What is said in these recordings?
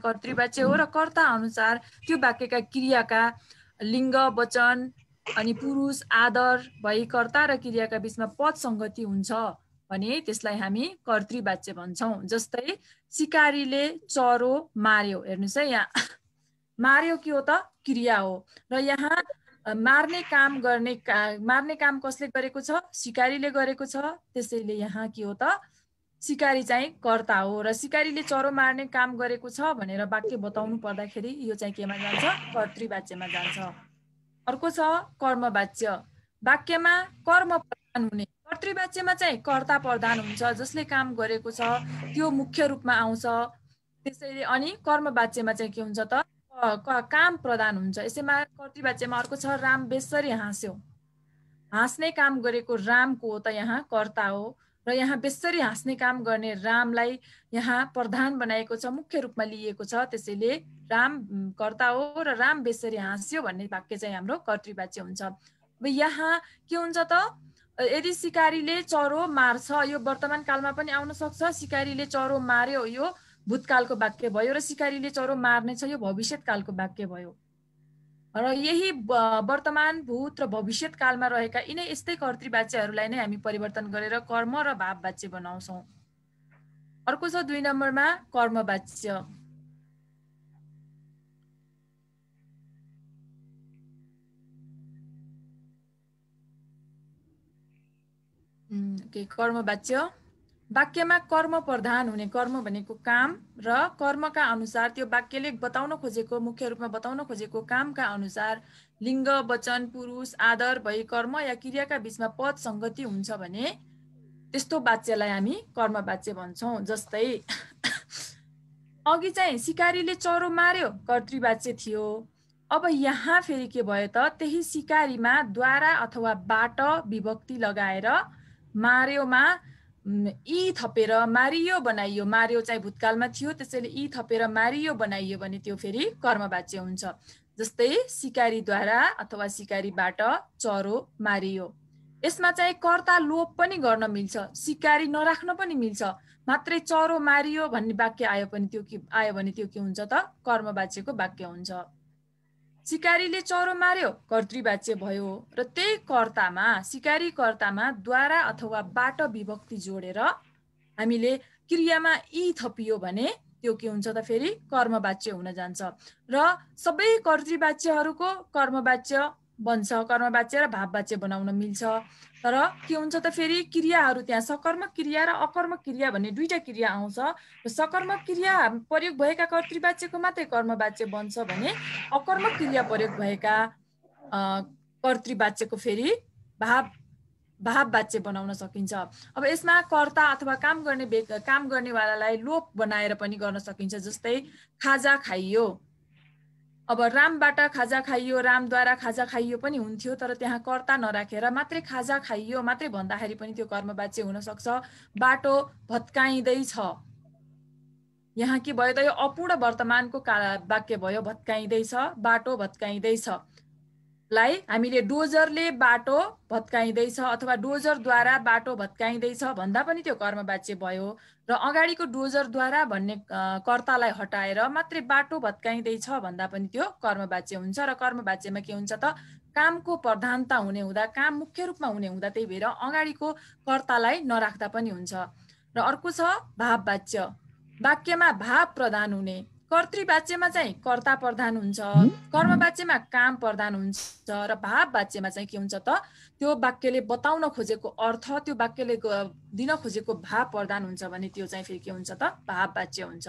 कर्तृवाच्य हो र कर्ता अनुसार त्यो वाक्यका क्रियाका लिङ्ग वचन अनि पुरुष आदर भई कर्ता र क्रियाका बिचमा पद सङ्गति हुन्छ भने त्यसलाई हामी कर्तृवाच्य भन्छौँ जस्तै सिकारीले चरो मार्यो हेर्नुहोस् है यहाँ मार्यो के हो त क्रिया हो र यहाँ मार्ने काम गर्ने का, मार्ने काम कसले गरेको छ सिकारीले गरेको छ त्यसैले यहाँ के हो त सिकारी चाहिँ कर्ता हो र सिकारीले चरो मार्ने काम गरेको छ भनेर वाक्य बताउनु पर्दाखेरि यो चाहिँ केमा जान्छ कर्तृवाच्यमा जान्छ अर्को छ कर्मवाच्य वाक्यमा कर्म प्रधान हुने कर्तृवाच्यमा चाहिँ कर्ता प्रधान हुन्छ जसले काम गरेको छ त्यो मुख्य रूपमा आउँछ त्यसैले अनि कर्मवाच्यमा चाहिँ के हुन्छ त काम प्रधान हुन्छ यसैमा कर्तृवाच्यमा अर्को छ राम बेसरी हाँस्यो हाँस्ने काम गरेको रामको त यहाँ कर्ता हो र यहाँ बेसरी हाँस्ने काम गर्ने रामलाई यहाँ प्रधान बनाएको छ मुख्य रूपमा लिएको छ त्यसैले राम कर्ता हो र राम बेसरी हाँस्यो भन्ने वाक्य चाहिँ हाम्रो कर्तृवाच्य हुन्छ अब यहाँ के हुन्छ त यदि सिकारीले चरो मार्छ यो वर्तमान कालमा पनि आउन सक्छ सिकारीले चरो मार्यो यो भूतकालको वाक्य भयो र सिकारीले चरो मार्नेछ यो भविष्यकालको वाक्य भयो र यही वर्तमान भूत र भविष्यत कालमा रहेका यिनै यस्तै कर्तृवाच्यहरूलाई नै हामी परिवर्तन गरेर कर्म र भाववाच्य वाच्य बनाउँछौँ अर्को छ दुई नम्बरमा कर्मवाच्य वाच्य के कर्म वाक्यमा कर्म प्रधान हुने कर्म भनेको काम र कर्मका अनुसार त्यो वाक्यले बताउन खोजेको मुख्य रूपमा बताउन खोजेको कामका अनुसार लिङ्ग वचन पुरुष आदर भई कर्म या क्रियाका बिचमा पद सङ्गति हुन्छ भने त्यस्तो वाच्यलाई हामी कर्म वाच्य भन्छौँ जस्तै अघि चाहिँ सिकारीले चरो मार्यो कर्तृवाच्य थियो अब यहाँ फेरि के भयो त त्यही सिकारीमा द्वारा अथवा बाट विभक्ति लगाएर मार्योमा यी थपेर मारियो बनाइयो मारियो चाहिँ भूतकालमा थियो त्यसैले यी थपेर मारियो बनाइयो भने त्यो फेरि कर्मवाच्य हुन्छ जस्तै सिकारीद्वारा अथवा सिकारीबाट चरो मारियो यसमा चाहिँ कर्ता लोप पनि गर्न मिल्छ सिकारी नराख्न पनि मिल्छ मात्रै चरो मारियो भन्ने वाक्य आयो पनि त्यो के आयो भने त्यो के हुन्छ त कर्मवाच्यको वाक्य हुन्छ सिकारीले चरो मार्यो कर्तृवाच्य भयो र त्यही कर्तामा सिकारी कर्तामा द्वारा अथवा बाट विभक्ति जोडेर हामीले क्रियामा यी थपियो भने त्यो के हुन्छ त फेरि कर्मवाच्य हुन जान्छ र सबै कर्तृवाच्यहरूको कर्मवाच्य बन्छ कर्म बाच्य र भाव बाच्य बनाउन मिल्छ तर के हुन्छ त फेरि क्रियाहरू त्यहाँ सकर्मक क्रिया र अकर्मक क्रिया भन्ने दुईवटा क्रिया आउँछ र सकर्मक क्रिया प्रयोग भएका कर्तृवाच्यको मात्रै कर्म बाच्य बन्छ भने अकर्मक क्रिया प्रयोग भएका कर्तृवाच्यको फेरि भाव भाव बाच्य बनाउन सकिन्छ अब यसमा कर्ता अथवा काम गर्ने काम गर्नेवालालाई लोप बनाएर पनि गर्न सकिन्छ जस्तै खाजा खाइयो अब रामबाट खाजा खाइयो रामद्वारा खाजा खाइयो पनि हुन्थ्यो तर त्यहाँ कर्ता नराखेर मात्रै खाजा खाइयो मात्रै भन्दाखेरि पनि त्यो कर्मवाच्य बाच्य हुनसक्छ बाटो भत्काइँदैछ यहाँ के भयो त यो अपूर्ण वर्तमानको का वाक्य भयो भत्काइँदैछ बाटो भत्काइँदैछ लाई हामीले डोजरले बाटो भत्काइँदैछ अथवा डोजरद्वारा बाटो भत्काइँदैछ भन्दा पनि त्यो कर्मवाच्य भयो र अगाडिको डोजरद्वारा भन्ने कर्तालाई हटाएर मात्रै बाटो भत्काइँदैछ भन्दा पनि त्यो कर्मवाच्य हुन्छ र कर्मवाच्यमा के हुन्छ त कामको प्रधानता हुने हुँदा काम मुख्य रूपमा हुने हुँदा त्यही भएर अगाडिको कर्तालाई नराख्दा पनि हुन्छ र अर्को छ भाववाच्य वाक्यमा भाव प्रधान हुने कर्तृवाच्यमा चाहिँ कर्ता प्रधान हुन्छ कर्मवाच्यमा काम प्रधान हुन्छ र भाव वाच्यमा चाहिँ के हुन्छ त त्यो वाक्यले बताउन खोजेको अर्थ त्यो वाक्यले दिन खोजेको भाव प्रधान हुन्छ भने त्यो चाहिँ फेरि के हुन्छ त भाव वाच्य हुन्छ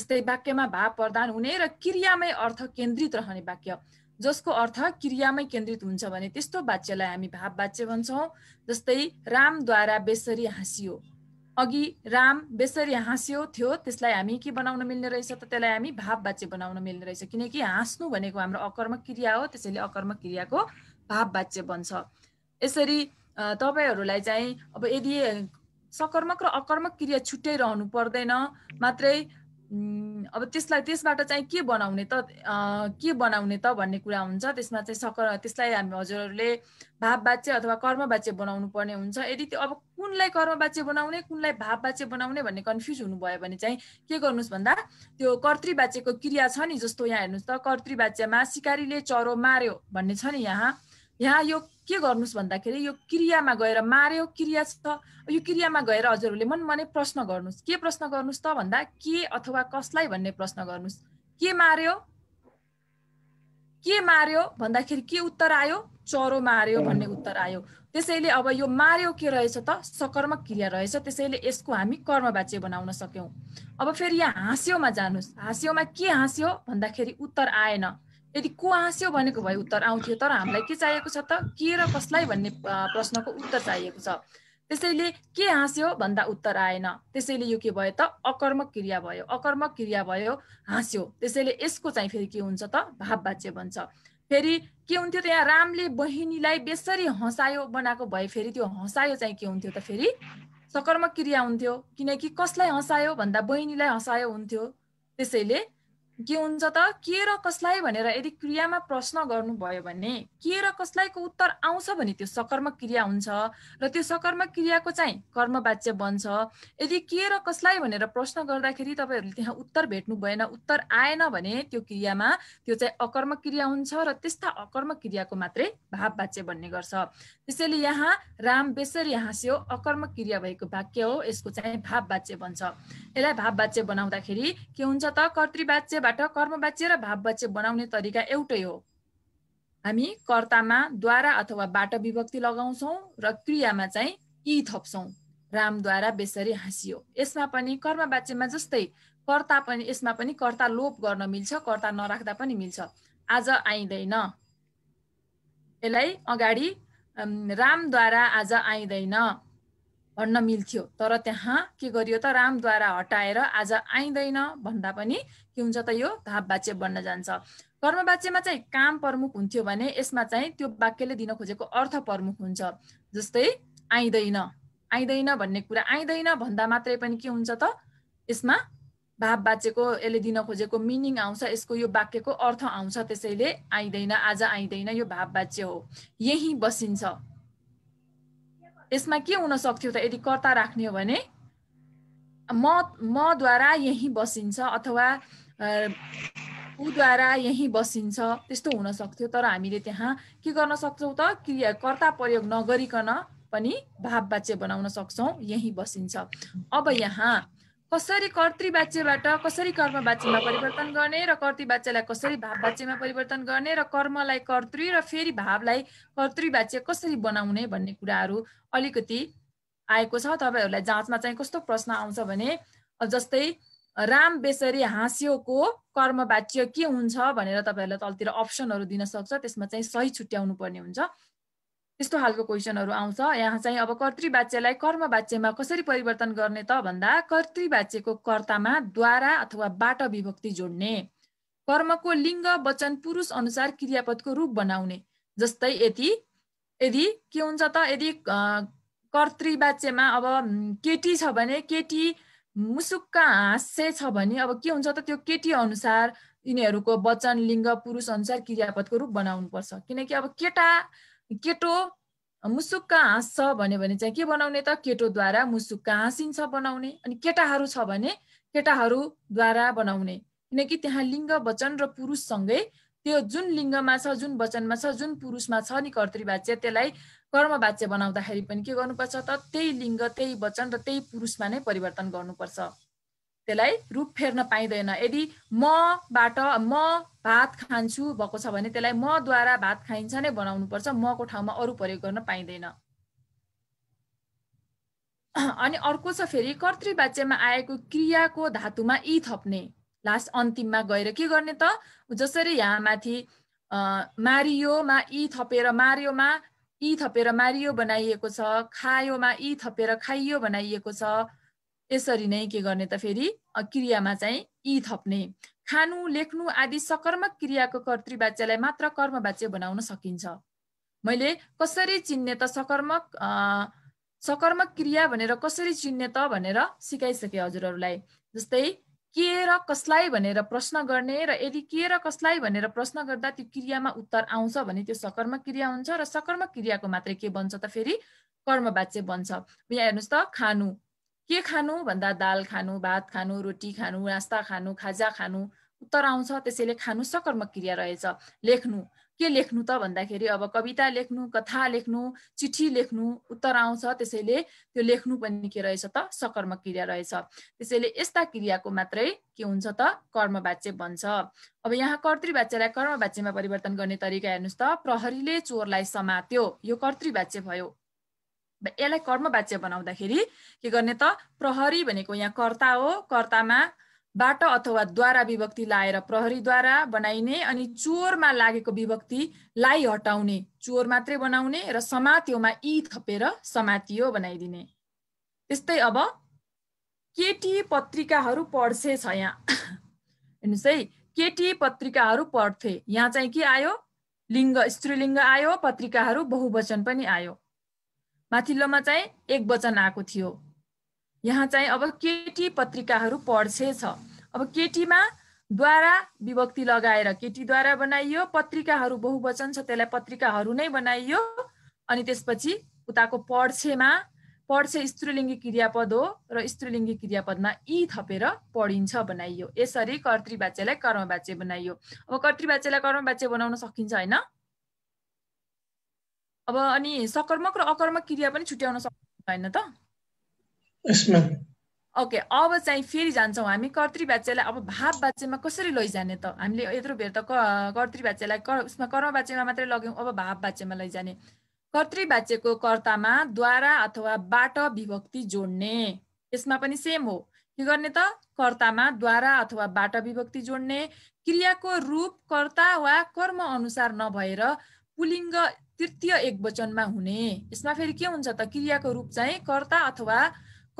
जस्तै वाक्यमा भाव प्रधान हुने र क्रियामै अर्थ केन्द्रित रहने वाक्य जसको अर्थ क्रियामै केन्द्रित हुन्छ भने त्यस्तो वाच्यलाई हामी भाव वाच्य भन्छौँ जस्तै रामद्वारा बेसरी हाँसियो अघि राम बेसरी हाँस्यो थियो त्यसलाई हामी के बनाउन मिल्ने रहेछ त त्यसलाई हामी भाववाच्य बनाउन मिल्ने रहेछ किनकि हाँस्नु भनेको हाम्रो अकर्मक क्रिया हो त्यसैले अकर्मक क्रियाको भाववाच्य बन्छ यसरी तपाईँहरूलाई चाहिँ अब यदि सकर्मक र अकर्मक क्रिया छुट्टै रहनु पर्दैन मात्रै अब त्यसलाई त्यसबाट चाहिँ के बनाउने त के बनाउने त भन्ने कुरा हुन्छ त्यसमा चाहिँ सकर त्यसलाई हामी हजुरहरूले भाववाच्य अथवा कर्मवाच्य बनाउनु पर्ने हुन्छ यदि त्यो अब कुनलाई कर्मवाच्य बनाउने कुनलाई भाववाच्य बनाउने भन्ने कन्फ्युज हुनुभयो भने चाहिँ के गर्नुहोस् भन्दा त्यो कर्तृवाच्यको क्रिया छ नि जस्तो यहाँ हेर्नुहोस् त कर्तृवाच्यमा सिकारीले चरो मार्यो भन्ने छ नि यहाँ यहाँ यो के गर्नुहोस् भन्दाखेरि यो क्रियामा गएर मार्यो क्रिया छ यो क्रियामा गएर हजुरहरूले मन मनै प्रश्न गर्नुहोस् के प्रश्न गर्नुहोस् त भन्दा के अथवा कसलाई भन्ने प्रश्न गर्नुहोस् के मार्यो के मार्यो भन्दाखेरि के उत्तर आयो चरो मार्यो भन्ने उत्तर आयो त्यसैले अब यो मार्यो के रहेछ त सकर्मक क्रिया रहेछ त्यसैले यसको हामी कर्मवाच्य बनाउन सक्यौँ अब फेरि यहाँ हाँस्योमा जानुहोस् हाँस्योमा के हाँस्यो भन्दाखेरि उत्तर आएन यदि को हाँस्यो भनेको भए उत्तर आउँथ्यो तर हामीलाई के चाहिएको छ त के र कसलाई भन्ने प्रश्नको उत्तर चाहिएको छ त्यसैले के हाँस्यो भन्दा उत्तर आएन त्यसैले यो के भयो त अकर्मक क्रिया भयो अकर्मक क्रिया भयो हाँस्यो त्यसैले यसको चाहिँ फेरि के हुन्छ त भाववाच्य बन्छ फेरि के हुन्थ्यो त यहाँ रामले बहिनीलाई बेसरी हँसायो बनाएको भए फेरि त्यो हँसायो चाहिँ के हुन्थ्यो त फेरि सकर्मक क्रिया हुन्थ्यो किनकि कसलाई हँसायो भन्दा बहिनीलाई हँसायो हुन्थ्यो त्यसैले के हुन्छ त के र कसलाई भनेर यदि क्रियामा प्रश्न गर्नुभयो भने के र कसलाईको उत्तर आउँछ भने त्यो सकर्मक क्रिया हुन्छ र त्यो सकर्मक क्रियाको चाहिँ कर्मवाच्य बन्छ यदि के र कसलाई भनेर प्रश्न गर्दाखेरि तपाईँहरूले त्यहाँ उत्तर भेट्नु भएन उत्तर आएन भने त्यो क्रियामा त्यो चाहिँ अकर्म क्रिया हुन्छ र त्यस्ता अकर्म क्रियाको मात्रै भाववाच्य बन्ने गर्छ त्यसैले यहाँ राम बेसरी हाँस्यो अकर्म क्रिया भएको वाक्य हो यसको चाहिँ भाववाच्य बन्छ यसलाई भाववाच्य बनाउँदाखेरि के हुन्छ त कर्तृवाच्य कर्मबाट कर्मवाच्य र भाववाच्य बनाउने तरिका एउटै हो हामी कर्तामा द्वारा अथवा बाट विभक्ति लगाउँछौँ र क्रियामा चाहिँ यी थप्छौँ रामद्वारा बेसरी हाँसियो यसमा पनि कर्मवाच्यमा जस्तै कर्ता पनि यसमा पनि कर्ता लोप गर्न मिल्छ कर्ता नराख्दा पनि मिल्छ आज आइँदैन यसलाई अगाडि रामद्वारा आज आइँदैन भन्न मिल्थ्यो तर त्यहाँ के गरियो त रामद्वारा हटाएर आज आइँदैन भन्दा पनि के हुन्छ त यो धाप बाच्य बन्न जान्छ कर्मवाच्यमा चाहिँ काम प्रमुख हुन्थ्यो भने यसमा चाहिँ त्यो वाक्यले दिन खोजेको अर्थ प्रमुख हुन्छ जस्तै आइँदैन आइँदैन भन्ने कुरा आइँदैन भन्दा मात्रै पनि के हुन्छ त यसमा भाव बाँचेको यसले दिन खोजेको मिनिङ आउँछ यसको यो वाक्यको अर्थ आउँछ त्यसैले आइँदैन आज आइँदैन यो भाव बाच्य हो यहीँ बसिन्छ यसमा के हुन सक्थ्यो त यदि कर्ता राख्ने हो भने म मद्वारा यहीँ बसिन्छ अथवा ऊद्वारा यहीँ बसिन्छ त्यस्तो हुन सक्थ्यो तर हामीले त्यहाँ के गर्न सक्छौँ त क्रिया कर्ता प्रयोग नगरिकन पनि भाववाच्य बनाउन सक्छौँ यहीँ बसिन्छ अब यहाँ कसरी कर्तृवाच्यबाट कसरी कर्म परिवर्तन गर्ने र कर्तृवाच्यलाई कसरी भाववाच्यमा परिवर्तन गर्ने र कर्मलाई कर्तृ र फेरि भावलाई कर्तृवाच्य कसरी बनाउने भन्ने कुराहरू अलिकति आएको छ तपाईँहरूलाई जाँचमा चाहिँ कस्तो प्रश्न आउँछ भने जस्तै राम बेसरी हाँस्योको कर्मवाच्य के हुन्छ भनेर तपाईँहरूलाई तलतिर अप्सनहरू दिन सक्छ त्यसमा चाहिँ सही छुट्याउनु पर्ने हुन्छ त्यस्तो खालको क्वेसनहरू आउँछ यहाँ चाहिँ अब कर्तृवाच्यलाई कर्म वाच्यमा कसरी परिवर्तन गर्ने त भन्दा कर्तृवाच्यको कर्तामा द्वारा अथवा बाट विभक्ति जोड्ने कर्मको लिङ्ग वचन पुरुष अनुसार क्रियापदको रूप बनाउने जस्तै यति यदि के हुन्छ त यदि कर्तृवाच्यमा अब केटी छ भने केटी मुसुक्का हाँस्य छ भने अब के हुन्छ त त्यो केटी अनुसार यिनीहरूको वचन लिङ्ग पुरुष अनुसार क्रियापदको रूप बनाउनुपर्छ किनकि अब केटा केटो मुसुक्क हाँस्छ भन्यो भने चाहिँ के बनाउने त केटोद्वारा मुसुक्क हाँसिन्छ बनाउने अनि केटाहरू छ भने केटाहरूद्वारा बनाउने किनकि त्यहाँ लिङ्ग वचन र पुरुषसँगै त्यो जुन लिङ्गमा छ जुन वचनमा छ जुन पुरुषमा छ नि कर्तृवाच्य त्यसलाई कर्मवाच्य बनाउँदाखेरि पनि के गर्नुपर्छ त त्यही लिङ्ग त्यही वचन र त्यही पुरुषमा नै परिवर्तन गर्नुपर्छ त्यसलाई रूप फेर्न पाइँदैन यदि मबाट म भात खान्छु भएको छ भने त्यसलाई मद्वारा भात खाइन्छ नै बनाउनु पर्छ मको ठाउँमा अरू प्रयोग गर्न पाइँदैन अनि अर्को छ फेरि कर्तृवाच्यमा आएको क्रियाको धातुमा इ थप्ने लास्ट अन्तिममा गएर के गर्ने त जसरी यहाँ माथि मारियोमा इ थपेर मारियोमा इ थपेर मारियो बनाइएको छ खायोमा इ थपेर खाइयो बनाइएको छ यसरी नै के गर्ने त फेरि क्रियामा चाहिँ इ थप्ने खानु लेख्नु आदि सकर्मक क्रियाको कर्तृवाच्यलाई मात्र कर्मवाच्य बनाउन सकिन्छ मैले कसरी चिन्ने त सकर्मक सकर्मक क्रिया भनेर कसरी चिन्ने त भनेर सिकाइसकेँ हजुरहरूलाई जस्तै के र कसलाई भनेर प्रश्न गर्ने र यदि के र कसलाई भनेर प्रश्न गर्दा त्यो क्रियामा उत्तर आउँछ भने त्यो सकर्मक क्रिया हुन्छ र सकर्मक क्रियाको मात्रै के बन्छ त फेरि कर्मवाच्य बन्छ यहाँ हेर्नुहोस् त खानु के खानु भन्दा दाल खानु भात खानु रोटी खानु नास्ता खानु खाजा खानु उत्तर आउँछ त्यसैले खानु सकर्मक क्रिया रहेछ लेख्नु के लेख्नु त भन्दाखेरि अब कविता लेख्नु कथा लेख्नु चिठी लेख्नु उत्तर आउँछ त्यसैले त्यो लेख्नु पनि के रहेछ त सकर्मक क्रिया रहेछ त्यसैले यस्ता क्रियाको मात्रै के हुन्छ त कर्मवाच्य बन्छ अब यहाँ कर्तृवाच्यलाई कर्मवाच्यमा परिवर्तन गर्ने तरिका हेर्नुहोस् त प्रहरीले चोरलाई समात्यो यो कर्तृवाच्य भयो यसलाई कर्मवाच्य बनाउँदाखेरि के गर्ने त प्रहरी भनेको यहाँ कर्ता हो कर्तामा बाट अथवा द्वारा विभक्ति लाएर प्रहरीद्वारा बनाइने अनि चोरमा लागेको विभक्तिलाई हटाउने चोर मात्रै बनाउने र समात्योमा इ थपेर समातियो बनाइदिने त्यस्तै अब केटी पत्रिकाहरू पढ्छे छ यहाँ हेर्नुहोस् है केटी पत्रिकाहरू पढ्थे यहाँ चाहिँ के आयो लिङ्ग स्त्रीलिङ्ग आयो पत्रिकाहरू बहुवचन पनि आयो माथिल्लोमा चाहिँ एक वचन आएको थियो यहाँ चाहिँ अब केटी पत्रिकाहरू पढ्छे छ अब केटीमा द्वारा विभक्ति लगाएर केटीद्वारा बनाइयो पत्रिकाहरू बहुवचन छ त्यसलाई पत्रिकाहरू नै बनाइयो अनि त्यसपछि उताको पढ्छेमा पढ्छे स्त्रीलिङ्गी क्रियापद हो र स्त्रीलिङ्गी क्रियापदमा यी थपेर पढिन्छ बनाइयो यसरी कर्तृवाच्यलाई कर्मवाच्य बनाइयो अब कर्तृवाच्यलाई कर्मवाच्य बनाउन सकिन्छ होइन अब अनि सकर्मक र अकर्मक क्रिया पनि छुट्याउन सक्छ होइन त ओके अब चाहिँ फेरि जान्छौँ हामी कर्तृवाच्यलाई अब भाव वाच्यमा कसरी लैजाने त हामीले यत्रो बेर त कर्तृवाच्यलाई क उसमा कर्मवाच्यमा मात्रै लग्यौँ अब भाव वाच्यमा लैजाने कर्तृवाच्यको कर्तामा द्वारा अथवा बाट विभक्ति जोड्ने यसमा पनि सेम हो के गर्ने त कर्तामा द्वारा अथवा बाट विभक्ति जोड्ने क्रियाको रूप कर्ता वा कर्म अनुसार नभएर पुलिङ्ग तृतीय एक वचनमा हुने यसमा फेरि के हुन्छ त क्रियाको रूप चाहिँ कर्ता अथवा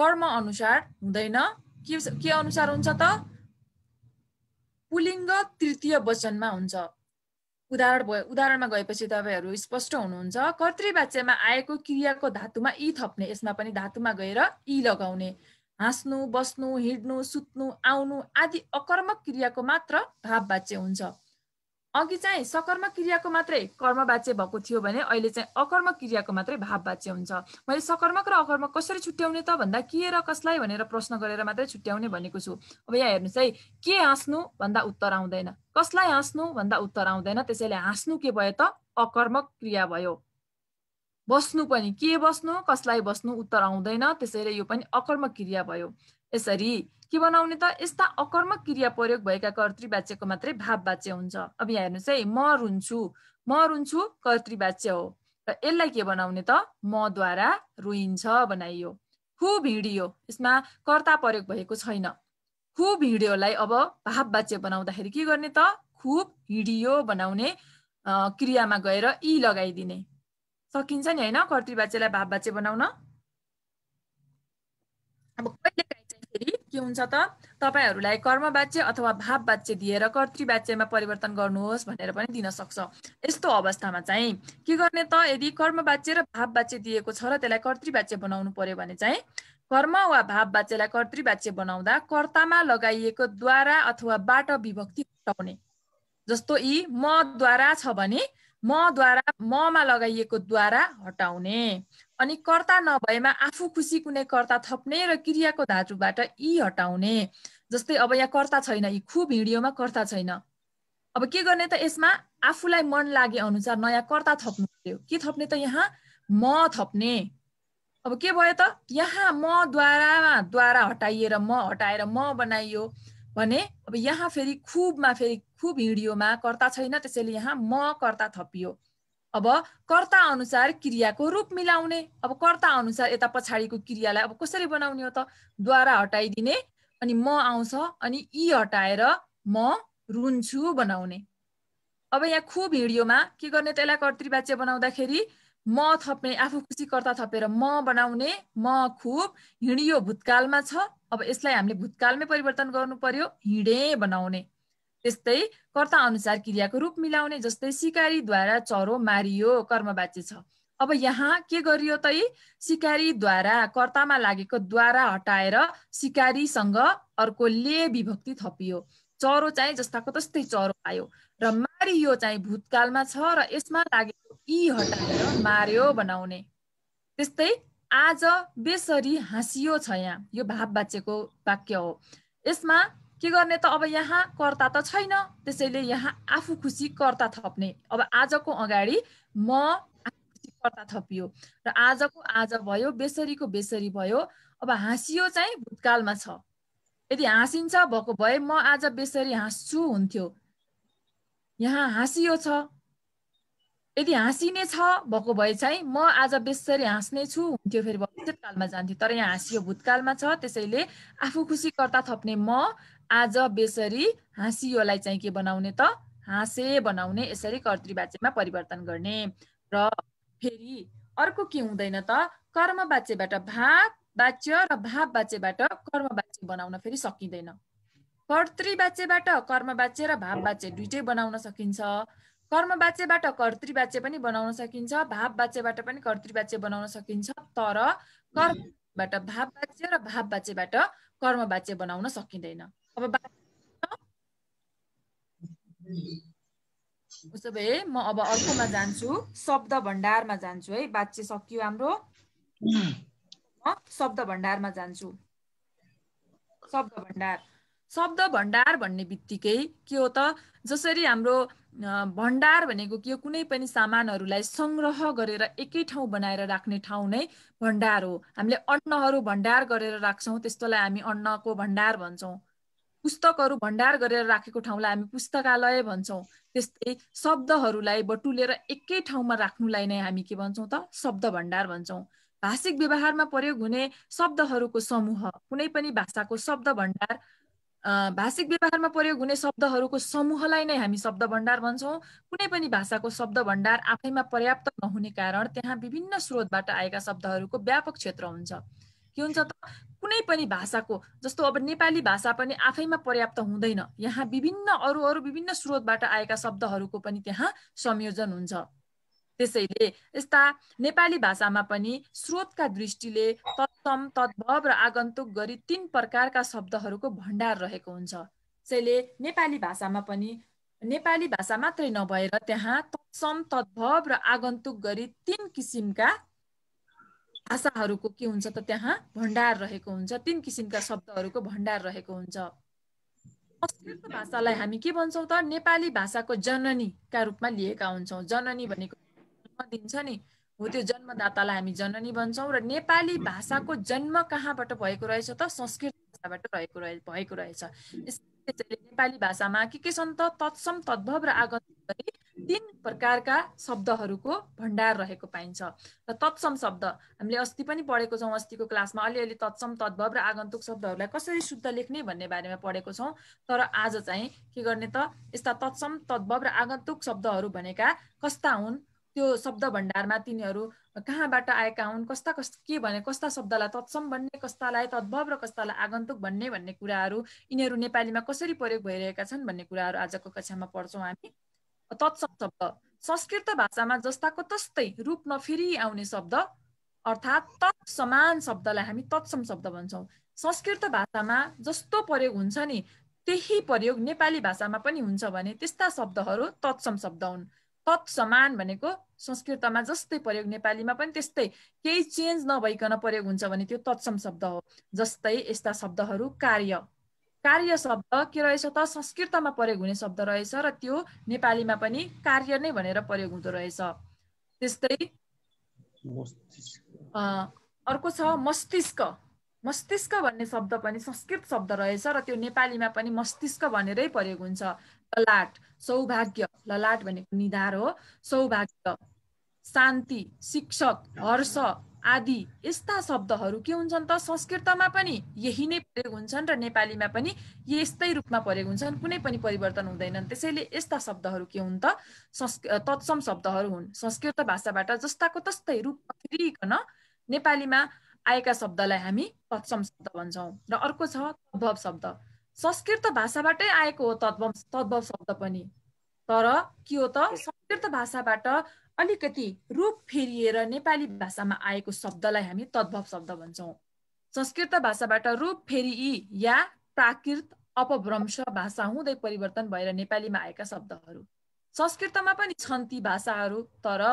कर्म अनुसार हुँदैन के के अनुसार हुन्छ त पुलिङ्ग तृतीय वचनमा हुन्छ उदाहरण भयो उदाहरणमा गएपछि तपाईँहरू स्पष्ट हुनुहुन्छ कर्तृवाच्यमा आएको क्रियाको धातुमा इ थप्ने यसमा पनि धातुमा गएर इ लगाउने हाँस्नु बस्नु हिँड्नु सुत्नु आउनु आदि अकर्मक क्रियाको मात्र भाववाच्य हुन्छ अघि चाहिँ सकर्म क्रियाको मात्रै कर्म बाच्य भएको थियो भने अहिले चाहिँ अकर्म क्रियाको मात्रै भाव बाच्य हुन्छ मैले सकर्मक र अकर्म कसरी छुट्याउने त भन्दा के र कसलाई भनेर प्रश्न गरेर मात्रै छुट्याउने भनेको छु अब यहाँ हेर्नुहोस् है के हाँस्नु भन्दा उत्तर आउँदैन कसलाई हाँस्नु भन्दा उत्तर आउँदैन त्यसैले हाँस्नु के भयो त अकर्मक क्रिया भयो बस्नु पनि के बस्नु कसलाई बस्नु उत्तर आउँदैन त्यसैले यो पनि अकर्म क्रिया भयो यसरी के बनाउने त यस्ता अकर्मक क्रिया प्रयोग भएका कर्तृवाच्यको मात्रै भाववाच्य हुन्छ अब यहाँ हेर्नुहोस् है म रुन्छु म रुन्छु कर्तृवाच्य हो र यसलाई के बनाउने त मद्वारा रुइन्छ बनाइयो खुब भिडियो यसमा कर्ता प्रयोग भएको छैन खुब भिडियोलाई अब भाववाच्य बनाउँदाखेरि के गर्ने त खुब हिँडियो बनाउने क्रियामा गएर यी लगाइदिने सकिन्छ नि होइन कर्तृवाच्यलाई भाववाच्य बनाउन अब कहिले फेरि के हुन्छ त तपाईँहरूलाई कर्मवाच्य अथवा भाव भाववाच्य दिएर कर्तृवाच्यमा परिवर्तन गर्नुहोस् भनेर पनि दिन सक्छ यस्तो अवस्थामा चाहिँ के गर्ने त यदि कर्मवाच्य र भाववाच्य दिएको छ र त्यसलाई कर्तृवाच्य बनाउनु पर्यो भने चाहिँ कर्म वा भाव भाववाच्यलाई कर्तृवाच्य बनाउँदा कर्तामा लगाइएको द्वारा अथवा बाट विभक्ति हटाउने जस्तो यी मद्वारा छ भने मद्वारा ममा लगाइएको द्वारा हटाउने अनि कर्ता नभएमा आफू खुसी कुनै कर्ता थप्ने र क्रियाको धातुबाट यी हटाउने जस्तै अब यहाँ कर्ता छैन यी खुब हिँडियोमा कर्ता छैन अब के गर्ने त यसमा आफूलाई मन लागे अनुसार नयाँ कर्ता थप्नु पर्यो के थप्ने त यहाँ म थप्ने अब के भयो त यहाँ म द्वारा द्वारा हटाइएर म हटाएर म बनाइयो भने अब यहाँ फेरि खुबमा फेरि खुब हिँडियोमा कर्ता छैन त्यसैले यहाँ म कर्ता थपियो अब कर्ता अनुसार क्रियाको रूप मिलाउने अब कर्ता अनुसार यता पछाडिको क्रियालाई अब कसरी बनाउने हो त द्वारा हटाइदिने अनि म आउँछ अनि यी हटाएर म रुन्छु बनाउने अब यहाँ खुब हिँडियोमा के गर्ने त यसलाई कर्तृवाच्य बनाउँदाखेरि म थप्ने आफू खुसी कर्ता थपेर म बनाउने म खुब हिँडियो भूतकालमा छ अब यसलाई हामीले भूतकालमै परिवर्तन गर्नु पर्यो हिँडे बनाउने त्यस्तै कर्ता अनुसार क्रियाको रूप मिलाउने जस्तै सिकारीद्वारा चरो मारियो कर्मवाच्य छ अब यहाँ के गरियो त सिकारीद्वारा कर्तामा लागेको द्वारा हटाएर सिकारीसँग अर्को ले विभक्ति थपियो चरो चाहिँ जस्ताको तस्तै चरो आयो र मारियो चाहिँ भूतकालमा छ र यसमा लागेको यी हटाएर मार्यो बनाउने त्यस्तै आज बेसरी हाँसियो छ यहाँ यो भाव भाववाच्यको वाक्य हो यसमा के गर्ने त अब यहाँ कर्ता त छैन त्यसैले यहाँ आफू खुसी कर्ता थप्ने अब आजको अगाडि म कर्ता थपियो र आजको आज भयो बेसरीको बेसरी भयो अब हाँसियो चाहिँ भूतकालमा छ यदि हाँसिन्छ भएको भए म आज बेसरी हाँस्छु हुन्थ्यो यहाँ हाँसियो छ यदि हाँसिने छ भएको भए चाहिँ म आज बेसरी हाँस्ने छु हुन्थ्यो फेरि भविष्यकालमा जान्थ्यो तर यहाँ हाँसियो भूतकालमा छ त्यसैले आफू खुसी कर्ता थप्ने म आज बेसरी हाँसियोलाई चाहिँ के बनाउने त हाँसे बनाउने यसरी कर्तृवाच्यमा परिवर्तन गर्ने र फेरि अर्को के हुँदैन त कर्मवाच्यबाट भाव वाच्य र भाव वाच्यबाट कर्मवाच्य बनाउन फेरि सकिँदैन कर्तृवाच्यबाट कर्मवाच्य र भाव भाववाच्य दुइटै बनाउन सकिन्छ कर्मवाच्यबाट कर्तृवाच्य पनि बनाउन सकिन्छ भाव भाववाच्यबाट पनि कर्तृवाच्य बनाउन सकिन्छ तर कर्मबाट भाव भाववाच्य र भाव भाववाच्यबाट कर्मवाच्य बनाउन सकिँदैन अब उसो भए म अब अर्कोमा जान्छु शब्द भण्डारमा जान्छु है बात सकियो हाम्रो म शब्द भण्डारमा जान्छु शब्द भण्डार शब्द भण्डार भन्ने बित्तिकै के हो त जसरी हाम्रो भण्डार भनेको के हो कुनै पनि सामानहरूलाई सङ्ग्रह गरेर एकै ठाउँ बनाएर राख्ने ठाउँ नै भण्डार हो हामीले अन्नहरू भण्डार गरेर राख्छौँ त्यस्तोलाई हामी अन्नको भण्डार भन्छौँ पुस्तकहरू भण्डार गरेर राखेको ठाउँलाई हामी पुस्तकालय भन्छौँ त्यस्तै शब्दहरूलाई बटुलेर एकै ठाउँमा राख्नुलाई नै हामी के भन्छौँ त शब्द भण्डार भन्छौँ भाषिक व्यवहारमा प्रयोग हुने शब्दहरूको समूह कुनै पनि भाषाको शब्द भण्डार भाषिक व्यवहारमा प्रयोग हुने शब्दहरूको समूहलाई नै हामी शब्द भण्डार भन्छौँ कुनै पनि भाषाको शब्द भण्डार आफैमा पर्याप्त नहुने कारण त्यहाँ विभिन्न स्रोतबाट आएका शब्दहरूको व्यापक क्षेत्र हुन्छ के हुन्छ त कुनै पनि भाषाको जस्तो अब नेपाली भाषा पनि आफैमा पर्याप्त हुँदैन यहाँ विभिन्न अरू अरू विभिन्न स्रोतबाट आएका शब्दहरूको पनि त्यहाँ संयोजन हुन्छ त्यसैले यस्ता नेपाली भाषामा पनि स्रोतका दृष्टिले तत्सम तद्भव र आगन्तुक गरी तीन प्रकारका शब्दहरूको भण्डार रहेको हुन्छ त्यसैले नेपाली भाषामा पनि नेपाली भाषा मात्रै नभएर त्यहाँ तत्सम तद्भव र आगन्तुक गरी तीन किसिमका भाषाहरूको के हुन्छ त त्यहाँ भण्डार रहेको हुन्छ तिन किसिमका शब्दहरूको भण्डार रहेको हुन्छ संस्कृत भाषालाई हामी के भन्छौँ त नेपाली भाषाको जननीका रूपमा लिएका हुन्छौँ जननी भनेको जन्म दिन्छ नि हो त्यो जन्मदातालाई हामी जननी भन्छौँ र नेपाली भाषाको जन्म कहाँबाट भएको रहेछ त संस्कृत भाषाबाट रहेको रहे भएको रहेछ नेपाली भाषामा के के छन् त तत्सम तद्भव र आगत तिन प्रकारका शब्दहरूको भण्डार रहेको पाइन्छ र तत्सम शब्द हामीले अस्ति पनि पढेको छौँ अस्तिको क्लासमा अलिअलि तत्सम तद्भव र आगन्तुक शब्दहरूलाई कसरी शुद्ध लेख्ने भन्ने बारेमा पढेको छौँ तर आज चाहिँ के गर्ने त यस्ता तत्सम तद्भव र आगन्तुक शब्दहरू भनेका कस्ता हुन् त्यो शब्द भण्डारमा तिनीहरू कहाँबाट आएका हुन् कस्ता कस् के भने कस्ता शब्दलाई तत्सम भन्ने कस्तालाई तद्भव र कस्तालाई आगन्तुक भन्ने भन्ने कुराहरू यिनीहरू नेपालीमा कसरी प्रयोग भइरहेका छन् भन्ने कुराहरू आजको कक्षामा पढ्छौँ हामी तत्सम शब्द संस्कृत भाषामा जस्ताको तस्तै रूपमा फेरि आउने शब्द अर्थात् तत्समान शब्दलाई हामी तत्सम शब्द भन्छौँ संस्कृत भाषामा जस्तो प्रयोग हुन्छ नि त्यही प्रयोग नेपाली भाषामा पनि हुन्छ भने त्यस्ता शब्दहरू तत्सम शब्द हुन् तत्समान भनेको संस्कृतमा जस्तै प्रयोग नेपालीमा पनि त्यस्तै केही चेन्ज नभइकन प्रयोग हुन्छ भने त्यो तत्सम शब्द हो जस्तै यस्ता शब्दहरू कार्य कार्य शब्द के रहेछ त संस्कृतमा प्रयोग हुने शब्द रहेछ र त्यो नेपालीमा पनि कार्य नै भनेर प्रयोग हुँदो रहेछ त्यस्तै अर्को छ मस्तिष्क मस्तिष्क भन्ने शब्द पनि संस्कृत शब्द रहेछ र त्यो नेपालीमा पनि मस्तिष्क भनेरै प्रयोग हुन्छ ललाट सौभाग्य ललाट भनेको निधार हो सौभाग्य शान्ति शिक्षक हर्ष आदि यस्ता शब्दहरू के हुन्छन् त संस्कृतमा पनि यही नै प्रयोग हुन्छन् र नेपालीमा पनि यस्तै रूपमा प्रयोग हुन्छन् कुनै पनि परिवर्तन हुँदैनन् त्यसैले यस्ता शब्दहरू के हुन् त संस्कृत तत्सम शब्दहरू हुन् संस्कृत भाषाबाट जस्ताको तस्तै रूपमा फेरिकन नेपालीमा आएका शब्दलाई हामी तत्सम शब्द भन्छौँ र अर्को छ तद्भव शब्द संस्कृत भाषाबाटै आएको हो तद्भव तद्भव शब्द पनि तर के हो त संस्कृत भाषाबाट अलिकति रूप फेरिएर नेपाली भाषामा आएको शब्दलाई हामी तद्भव शब्द भन्छौँ संस्कृत भाषाबाट रूप फेरि या प्राकृत अपभ्रंश भाषा हुँदै परिवर्तन भएर नेपालीमा आएका शब्दहरू संस्कृतमा पनि छन् ती भाषाहरू तर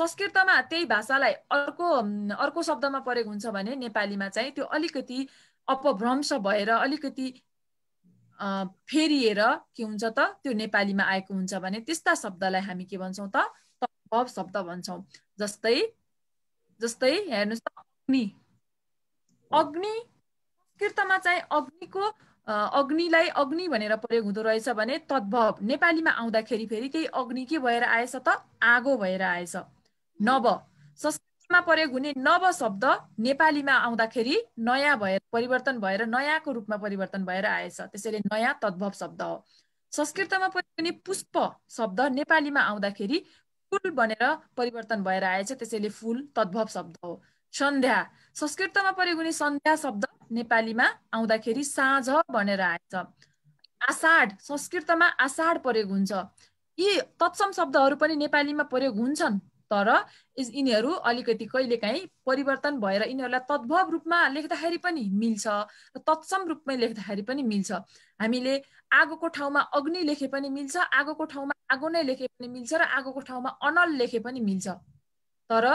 संस्कृतमा त्यही भाषालाई अर्को अर्को शब्दमा परेको हुन्छ भने नेपालीमा चाहिँ त्यो अलिकति अपभ्रंश भएर अलिकति फेरिएर के हुन्छ त त्यो नेपालीमा आएको हुन्छ भने त्यस्ता शब्दलाई हामी के भन्छौँ त तद्भव शब्द भन्छौँ जस्तै जस्तै हेर्नुहोस् त अग्नि अग्नि संस्कृतमा चाहिँ अग्निको अग्निलाई अग्नि भनेर प्रयोग हुँदो रहेछ भने तद्भव नेपालीमा आउँदाखेरि फेरि त्यही अग्नि के भएर आएछ त आगो भएर आएछ नव संस्कृत मा प्रयोग हुने नव शब्द नेपालीमा आउँदाखेरि नयाँ भएर परिवर्तन भएर नयाँको रूपमा परिवर्तन भएर आएछ त्यसैले नयाँ तद्भव शब्द हो संस्कृतमा प्रयोग हुने पुष्प शब्द नेपालीमा आउँदाखेरि फुल भनेर परिवर्तन भएर आएछ त्यसैले फुल तद्भव शब्द हो सन्ध्या संस्कृतमा प्रयोग हुने सन्ध्या शब्द नेपालीमा आउँदाखेरि साँझ भनेर आएछ आषाढ संस्कृतमा आषाढ प्रयोग हुन्छ यी तत्सम शब्दहरू पनि नेपालीमा प्रयोग हुन्छन् तर यिनीहरू अलिकति कहिलेकाहीँ परिवर्तन भएर यिनीहरूलाई तद्भव रूपमा लेख्दाखेरि पनि मिल्छ र तत्सम रूपमै लेख्दाखेरि पनि मिल्छ हामीले आगोको ठाउँमा अग्नि लेखे पनि मिल्छ आगोको ठाउँमा आगो नै लेखे पनि मिल्छ र आगोको ठाउँमा अनल लेखे पनि मिल्छ तर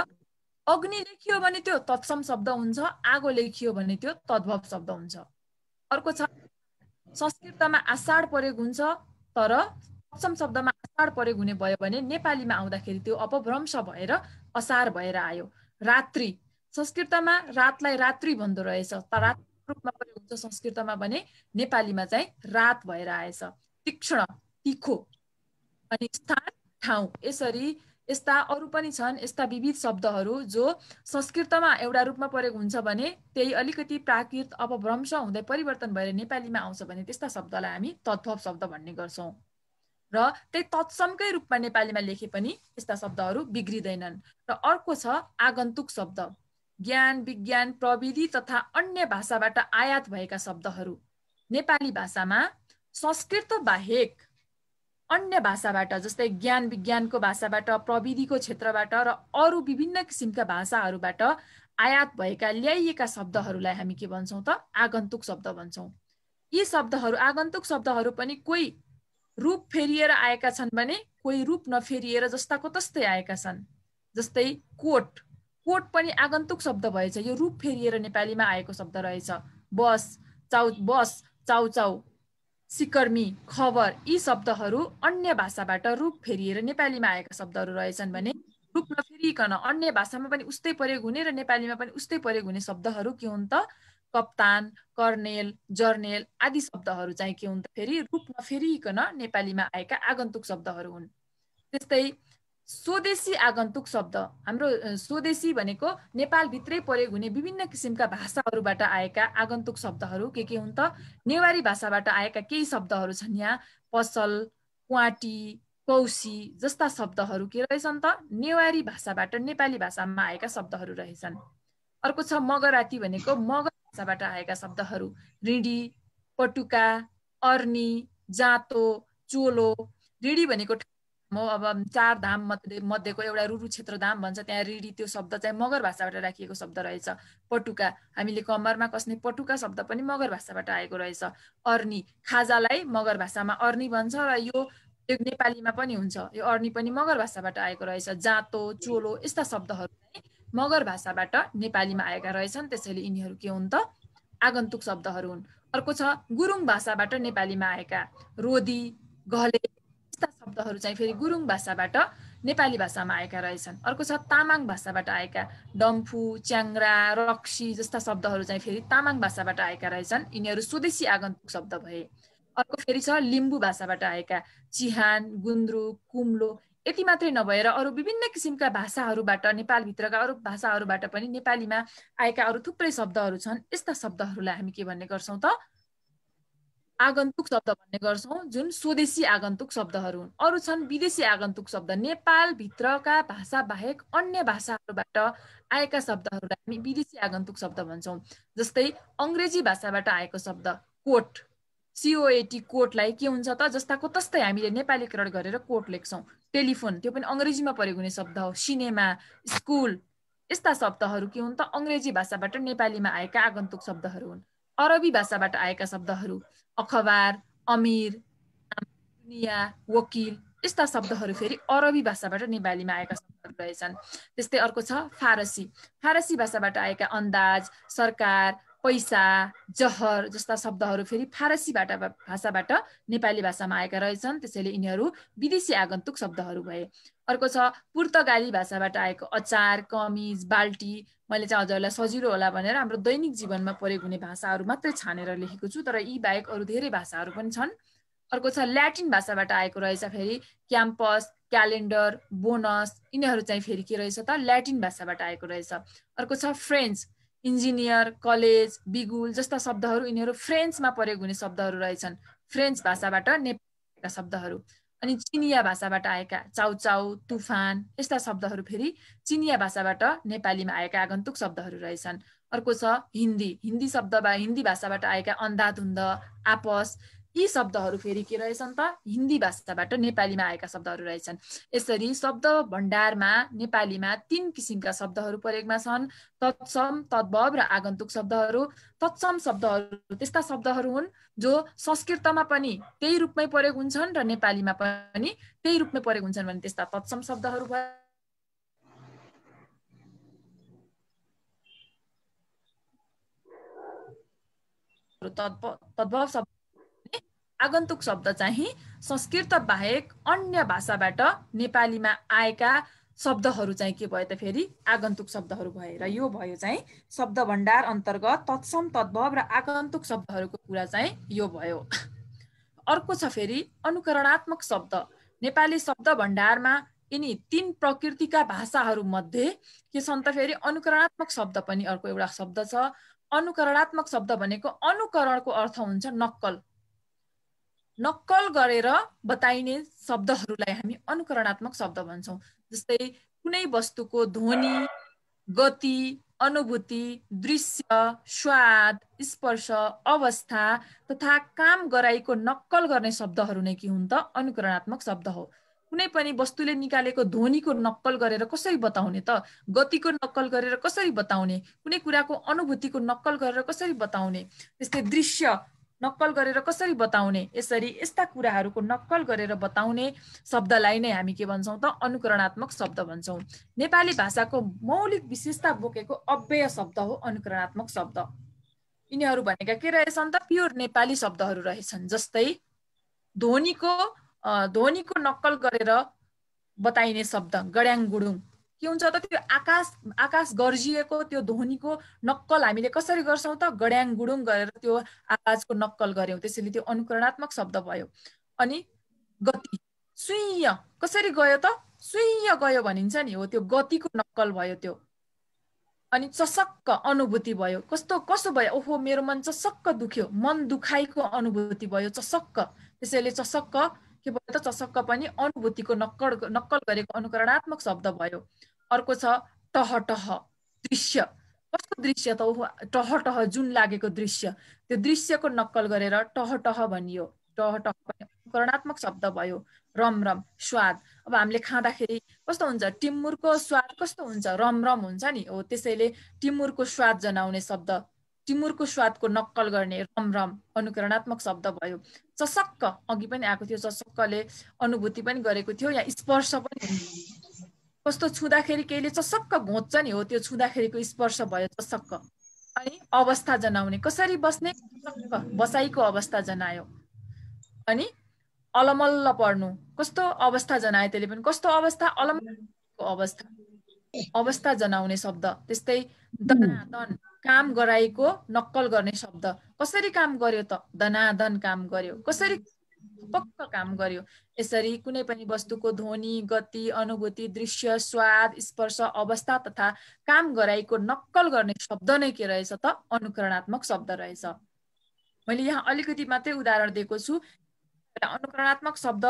अग्नि लेखियो भने त्यो तत्सम शब्द हुन्छ आगो लेखियो भने त्यो तद्भव शब्द हुन्छ अर्को छ संस्कृतमा आषाढ प्रयोग हुन्छ तर तत्सम शब्दमा असार प्रयोग हुने भयो भने नेपालीमा आउँदाखेरि त्यो अपभ्रंश भएर असार भएर आयो रात्रि संस्कृतमा रातलाई रात्रि भन्दो रहेछ रात रूपमा प्रयोग हुन्छ संस्कृतमा भने नेपालीमा चाहिँ रात भएर आएछ तीक्ष्ण तिखो अनि स्थान ठाउँ यसरी यस्ता अरू पनि छन् यस्ता विविध शब्दहरू जो संस्कृतमा एउटा रूपमा प्रयोग हुन्छ भने त्यही अलिकति प्राकृत अपभ्रंश हुँदै परिवर्तन भएर नेपालीमा आउँछ भने त्यस्ता शब्दलाई हामी तद्भव शब्द भन्ने गर्छौँ र त्यही तत्समकै रूपमा नेपालीमा लेखे पनि यस्ता शब्दहरू बिग्रिँदैनन् र अर्को छ आगन्तुक शब्द ज्ञान विज्ञान प्रविधि तथा अन्य भाषाबाट आयात भएका शब्दहरू नेपाली भाषामा संस्कृत बाहेक अन्य भाषाबाट जस्तै ज्ञान विज्ञानको भाषाबाट प्रविधिको क्षेत्रबाट र अरू विभिन्न किसिमका भाषाहरूबाट आयात भएका ल्याइएका शब्दहरूलाई हामी के भन्छौँ त आगन्तुक शब्द भन्छौँ यी शब्दहरू आगन्तुक शब्दहरू पनि कोही रूप फेरिएर आएका छन् भने कोही रूप नफेरिएर जस्ताको तस्तै आएका छन् जस्तै कोट कोट पनि आगन्तुक शब्द भएछ यो रूप फेरिएर नेपालीमा आएको शब्द रहेछ बस चाउ बस चाउचाउ सिकर्मी खबर यी शब्दहरू अन्य भाषाबाट रूप फेरिएर नेपालीमा आएका शब्दहरू रहेछन् भने रूप नफेरिकन अन्य भाषामा पनि उस्तै प्रयोग हुने र नेपालीमा पनि उस्तै प्रयोग हुने शब्दहरू के हुन् त कप्तान कर्नेल जर्नेल आदि शब्दहरू चाहिँ के हुन् त फेरि रूप नफेरिकन नेपालीमा आएका आगन्तुक शब्दहरू हुन् त्यस्तै स्वदेशी आगन्तुक शब्द हाम्रो स्वदेशी भनेको नेपालभित्रै प्रयोग हुने विभिन्न किसिमका भाषाहरूबाट आएका आगन्तुक शब्दहरू के के हुन् त नेवारी भाषाबाट आएका केही शब्दहरू छन् यहाँ पसल क्वाटी कौशी जस्ता शब्दहरू के रहेछन् त नेवारी भाषाबाट नेपाली भाषामा आएका शब्दहरू रहेछन् अर्को छ मगराती भनेको मगर भाषाबाट आएका शब्दहरू रिडी पटुका अर्नी जाँतो चोलो रिडी भनेको म अब चार धाम मध्ये मध्येको एउटा रुरु क्षेत्र धाम भन्छ त्यहाँ रिडी त्यो शब्द चाहिँ मगर भाषाबाट राखिएको शब्द रहेछ पटुका हामीले कम्मरमा कस्ने पटुका शब्द पनि मगर भाषाबाट आएको रहेछ अर्नी खाजालाई मगर भाषामा अर्नी भन्छ र यो नेपालीमा पनि हुन्छ यो अर्नी पनि मगर भाषाबाट आएको रहेछ जाँतो चोलो यस्ता शब्दहरू चाहिँ मगर भाषाबाट नेपालीमा आएका रहेछन् त्यसैले यिनीहरू के हुन् त आगन्तुक शब्दहरू हुन् अर्को छ गुरुङ भाषाबाट नेपालीमा आएका रोदी गले यस्ता शब्दहरू चाहिँ फेरि गुरुङ भाषाबाट नेपाली भाषामा आएका रहेछन् अर्को छ तामाङ भाषाबाट आएका डम्फु च्याङ्रा रक्सी जस्ता शब्दहरू चाहिँ फेरि तामाङ भाषाबाट आएका रहेछन् यिनीहरू स्वदेशी आगन्तुक शब्द भए अर्को फेरि छ लिम्बू भाषाबाट आएका चिहान गुन्द्रुक कुम्लो यति मात्रै नभएर अरू विभिन्न किसिमका भाषाहरूबाट नेपालभित्रका अरू भाषाहरूबाट पनि नेपालीमा आएका अरू थुप्रै शब्दहरू छन् यस्ता शब्दहरूलाई हामी के भन्ने गर्छौँ त आगन्तुक शब्द भन्ने गर्छौँ जुन स्वदेशी आगन्तुक शब्दहरू हुन् अरू छन् विदेशी आगन्तुक शब्द नेपालभित्रका भाषा बाहेक अन्य भाषाहरूबाट आएका शब्दहरूलाई हामी विदेशी आगन्तुक शब्द भन्छौँ जस्तै अङ्ग्रेजी भाषाबाट आएको शब्द कोट सिओएटी कोटलाई के हुन्छ त जस्ताको तस्तै हामीले नेपालीकरण गरेर कोट लेख्छौँ टेलिफोन त्यो पनि अङ्ग्रेजीमा परेको हुने शब्द हो सिनेमा स्कुल यस्ता शब्दहरू के हुन् त अङ्ग्रेजी भाषाबाट नेपालीमा आएका आगन्तुक शब्दहरू हुन् अरबी भाषाबाट आएका शब्दहरू अखबार अमिर दुनियाँ वकिल यस्ता शब्दहरू फेरि अरबी भाषाबाट नेपालीमा आएका शब्दहरू रहेछन् त्यस्तै अर्को छ फारसी फारसी भाषाबाट आएका अन्दाज सरकार पैसा जहर जस्ता शब्दहरू फेरि फारसीबाट भाषाबाट नेपाली भाषामा आएका रहेछन् त्यसैले यिनीहरू विदेशी आगन्तुक शब्दहरू भए अर्को छ पुर्तगाली भाषाबाट आएको अचार कमिज बाल्टी मैले चाहिँ हजुरहरूलाई सजिलो होला भनेर हाम्रो दैनिक जीवनमा प्रयोग हुने भाषाहरू मात्रै छानेर लेखेको छु तर यी बाहेक अरू धेरै भाषाहरू पनि छन् अर्को छ ल्याटिन भाषाबाट आएको रहेछ फेरि क्याम्पस क्यालेन्डर बोनस यिनीहरू चाहिँ फेरि के रहेछ त ल्याटिन भाषाबाट आएको रहेछ अर्को छ फ्रेन्च इन्जिनियर कलेज बिगुल जस्ता शब्दहरू यिनीहरू फ्रेन्चमा प्रयोग हुने शब्दहरू रहेछन् फ्रेन्च भाषाबाट नेपालका शब्दहरू अनि चिनिया भाषाबाट आएका चाउचाउ तुफान यस्ता शब्दहरू फेरि चिनिया भाषाबाट नेपालीमा आएका आगन्तुक शब्दहरू रहेछन् अर्को छ हिन्दी हिन्दी शब्द हिन्दी भाषाबाट आएका अन्धाधुन्ध आपस यी शब्दहरू फेरि के रहेछन् त हिन्दी भाषाबाट नेपालीमा आएका शब्दहरू रहेछन् यसरी शब्द भण्डारमा नेपालीमा तिन किसिमका शब्दहरू प्रयोगमा छन् तत्सम तद्भव र आगन्तुक शब्दहरू तत्सम शब्दहरू त्यस्ता शब्दहरू हुन् जो संस्कृतमा पनि त्यही रूपमै प्रयोग हुन्छन् र नेपालीमा पनि त्यही रूपमै प्रयोग हुन्छन् भने त्यस्ता तत्सम शब्दहरू भयो तद्भव शब्द आगन्तुक शब्द चाहिँ संस्कृत बाहेक अन्य भाषाबाट नेपालीमा आएका शब्दहरू चाहिँ के भयो त फेरि आगन्तुक शब्दहरू भए र यो भयो चाहिँ शब्द भण्डार अन्तर्गत तत्सम तद्भव र आगन्तुक शब्दहरूको कुरा चाहिँ यो भयो अर्को छ फेरि अनुकरणात्मक शब्द नेपाली शब्द भण्डारमा यिनी तिन प्रकृतिका भाषाहरू मध्ये के छन् त फेरि अनुकरणात्मक शब्द पनि अर्को एउटा शब्द छ अनुकरणात्मक शब्द भनेको अनुकरणको अर्थ हुन्छ नक्कल नक्कल गरेर बताइने शब्दहरूलाई हामी अनुकरणात्मक शब्द भन्छौँ जस्तै कुनै वस्तुको ध्वनि गति अनुभूति दृश्य स्वाद स्पर्श अवस्था तथा काम गराइको नक्कल गर्ने शब्दहरू नै के हुन् त अनुकरणात्मक शब्द हो कुनै पनि वस्तुले निकालेको ध्वनिको नक्कल गरेर कसरी बताउने त गतिको नक्कल गरेर कसरी बताउने कुनै कुराको अनुभूतिको नक्कल गरेर कसरी बताउने त्यस्तै दृश्य नक्कल गरेर कसरी बताउने यसरी यस्ता कुराहरूको नक्कल गरेर बताउने शब्दलाई नै हामी के भन्छौँ त अनुकरणात्मक शब्द भन्छौँ नेपाली भाषाको मौलिक विशेषता बोकेको अव्यय शब्द हो अनुकरणात्मक शब्द यिनीहरू भनेका के रहेछन् त प्योर नेपाली शब्दहरू रहेछन् जस्तै ध्वनिको ध्वनिको नक्कल गरेर बताइने शब्द गड्याङ गुडुङ के हुन्छ त त्यो आकाश आकाश गर्जिएको त्यो ध्वनिको नक्कल हामीले कसरी गर्छौँ त गड्याङ गुडुङ गरेर त्यो आवाजको नक्कल गऱ्यौँ त्यसैले त्यो अनुकरणात्मक शब्द भयो अनि गति सुइय कसरी गयो त सुइय गयो भनिन्छ नि हो त्यो गतिको नक्कल भयो त्यो अनि चसक्क अनुभूति भयो कस्तो कसो भयो ओहो मेरो मन चसक्क दुख्यो मन दुखाइको अनुभूति भयो चसक्क त्यसैले चसक्क के भयो त चसक्क पनि अनुभूतिको नक्कल नक्कल गरेको अनुकरणात्मक शब्द भयो अर्को छ टह टह दृश्य कस्तो दृश्य त टह टह जुन लागेको दृश्य त्यो दृश्यको नक्कल गरेर टह टह भनियो टह टह पनि अनुकरणात्मक शब्द भयो रम रम स्वाद अब हामीले खाँदाखेरि कस्तो हुन्छ टिमुरको स्वाद कस्तो हुन्छ रम रम हुन्छ नि हो त्यसैले टिमुरको स्वाद जनाउने शब्द टिमुरको स्वादको नक्कल गर्ने रम रम अनुकरणात्मक शब्द भयो चसक्क अघि पनि आएको थियो चसक्कले अनुभूति पनि गरेको थियो या स्पर्श पनि कस्तो छुँदाखेरि केहीले चसक्क घोच्छ नि हो त्यो छुँदाखेरिको स्पर्श भयो चसक्क अनि अवस्था जनाउने कसरी बस्ने बसाइको अवस्था जनायो अनि अलमल्ल पर्नु कस्तो अवस्था जनायो त्यसले पनि कस्तो अवस्था अलमल्लको अवस्था अवस्था जनाउने शब्द त्यस्तै दन काम गराएको नक्कल गर्ने शब्द कसरी काम गर्यो त धनाधन काम गर्यो कसरी पक्क काम गर्यो यसरी कुनै पनि वस्तुको ध्वनि गति अनुभूति दृश्य स्वाद स्पर्श अवस्था तथा काम गराइको नक्कल गर्ने शब्द नै के रहेछ त अनुकरणात्मक शब्द रहेछ मैले यहाँ अलिकति मात्रै उदाहरण दिएको छु अनुकरणात्मक शब्द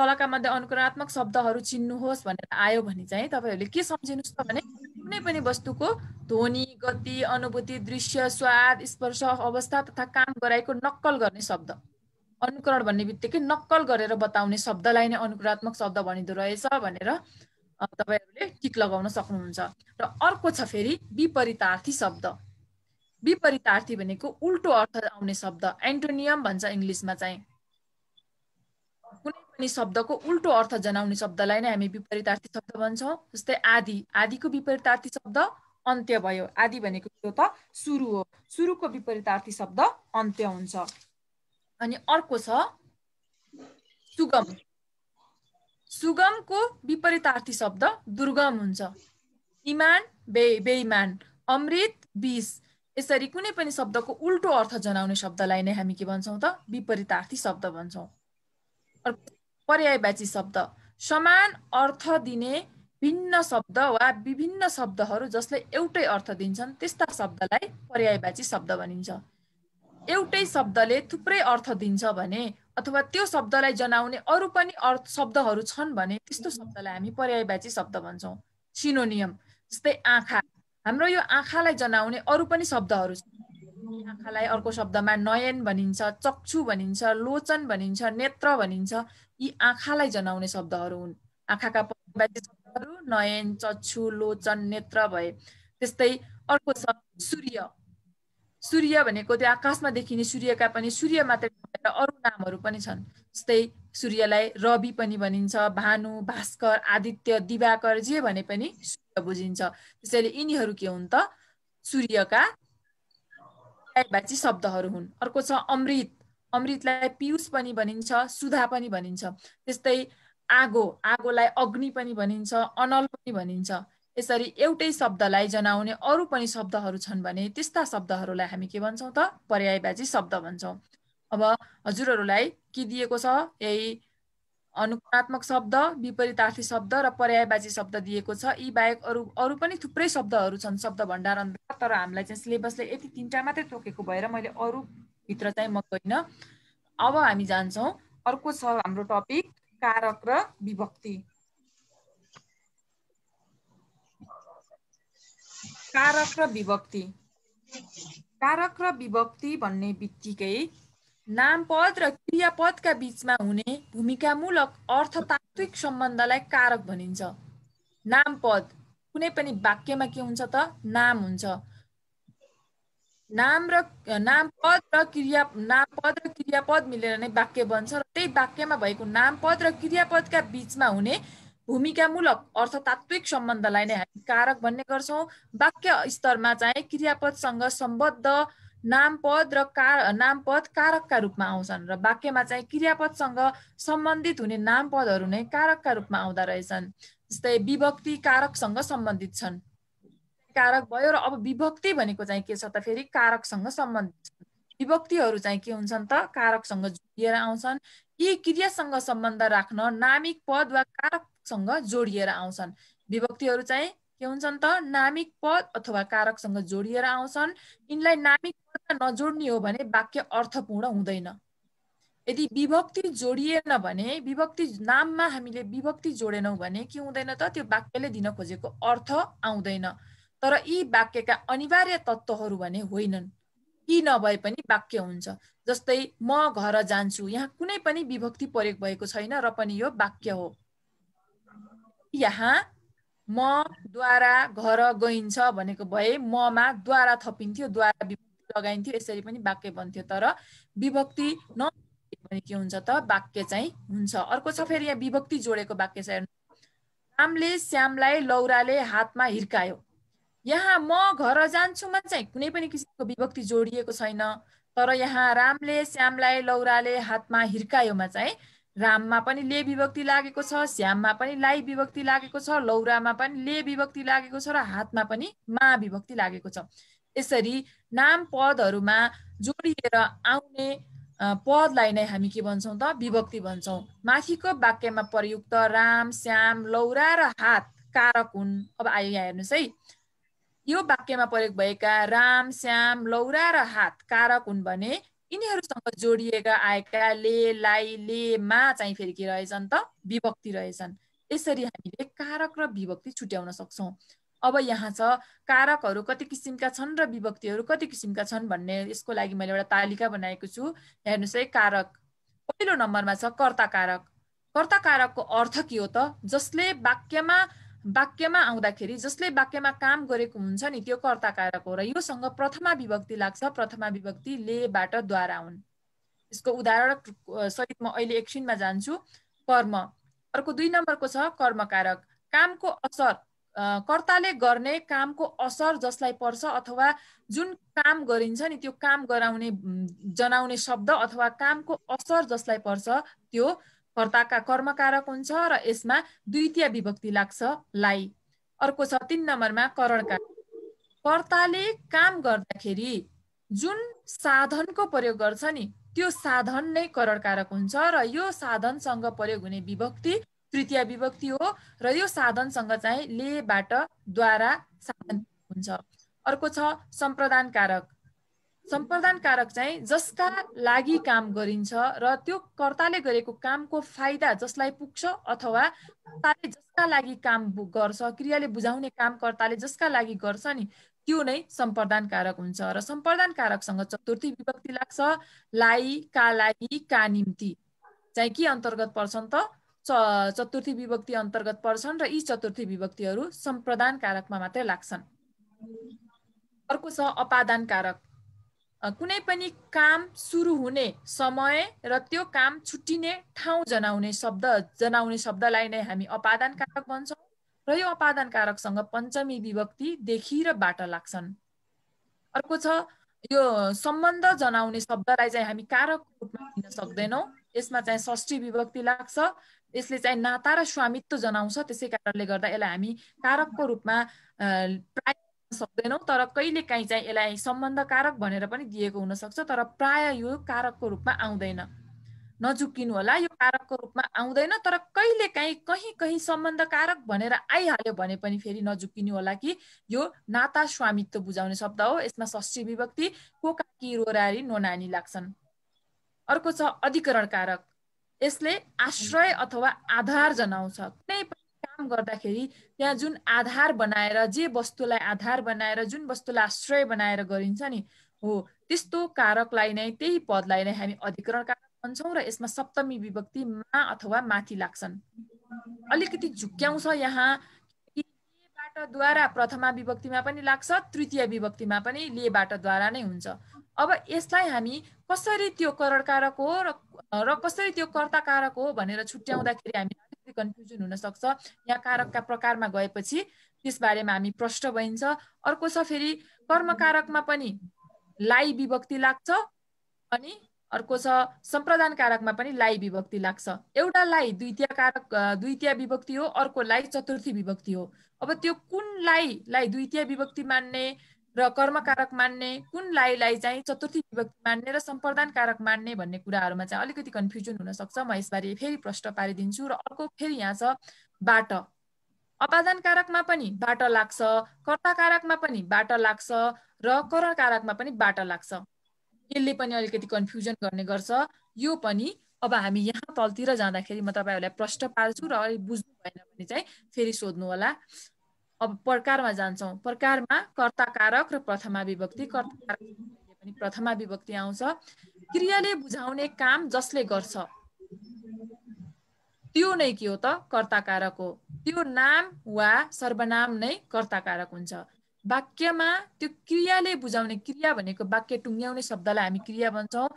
तलका मध्ये अनुकरणात्मक शब्दहरू चिन्नुहोस् भनेर आयो भने चाहिँ तपाईँहरूले के सम्झिनुहोस् त भने कुनै पनि वस्तुको ध्वनि गति अनुभूति दृश्य स्वाद स्पर्श अवस्था तथा काम गराएको नक्कल गर्ने शब्द अनुकरण भन्ने बित्तिकै नक्कल गरेर बताउने शब्दलाई नै अनुकरणात्मक शब्द भनिँदो रहेछ भनेर तपाईँहरूले टिक लगाउन सक्नुहुन्छ र अर्को छ फेरि विपरीतार्थी शब्द विपरीतार्थी भनेको उल्टो अर्थ आउने शब्द एन्टोनियम भन्छ इङ्ग्लिसमा चाहिँ कुनै पनि शब्दको उल्टो अर्थ जनाउने शब्दलाई नै हामी विपरीतार्थी शब्द भन्छौँ जस्तै आदि आदिको विपरीतार्थी शब्द अन्त्य भयो आदि भनेको के हो त सुरु हो सुरुको विपरीतार्थी शब्द अन्त्य हुन्छ अनि अर्को छ सुगम सुगमको विपरीतार्थी शब्द दुर्गम हुन्छ इमान बे बेइमान अमृत विष यसरी कुनै पनि शब्दको उल्टो अर्थ जनाउने शब्दलाई नै हामी के भन्छौँ त विपरीतार्थी शब्द भन्छौँ अर्को पर्यायवाची शब्द समान अर्थ दिने भिन्न शब्द वा विभिन्न शब्दहरू जसले एउटै अर्थ दिन्छन् त्यस्ता शब्दलाई पर्यायवाची शब्द भनिन्छ एउटै शब्दले थुप्रै अर्थ दिन्छ भने अथवा त्यो शब्दलाई जनाउने अरू पनि अर्थ शब्दहरू छन् भने त्यस्तो शब्दलाई हामी पर्यायवाची शब्द भन्छौँ सिनोनियम जस्तै आँखा हाम्रो यो आँखालाई जनाउने अरू पनि शब्दहरू छन् आँखालाई अर्को शब्दमा नयन भनिन्छ चक्षु भनिन्छ लोचन भनिन्छ नेत्र भनिन्छ यी आँखालाई जनाउने शब्दहरू हुन् आँखाका शब्दहरू नयन चक्षु लोचन नेत्र भए त्यस्तै अर्को छ सूर्य सूर्य भनेको त्यो आकाशमा देखिने सूर्यका पनि सूर्य मात्रै नभएर अरू नामहरू पनि छन् जस्तै सूर्यलाई रवि पनि भनिन्छ भानु भास्कर आदित्य दिवाकर जे भने पनि सूर्य बुझिन्छ त्यसैले यिनीहरू के हुन् त सूर्यका पर्यायवाची शब्दहरू हुन् अर्को छ अमृत अमृतलाई पियुष पनि भनिन्छ सुधा पनि भनिन्छ त्यस्तै आगो आगोलाई अग्नि पनि भनिन्छ अनल पनि भनिन्छ यसरी एउटै शब्दलाई जनाउने अरू पनि शब्दहरू छन् भने त्यस्ता शब्दहरूलाई हामी के भन्छौँ त पर्यायवाची शब्द भन्छौँ अब हजुरहरूलाई के दिएको छ यही अनुगुणात्मक शब्द विपरीतार्थी शब्द र पर्यायवाजी शब्द दिएको छ यी बाहेक अरू अरू पनि थुप्रै शब्दहरू छन् शब्द भण्डार तर हामीलाई चाहिँ सिलेबसले यति तिनवटा मात्रै तोकेको भएर मैले अरूभित्र चाहिँ म गइनँ अब हामी जान्छौँ अर्को छ हाम्रो टपिक कारक र विभक्ति कारक र विभक्ति कारक र विभक्ति भन्ने बित्तिकै नाम पद र क्रियापदका बिचमा हुने भूमिकामूलक अर्थतात्विक सम्बन्धलाई कारक भनिन्छ नाम पद कुनै पनि वाक्यमा के हुन्छ त नाम हुन्छ नाम र नाम पद र क्रिया नाम पद र क्रियापद मिलेर नै वाक्य बन्छ र त्यही वाक्यमा भएको नाम पद र क्रियापदका बिचमा हुने भूमिकामूलक अर्थतात्विक सम्बन्धलाई नै हामी कारक भन्ने गर्छौँ वाक्य स्तरमा चाहिँ क्रियापदसँग सम्बद्ध नाम पद र कार नामपद कारकका रूपमा आउँछन् र वाक्यमा चाहिँ क्रियापदसँग सम्बन्धित हुने नाम पदहरू नै कारकका रूपमा आउँदा रहेछन् जस्तै विभक्ति कारकसँग सम्बन्धित छन् कारक भयो र अब विभक्ति भनेको चाहिँ के छ त फेरि कारकसँग सम्बन्धित छन् विभक्तिहरू चाहिँ के हुन्छन् त कारकसँग जोडिएर आउँछन् यी क्रियासँग सम्बन्ध राख्न नामिक पद वा कारकसँग जोडिएर आउँछन् विभक्तिहरू चाहिँ के हुन्छन् त नामिक पद अथवा कारकसँग जोडिएर आउँछन् यिनलाई नामिक पदमा नजोड्ने हो भने वाक्य अर्थपूर्ण हुँदैन यदि विभक्ति जोडिएन भने विभक्ति नाममा हामीले विभक्ति जोडेनौँ भने के हुँदैन त त्यो वाक्यले दिन खोजेको अर्थ आउँदैन तर यी वाक्यका अनिवार्य तत्त्वहरू भने होइनन् यी नभए पनि वाक्य हुन्छ जस्तै म घर जान्छु यहाँ कुनै पनि विभक्ति प्रयोग भएको छैन र पनि यो वाक्य हो यहाँ म द्वारा घर गइन्छ भनेको भए ममा द्वारा थपिन्थ्यो द्वारा विभक्ति लगाइन्थ्यो यसरी पनि वाक्य बन्थ्यो तर विभक्ति न भने के हुन्छ त वाक्य चाहिँ हुन्छ अर्को छ फेरि यहाँ विभक्ति जोडेको वाक्य छ हेर्नु रामले श्यामलाई लौराले हातमा हिर्कायो यहाँ म घर जान्छुमा चाहिँ कुनै पनि किसिमको विभक्ति जोडिएको छैन तर यहाँ रामले श्यामलाई लौराले हातमा हिर्कायोमा चाहिँ राममा पनि ले विभक्ति लागेको छ श्याममा पनि लाई विभक्ति लागेको छ लौरामा पनि ले विभक्ति लागेको छ र हातमा पनि मा विभक्ति लागेको छ यसरी नाम पदहरूमा जोडिएर आउने पदलाई नै हामी के भन्छौँ त विभक्ति भन्छौँ माथिको वाक्यमा प्रयुक्त राम श्याम लौरा र हात कारक हुन् अब आयो यहाँ हेर्नुहोस् है यो वाक्यमा प्रयोग भएका राम श्याम लौरा र हात कारक हुन् भने यिनीहरूसँग जोडिएका आएका ले लाई ले मा चाहिँ फेरि के रहेछन् त विभक्ति रहेछन् यसरी हामीले कारक र विभक्ति छुट्याउन सक्छौँ अब यहाँ छ कारकहरू कति किसिमका छन् र विभक्तिहरू कति किसिमका छन् भन्ने यसको लागि मैले एउटा तालिका बनाएको छु हेर्नुहोस् है कारक पहिलो नम्बरमा छ कर्ता कारक कर्ता कारकको अर्थ के हो त जसले वाक्यमा वाक्यमा आउँदाखेरि जसले वाक्यमा काम गरेको हुन्छ नि त्यो कर्ता कारक हो र योसँग प्रथमा विभक्ति लाग्छ प्रथमा विभक्ति लेबाट द्वारा हुन् यसको उदाहरण सहित म अहिले एकछिनमा जान्छु कर्म अर्को दुई नम्बरको छ कर्मकारक कामको असर कर्ताले गर्ने कामको असर जसलाई पर्छ अथवा जुन काम गरिन्छ नि त्यो काम गराउने जनाउने शब्द अथवा कामको असर जसलाई पर्छ त्यो कर्ताका कर्मकारक हुन्छ र यसमा द्वितीय विभक्ति लाग्छ लाई अर्को छ तिन नम्बरमा करणकार कर्ताले काम गर्दाखेरि जुन साधनको प्रयोग गर्छ नि त्यो साधन नै करणकारक हुन्छ र यो साधनसँग प्रयोग हुने विभक्ति तृतीय विभक्ति हो र यो साधनसँग चाहिँ लेबाट द्वारा साधन हुन्छ अर्को छ सम्प्रदान कारक सम्प्रदान कारक चाहिँ जसका लागि काम गरिन्छ र त्यो कर्ताले गरेको कामको फाइदा जसलाई पुग्छ अथवा कर्ताले जसका लागि काम गर्छ क्रियाले बुझाउने काम कर्ताले जसका लागि गर्छ नि त्यो नै सम्प्रदान कारक हुन्छ र सम्प्रदान कारकसँग चतुर्थी विभक्ति लाग्छ लाई का लागि का निम्ति चाहिँ के अन्तर्गत पर्छन् त च चतुर्थी विभक्ति अन्तर्गत पर्छन् र यी चतुर्थी विभक्तिहरू सम्प्रदान कारकमा मात्रै लाग्छन् अर्को छ अपादान कारक कुनै पनि काम सुरु हुने समय र त्यो काम छुट्टिने ठाउँ जनाउने शब्द जनाउने शब्दलाई नै हामी अपादान कारक भन्छौँ र यो अपादान कारकसँग पञ्चमी विभक्ति देखि र बाट लाग्छन् अर्को छ यो सम्बन्ध जनाउने शब्दलाई चाहिँ हामी कारकको रूपमा लिन सक्दैनौँ यसमा चाहिँ षष्ठी विभक्ति लाग्छ यसले चाहिँ नाता र स्वामित्व जनाउँछ त्यसै कारणले गर्दा यसलाई हामी कारकको रूपमा प्राय सक्दैनौँ तर काहीँ चाहिँ यसलाई सम्बन्ध कारक भनेर पनि दिएको हुनसक्छ तर प्राय यो कारकको रूपमा आउँदैन नझुक्किनु होला यो कारकको रूपमा आउँदैन तर कहिले काहीँ कहीँ कहीँ सम्बन्ध कारक भनेर आइहाल्यो भने पनि फेरि नझुक्किनु होला कि यो नाता स्वामित्व बुझाउने शब्द हो यसमा षष्ठी विभक्ति को काकी रोरारी नोनानी लाग्छन् अर्को छ अधिकरण कारक यसले आश्रय अथवा आधार जनाउँछ कुनै काम गर्दाखेरि त्यहाँ जुन आधार बनाएर जे वस्तुलाई आधार बनाएर जुन वस्तुलाई आश्रय बनाएर गरिन्छ नि हो त्यस्तो कारकलाई नै त्यही पदलाई नै हामी अधिकरण कारक भन्छौँ र यसमा सप्तमी विभक्ति मा अथवा माथि लाग्छन् अलिकति झुक्क्याउँछ यहाँ द्वारा प्रथमा विभक्तिमा पनि लाग्छ तृतीय विभक्तिमा पनि लेबाटद्वारा नै हुन्छ अब यसलाई हामी कसरी त्यो करण कारक हो र कसरी त्यो कर्ता कारक हो भनेर छुट्याउँदाखेरि हामी कन्फ्युजन हुनसक्छ यहाँ कारकका प्रकारमा गएपछि त्यसबारेमा हामी प्रष्ट भइन्छ अर्को छ फेरि कर्मकारकमा पनि लाइ विभक्ति लाग्छ अनि अर्को छ सम्प्रदान कारकमा पनि लाइ विभक्ति लाग्छ एउटा लाइ द्वितीय कारक द्वितीय विभक्ति हो अर्को लाइ चतुर्थी विभक्ति हो अब त्यो कुन लाइलाई द्वितीय विभक्ति मान्ने र कर्मकारक मान्ने कुन लाईलाई चाहिँ चतुर्थी विभक्ति मान्ने र सम्प्रदान कारक मान्ने भन्ने कुराहरूमा चाहिँ अलिकति कन्फ्युजन हुनसक्छ म यसबारे फेरि प्रश्न पारिदिन्छु र अर्को फेरि यहाँ छ बाट अपादान कारकमा पनि बाट लाग्छ कर्ताकारकमा पनि बाट लाग्छ र करकारकमा पनि बाट लाग्छ यसले पनि अलिकति कन्फ्युजन गर्ने गर्छ यो पनि अब हामी यहाँ तलतिर जाँदाखेरि म तपाईँहरूलाई प्रश्न पार्छु र अलिक बुझ्नु भएन भने चाहिँ फेरि सोध्नु होला अब प्रकारमा जान्छौँ प्रकारमा कर्ता कारक र प्रथमा विभक्ति कर्ता पनि प्रथमा विभक्ति आउँछ क्रियाले बुझाउने काम जसले गर्छ त्यो नै के हो त कर्ता कारक हो त्यो नाम वा सर्वनाम नै कर्ता कारक हुन्छ वाक्यमा त्यो क्रियाले बुझाउने क्रिया भनेको वाक्य टुङ्ग्याउने शब्दलाई हामी क्रिया भन्छौँ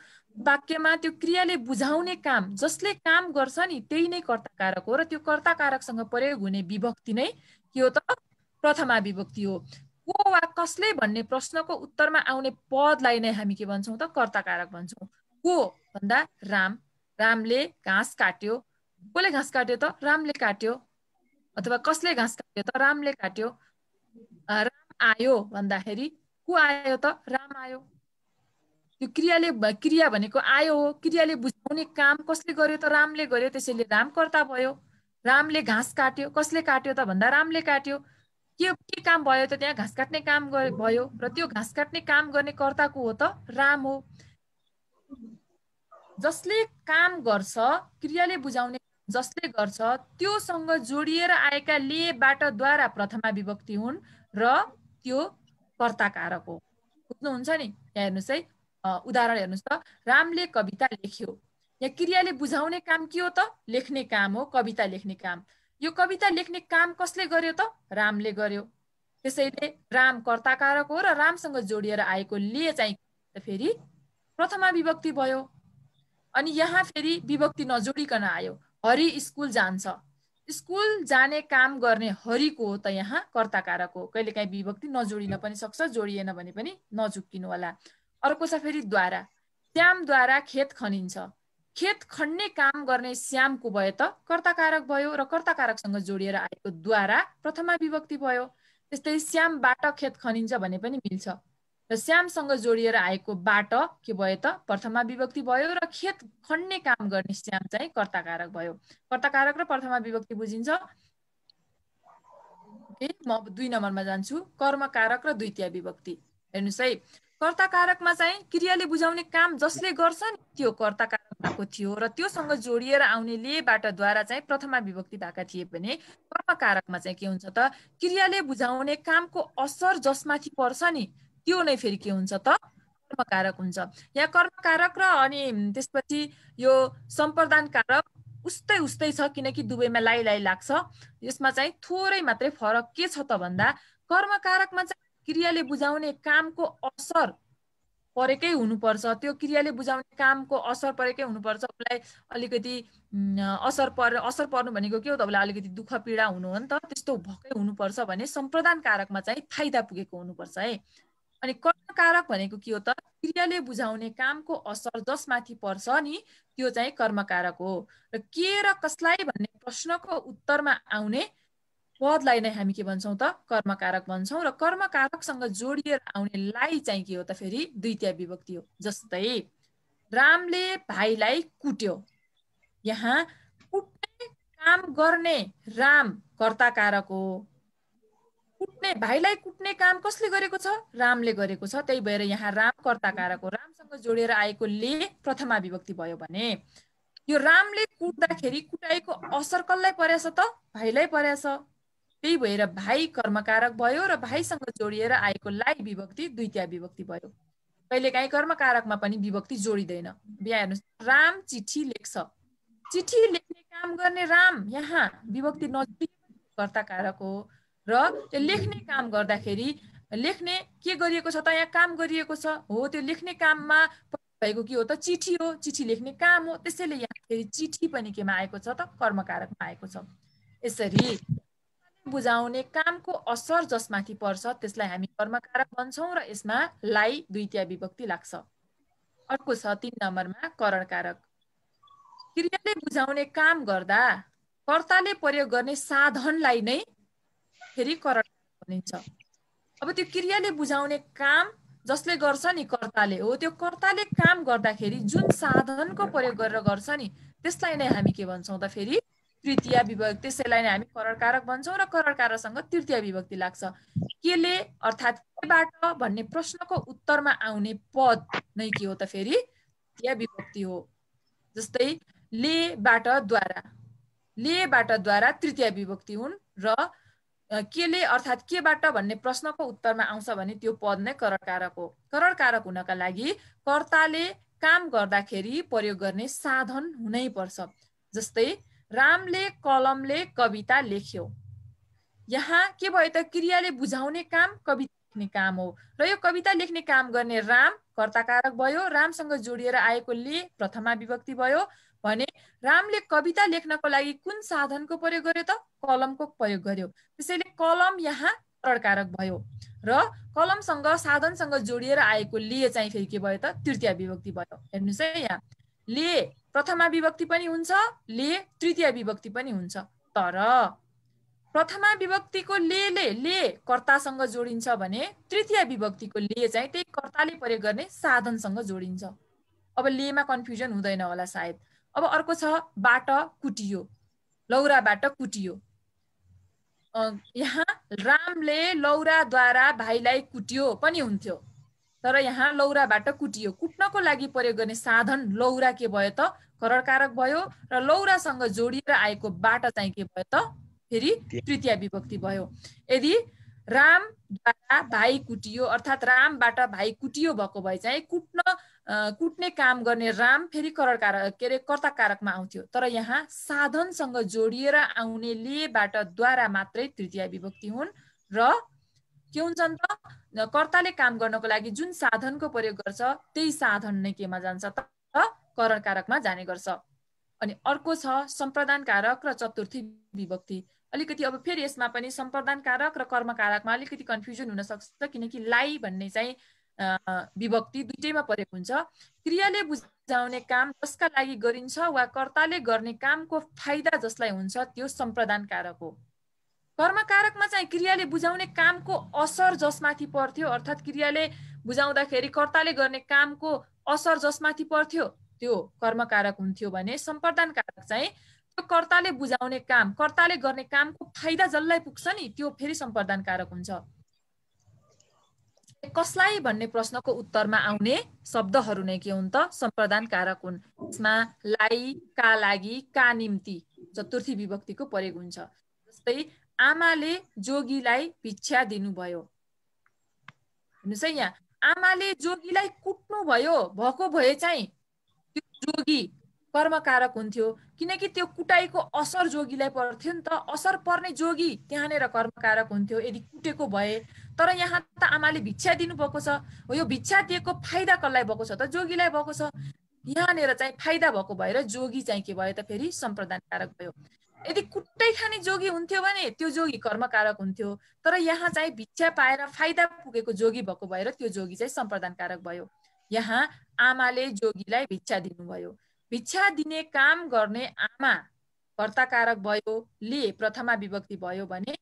वाक्यमा त्यो क्रियाले बुझाउने काम जसले काम गर्छ नि त्यही नै कर्ता कारक हो र त्यो कर्ता कारकसँग प्रयोग हुने विभक्ति नै के हो त प्रथमा विभक्ति हो को वा कसले भन्ने प्रश्नको उत्तरमा आउने पदलाई नै हामी के भन्छौँ त कर्ताकारक भन्छौँ को भन्दा राम रामले घाँस काट्यो कसले घाँस काट्यो त रामले काट्यो अथवा कसले घाँस काट्यो त रामले काट्यो राम आयो भन्दाखेरि को आयो त राम आयो त्यो क्रियाले क्रिया भनेको आयो हो क्रियाले बुझाउने काम कसले गर्यो त रामले गर्यो त्यसैले रामकर्ता भयो रामले घाँस काट्यो कसले काट्यो त भन्दा रामले काट्यो के के काम भयो त त्यहाँ घाँस काट्ने काम भयो र त्यो घाँस काट्ने काम गर्ने कर्ताको हो त राम हो जसले काम गर्छ क्रियाले बुझाउने जसले गर्छ त्योसँग जोडिएर आएका द्वारा प्रथमा विभक्ति हुन् र त्यो कर्ताकारक हो बुझ्नुहुन्छ नि यहाँ हेर्नुहोस् है उदाहरण हेर्नुहोस् त रामले कविता लेख्यो यहाँ क्रियाले बुझाउने काम के हो त लेख्ने काम हो कविता लेख्ने काम यो कविता लेख्ने काम कसले गर्यो त रामले गर्यो त्यसैले राम कर्ताकारक हो र रामसँग जोडिएर आएको ले चाहिँ फेरि प्रथमा विभक्ति भयो अनि यहाँ फेरि विभक्ति नजोडिकन आयो हरि स्कुल जान्छ स्कुल जाने काम गर्ने हरिको हो त यहाँ कर्ताकारक हो कहिलेकाहीँ विभक्ति नजोडिन पनि सक्छ जोडिएन भने पनि नझुक्किनु होला अर्को छ फेरि द्वारा श्यामद्वारा खेत खनिन्छ खेत खन्ने काम गर्ने श्यामको भए त कर्ताकारक भयो र कर्ताकारकसँग जोडिएर आएको द्वारा प्रथमा विभक्ति भयो त्यस्तै श्यामबाट खेत खनिन्छ भने पनि मिल्छ र श्यामसँग जोडिएर आएको बाट के भयो त प्रथमा विभक्ति भयो र खेत खन्ने काम गर्ने श्याम चाहिँ कर्ताकारक भयो कर्ताकारक र प्रथमा विभक्ति बुझिन्छ म दुई नम्बरमा जान्छु कर्मकारक र द्वितीय विभक्ति हेर्नुहोस् है कर्ताकारकमा चाहिँ क्रियाले बुझाउने काम जसले गर्छ नि त्यो कर्ताकारक भएको थियो र त्योसँग जोडिएर आउने लेबाटद्वारा चाहिँ प्रथमा विभक्ति भएका थिए भने कर्मकारकमा चाहिँ के हुन्छ त क्रियाले बुझाउने कामको असर जसमाथि पर्छ नि त्यो नै फेरि के हुन्छ त कर्मकारक हुन्छ यहाँ कर्मकारक र अनि त्यसपछि यो सम्प्रदान कारक उस्तै उस्तै छ किनकि दुवैमा लाइ लाइ लाग्छ यसमा चाहिँ थोरै मात्रै फरक के छ त भन्दा कर्मकारकमा चाहिँ क्रियाले बुझाउने कामको असर परेकै हुनुपर्छ त्यो क्रियाले बुझाउने कामको असर परेकै हुनुपर्छ उसलाई अलिकति असर पर असर पर्नु भनेको के हो त उसलाई अलिकति दुःख पीडा हुनु हो नि त त्यस्तो भएकै हुनुपर्छ भने सम्प्रदान कारकमा चाहिँ फाइदा पुगेको हुनुपर्छ है अनि कर्मकारक भनेको के हो त क्रियाले बुझाउने कामको असर जसमाथि पर्छ नि त्यो चाहिँ कर्मकारक हो र के र कसलाई भन्ने प्रश्नको उत्तरमा आउने पदलाई नै हामी के भन्छौँ त कर्मकारक भन्छौँ र कर्मकारकसँग जोडिएर आउनेलाई चाहिँ के हो त फेरि द्वितीय विभक्ति हो जस्तै रामले भाइलाई कुट्यो यहाँ कुट्ने काम गर्ने राम कर्ताकारक हो कुट्ने भाइलाई कुट्ने काम कसले गरेको छ रामले गरेको छ त्यही भएर यहाँ राम कर्ताकारक हो रामसँग जोडेर आएको ले प्रथमा विभक्ति भयो भने यो रामले कुट्दाखेरि कुटाएको असर कसलाई परेछ त भाइलाई परेछ त्यही भएर भाइ कर्मकारक भयो र भाइसँग जोडिएर आएको लाई विभक्ति द्वितीय विभक्ति भयो कहिलेकाहीँ कर्मकारकमा पनि विभक्ति जोडिँदैन बिहा हेर्नुहोस् राम चिठी लेख्छ चिठी लेख्ने काम गर्ने राम यहाँ विभक्ति कर्ता कारक हो र त्यो लेख्ने काम गर्दाखेरि लेख्ने के गरिएको छ त यहाँ काम गरिएको छ हो त्यो लेख्ने काममा भएको के हो त चिठी हो चिठी लेख्ने काम हो त्यसैले यहाँ फेरि चिठी पनि केमा आएको छ त कर्मकारकमा आएको छ यसरी बुझाउने कामको असर जसमाथि पर्छ त्यसलाई हामी कर्मकारक भन्छौँ र यसमा लाई द्वितीय विभक्ति लाग्छ अर्को छ तिन नम्बरमा करणकारक क्रियाले बुझाउने काम गर्दा कर्ताले प्रयोग गर्ने साधनलाई नै फेरि करण भनिन्छ अब त्यो क्रियाले बुझाउने काम जसले गर्छ नि कर्ताले हो त्यो कर्ताले काम गर्दाखेरि जुन साधनको प्रयोग गरेर गर्छ नि त्यसलाई नै हामी के भन्छौँ त फेरि तृतीय विभक्ति त्यसैलाई नै हामी करकारक भन्छौँ र करकारसँग तृतीय विभक्ति लाग्छ केले अर्थात् केबाट भन्ने प्रश्नको उत्तरमा आउने पद नै के हो त फेरि तृतीय विभक्ति हो जस्तै लेबाट द्वारा लेबाट द्वारा तृतीय विभक्ति हुन् र केले अर्थात् केबाट भन्ने प्रश्नको उत्तरमा आउँछ भने त्यो पद नै करकारक हो करकारक हुनका लागि कर्ताले काम गर्दाखेरि प्रयोग गर्ने साधन हुनै पर्छ जस्तै रामले कलमले कविता लेख्यो यहाँ के भयो त क्रियाले बुझाउने काम कविता लेख्ने काम हो र यो कविता लेख्ने काम गर्ने राम कर्ताकारक भयो रामसँग जोडिएर आएको ले प्रथमा विभक्ति भयो भने रामले कविता लेख्नको लागि कुन साधनको प्रयोग गर्यो त कलमको प्रयोग गर्यो त्यसैले कलम यहाँ कारक भयो र कलमसँग साधनसँग जोडिएर आएको लिए चाहिँ फेरि के भयो त तृतीय विभक्ति भयो हेर्नुहोस् है यहाँ ले प्रथमा विभक्ति पनि हुन्छ ले तृतीय विभक्ति पनि हुन्छ तर प्रथमा विभक्तिको ले ले ले कर्तासँग जोडिन्छ भने तृतीय विभक्तिको ले चाहिँ त्यही कर्ताले प्रयोग गर्ने साधनसँग जोडिन्छ अब लेमा कन्फ्युजन हुँदैन होला सायद अब अर्को छ बाट कुटियो लौराबाट कुटियो यहाँ रामले लौराद्वारा भाइलाई कुट्यो पनि हुन्थ्यो तर यहाँ लौराबाट कुटियो कुट्नको लागि प्रयोग गर्ने साधन लौरा के भयो त करकारक भयो र लौरासँग जोडिएर आएको बाटा चाहिँ के भयो त फेरि तृतीय विभक्ति भयो यदि रामद्वारा भाइ कुटियो अर्थात् रामबाट भाइ कुटियो भएको भए चाहिँ कुट्न कुट्ने काम गर्ने राम फेरि करकार के अरे कर्ताकारकमा आउँथ्यो तर यहाँ साधनसँग जोडिएर आउने लेबाट द्वारा मात्रै तृतीय विभक्ति हुन् र के हुन्छन् त कर्ताले काम गर्नको लागि जुन साधनको प्रयोग गर्छ त्यही साधन नै केमा जान्छ त करण कारकमा जाने गर्छ अनि अर्को छ सम्प्रदान कारक र चतुर्थी विभक्ति अलिकति अब फेरि यसमा पनि सम्प्रदान कारक र कर्म कारकमा अलिकति कन्फ्युजन हुन सक्छ किनकि लाई भन्ने चाहिँ विभक्ति दुइटैमा परेको हुन्छ क्रियाले बुझाउने काम जसका लागि गरिन्छ वा कर्ताले गर्ने कामको फाइदा जसलाई हुन्छ त्यो सम्प्रदान कारक हो कर्मकारकमा चाहिँ क्रियाले बुझाउने कामको असर जसमाथि पर्थ्यो अर्थात् क्रियाले बुझाउँदाखेरि कर्ताले गर्ने कामको असर जसमाथि पर्थ्यो त्यो कर्मकारक हुन्थ्यो भने सम्प्रदान कारक चाहिँ त्यो कर्ताले बुझाउने काम कर्ताले गर्ने कामको फाइदा जसलाई पुग्छ नि त्यो फेरि सम्प्रदान कारक हुन्छ कसलाई भन्ने प्रश्नको उत्तरमा आउने शब्दहरू नै के हुन् त सम्प्रदान कारक हुन् यसमा लाई का लागि का निम्ति चतुर्थी विभक्तिको प्रयोग हुन्छ जस्तै आमाले जोगीलाई भिक्षा दिनुभयो हेर्नुहोस् है यहाँ आमाले जोगीलाई कुट्नु भयो भएको भए चाहिँ त्यो जोगी कर्मकारक हुन्थ्यो किनकि त्यो कुटाइको असर जोगीलाई पर्थ्यो नि त असर पर्ने जोगी त्यहाँनिर कर्मकारक हुन्थ्यो यदि कुटेको भए तर यहाँ त आमाले भिक्षा दिनुभएको छ हो यो भिक्षा दिएको फाइदा कसलाई भएको छ त जोगीलाई भएको छ यहाँनिर चाहिँ फाइदा भएको भएर जोगी चाहिँ के भयो त फेरि सम्प्रदानकारक भयो यदि कुट्टै खाने जोगी हुन्थ्यो भने त्यो जोगी कर्मकारक हुन्थ्यो तर यहाँ चाहिँ भिक्षा पाएर फाइदा पुगेको जोगी भएको भएर त्यो जोगी चाहिँ कारक भयो यहाँ आमाले जोगीलाई भिक्षा दिनुभयो भिक्षा दिने काम गर्ने आमा कर्ताकारक भयो ले प्रथमा विभक्ति भयो भने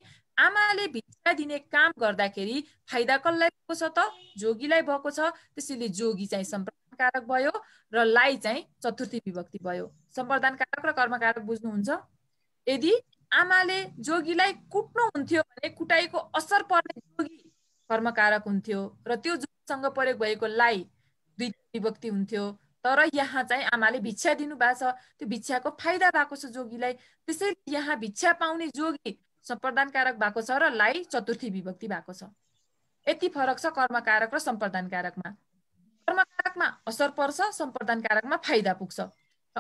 आमाले भिक्षा दिने काम गर्दाखेरि फाइदा कसलाई भएको छ त जोगीलाई भएको छ त्यसैले जोगी चाहिँ कारक भयो र लाई चाहिँ चतुर्थी विभक्ति भयो कारक र कर्मकारक बुझ्नुहुन्छ यदि आमाले जोगीलाई कुट्नु हुन्थ्यो भने कुटाइको असर पर्ने जोगी कर्मकारक हुन्थ्यो र त्यो जोगीसँग प्रयोग भएको लाई दुई विभक्ति हुन्थ्यो तर यहाँ चाहिँ आमाले भिक्षा दिनुभएको छ त्यो भिक्षाको फाइदा भएको छ जोगीलाई त्यसैले यहाँ भिक्षा पाउने जोगी सम्प्रदानकारक भएको छ र लाई चतुर्थी विभक्ति भएको छ यति फरक छ कर्मकारक र सम्प्रदानकारकमा कर्मकारकमा असर पर्छ सम्प्रदानकारकमा फाइदा पुग्छ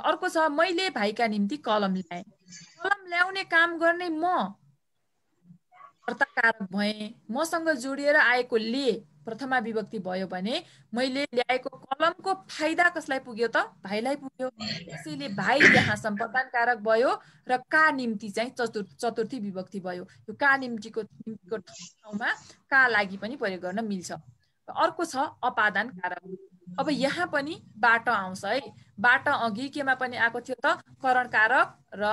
अर्को छ मैले भाइका निम्ति कलम ल्याएँ कलम ल्याउने काम गर्ने म कर्ताकारक भएँ मसँग जोडिएर आएको ले प्रथमा विभक्ति भयो भने मैले ल्याएको कलमको फाइदा कसलाई पुग्यो त भाइलाई पुग्यो त्यसैले भाइ यहाँ सम्पादनकारक भयो र का निम्ति चाहिँ चतुर् चतुर्थी विभक्ति भयो यो का निम्तिको निम्तिको ठाउँमा का लागि पनि प्रयोग गर्न मिल्छ अर्को छ अपादान कारक अब यहाँ पनि बाटो आउँछ है बाटो अघि केमा पनि आएको थियो त करणकारक र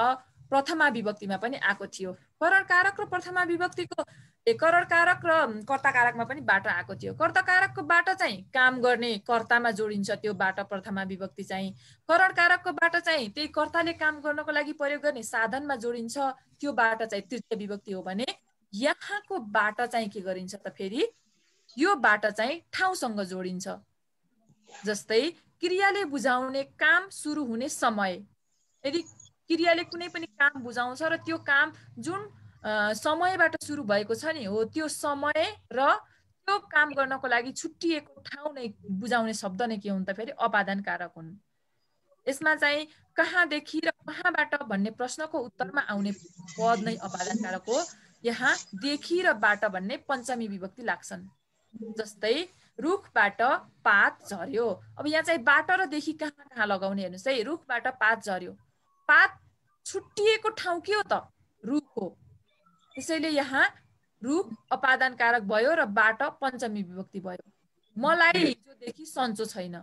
प्रथमा विभक्तिमा पनि आएको थियो करणकारक र प्रथमा विभक्तिको ए करणकारक र कर्ताकारकमा पनि बाटो आएको थियो कर्ताकारकको बाटो चाहिँ काम गर्ने कर्तामा जोडिन्छ त्यो बाटो प्रथमा विभक्ति चाहिँ करणकारकको बाटो चाहिँ त्यही कर्ताले काम गर्नको लागि प्रयोग गर्ने साधनमा जोडिन्छ त्यो बाटो चाहिँ तृतीय विभक्ति हो भने यहाँको बाटो चाहिँ के गरिन्छ त फेरि यो बाटो चाहिँ ठाउँसँग जोडिन्छ जस्तै क्रियाले बुझाउने काम सुरु हुने समय यदि क्रियाले कुनै पनि काम बुझाउँछ र त्यो काम जुन समयबाट सुरु भएको छ नि हो त्यो समय र त्यो काम गर्नको लागि छुट्टिएको ठाउँ नै बुझाउने शब्द नै के हुन् त फेरि अपादान कारक हुन् यसमा चाहिँ कहाँदेखि र कहाँबाट भन्ने प्रश्नको उत्तरमा आउने पद नै अपादान कारक हो यहाँ देखि र बाट भन्ने पञ्चमी विभक्ति लाग्छन् जस्तै रुखबाट पात झर्यो अब यहाँ चाहिँ बाट र देखि कहाँ कहाँ लगाउने हेर्नुहोस् है रुखबाट पात झर्यो पात छुट्टिएको ठाउँ के हो त रुख हो त्यसैले यहाँ रुख अपादान कारक भयो र बाट पञ्चमी विभक्ति भयो मलाई हिजोदेखि सन्चो छैन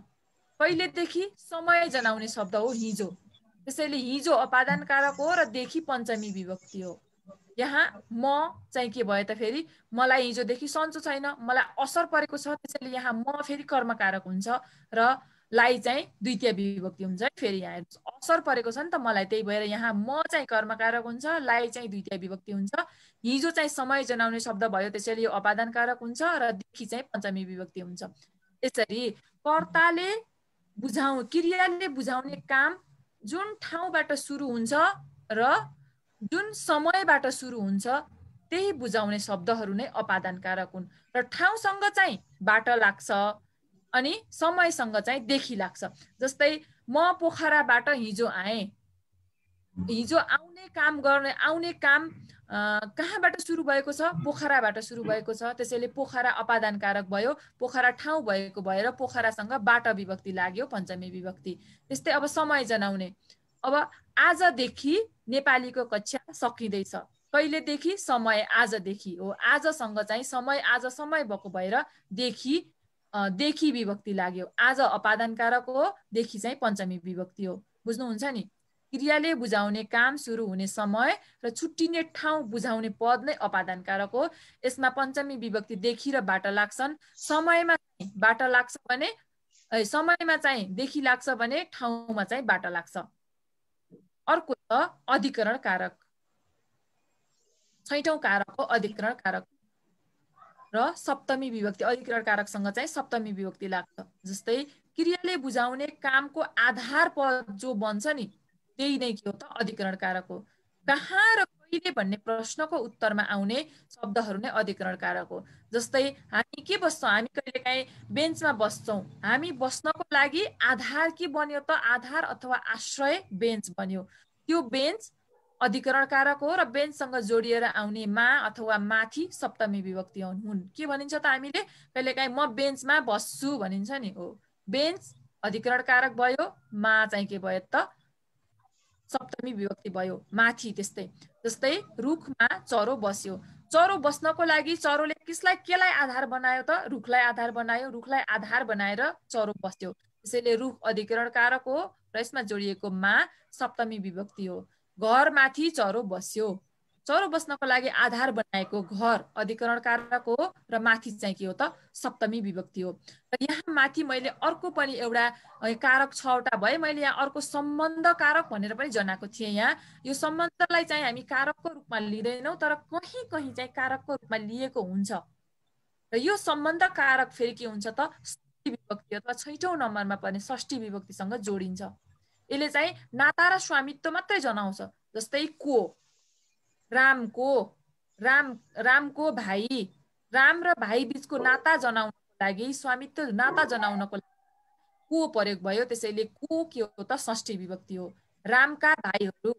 कहिलेदेखि समय जनाउने शब्द हो हिजो त्यसैले हिजो अपादान कारक हो र देखि पञ्चमी विभक्ति हो यहाँ म चाहिँ के भयो त फेरि मलाई हिजोदेखि सन्चो छैन मलाई असर परेको छ त्यसैले यहाँ म फेरि कर्मकारक हुन्छ र लाई चाहिँ द्वितीय विभक्ति हुन्छ है फेरि यहाँ हेर्नुहोस् असर परेको छ नि त मलाई त्यही भएर यहाँ म चाहिँ कर्मकारक हुन्छ लाई चाहिँ द्वितीय विभक्ति हुन्छ हिजो चाहिँ समय जनाउने शब्द भयो त्यसैले यो अपादानकारक हुन्छ र देखि चाहिँ पञ्चमी विभक्ति हुन्छ यसरी कर्ताले बुझाउ क्रियाले बुझाउने काम जुन ठाउँबाट सुरु हुन्छ र जुन समयबाट सुरु हुन्छ त्यही बुझाउने शब्दहरू नै अपादानकारक हुन् र ठाउँसँग चाहिँ बाट लाग्छ अनि समयसँग चाहिँ देखि लाग्छ जस्तै म पोखराबाट हिजो आएँ हिजो आउने काम गर्ने आउने काम कहाँबाट सुरु भएको छ पोखराबाट सुरु भएको छ त्यसैले पोखरा अपादानकारक भयो पोखरा ठाउँ भएको भएर पोखरासँग बाट विभक्ति लाग्यो पञ्चमी विभक्ति त्यस्तै अब समय जनाउने अब आजदेखि नेपालीको कक्षा सकिँदैछ कहिलेदेखि समय आजदेखि हो आजसँग चाहिँ समय आज समय भएको भएर देखि देखि विभक्ति लाग्यो आज अपादनकारक हो देखि चाहिँ पञ्चमी विभक्ति हो बुझ्नुहुन्छ नि क्रियाले बुझाउने काम सुरु हुने समय र छुट्टिने ठाउँ बुझाउने पद नै अपादनकारक हो यसमा पञ्चमी विभक्ति देखि र बाट लाग्छन् समयमा बाट लाग्छ भने समयमा चाहिँ देखि लाग्छ भने ठाउँमा चाहिँ बाट लाग्छ अर्को छ अधिकरण कारक छैटौँ कारक हो अधिकरण कारक र सप्तमी विभक्ति अधिकरण कारकसँग चाहिँ सप्तमी विभक्ति लाग्छ जस्तै क्रियाले बुझाउने कामको आधार पद जो बन्छ नि त्यही नै के हो त अधिकरण कारक हो कहाँ र कहिले भन्ने प्रश्नको उत्तरमा आउने शब्दहरू नै अधिकरणकारक हो जस्तै हामी के बस्छौँ हामी कहिलेकाहीँ बेन्चमा बस्छौँ हामी बस्नको लागि आधार के बन्यो त आधार अथवा आश्रय बेन्च बन्यो त्यो बेन्च अधिकरणकारक हो र बेन्चसँग जोडिएर आउने मा अथवा माथि सप्तमी विभक्ति हुन् के भनिन्छ त हामीले कहिलेकाहीँ म बेन्चमा बस्छु भनिन्छ नि हो बेन्च अधिकरणकारक भयो मा चाहिँ के भयो त सप्तमी विभक्ति भयो माथि त्यस्तै जस्तै रुखमा चरो बस्यो चरो बस्नको लागि चरोले किसलाई केलाई आधार बनायो त रुखलाई आधार बनायो रुखलाई आधार बनाएर चरो बस्यो त्यसैले रुख अधिकरण कारक हो र यसमा जोडिएको मा सप्तमी विभक्ति हो घरमाथि चरो बस्यो चौरो बस्नको लागि आधार बनाएको घर अधिकरण कारक हो र माथि चाहिँ के हो त सप्तमी विभक्ति हो र यहाँ माथि मैले अर्को पनि एउटा कारक छवटा भए मैले यहाँ अर्को सम्बन्ध कारक भनेर पनि जनाएको थिएँ यहाँ यो सम्बन्धलाई चाहिँ हामी कारकको रूपमा लिँदैनौँ तर कहीँ कहीँ चाहिँ कारकको रूपमा लिएको हुन्छ र यो सम्बन्ध कारक फेरि के हुन्छ त विभक्ति अथवा छैटौँ नम्बरमा पर्ने षष्ठी विभक्तिसँग जोडिन्छ यसले चाहिँ नाता र स्वामित्व मात्रै जनाउँछ जस्तै को रामको राम रामको भाइ राम र भाइ बिचको नाता जनाउनको लागि स्वामित्व नाता जनाउनको लागि को प्रयोग भयो त्यसैले को के हो त षष्ठी विभक्ति हो रामका भाइहरू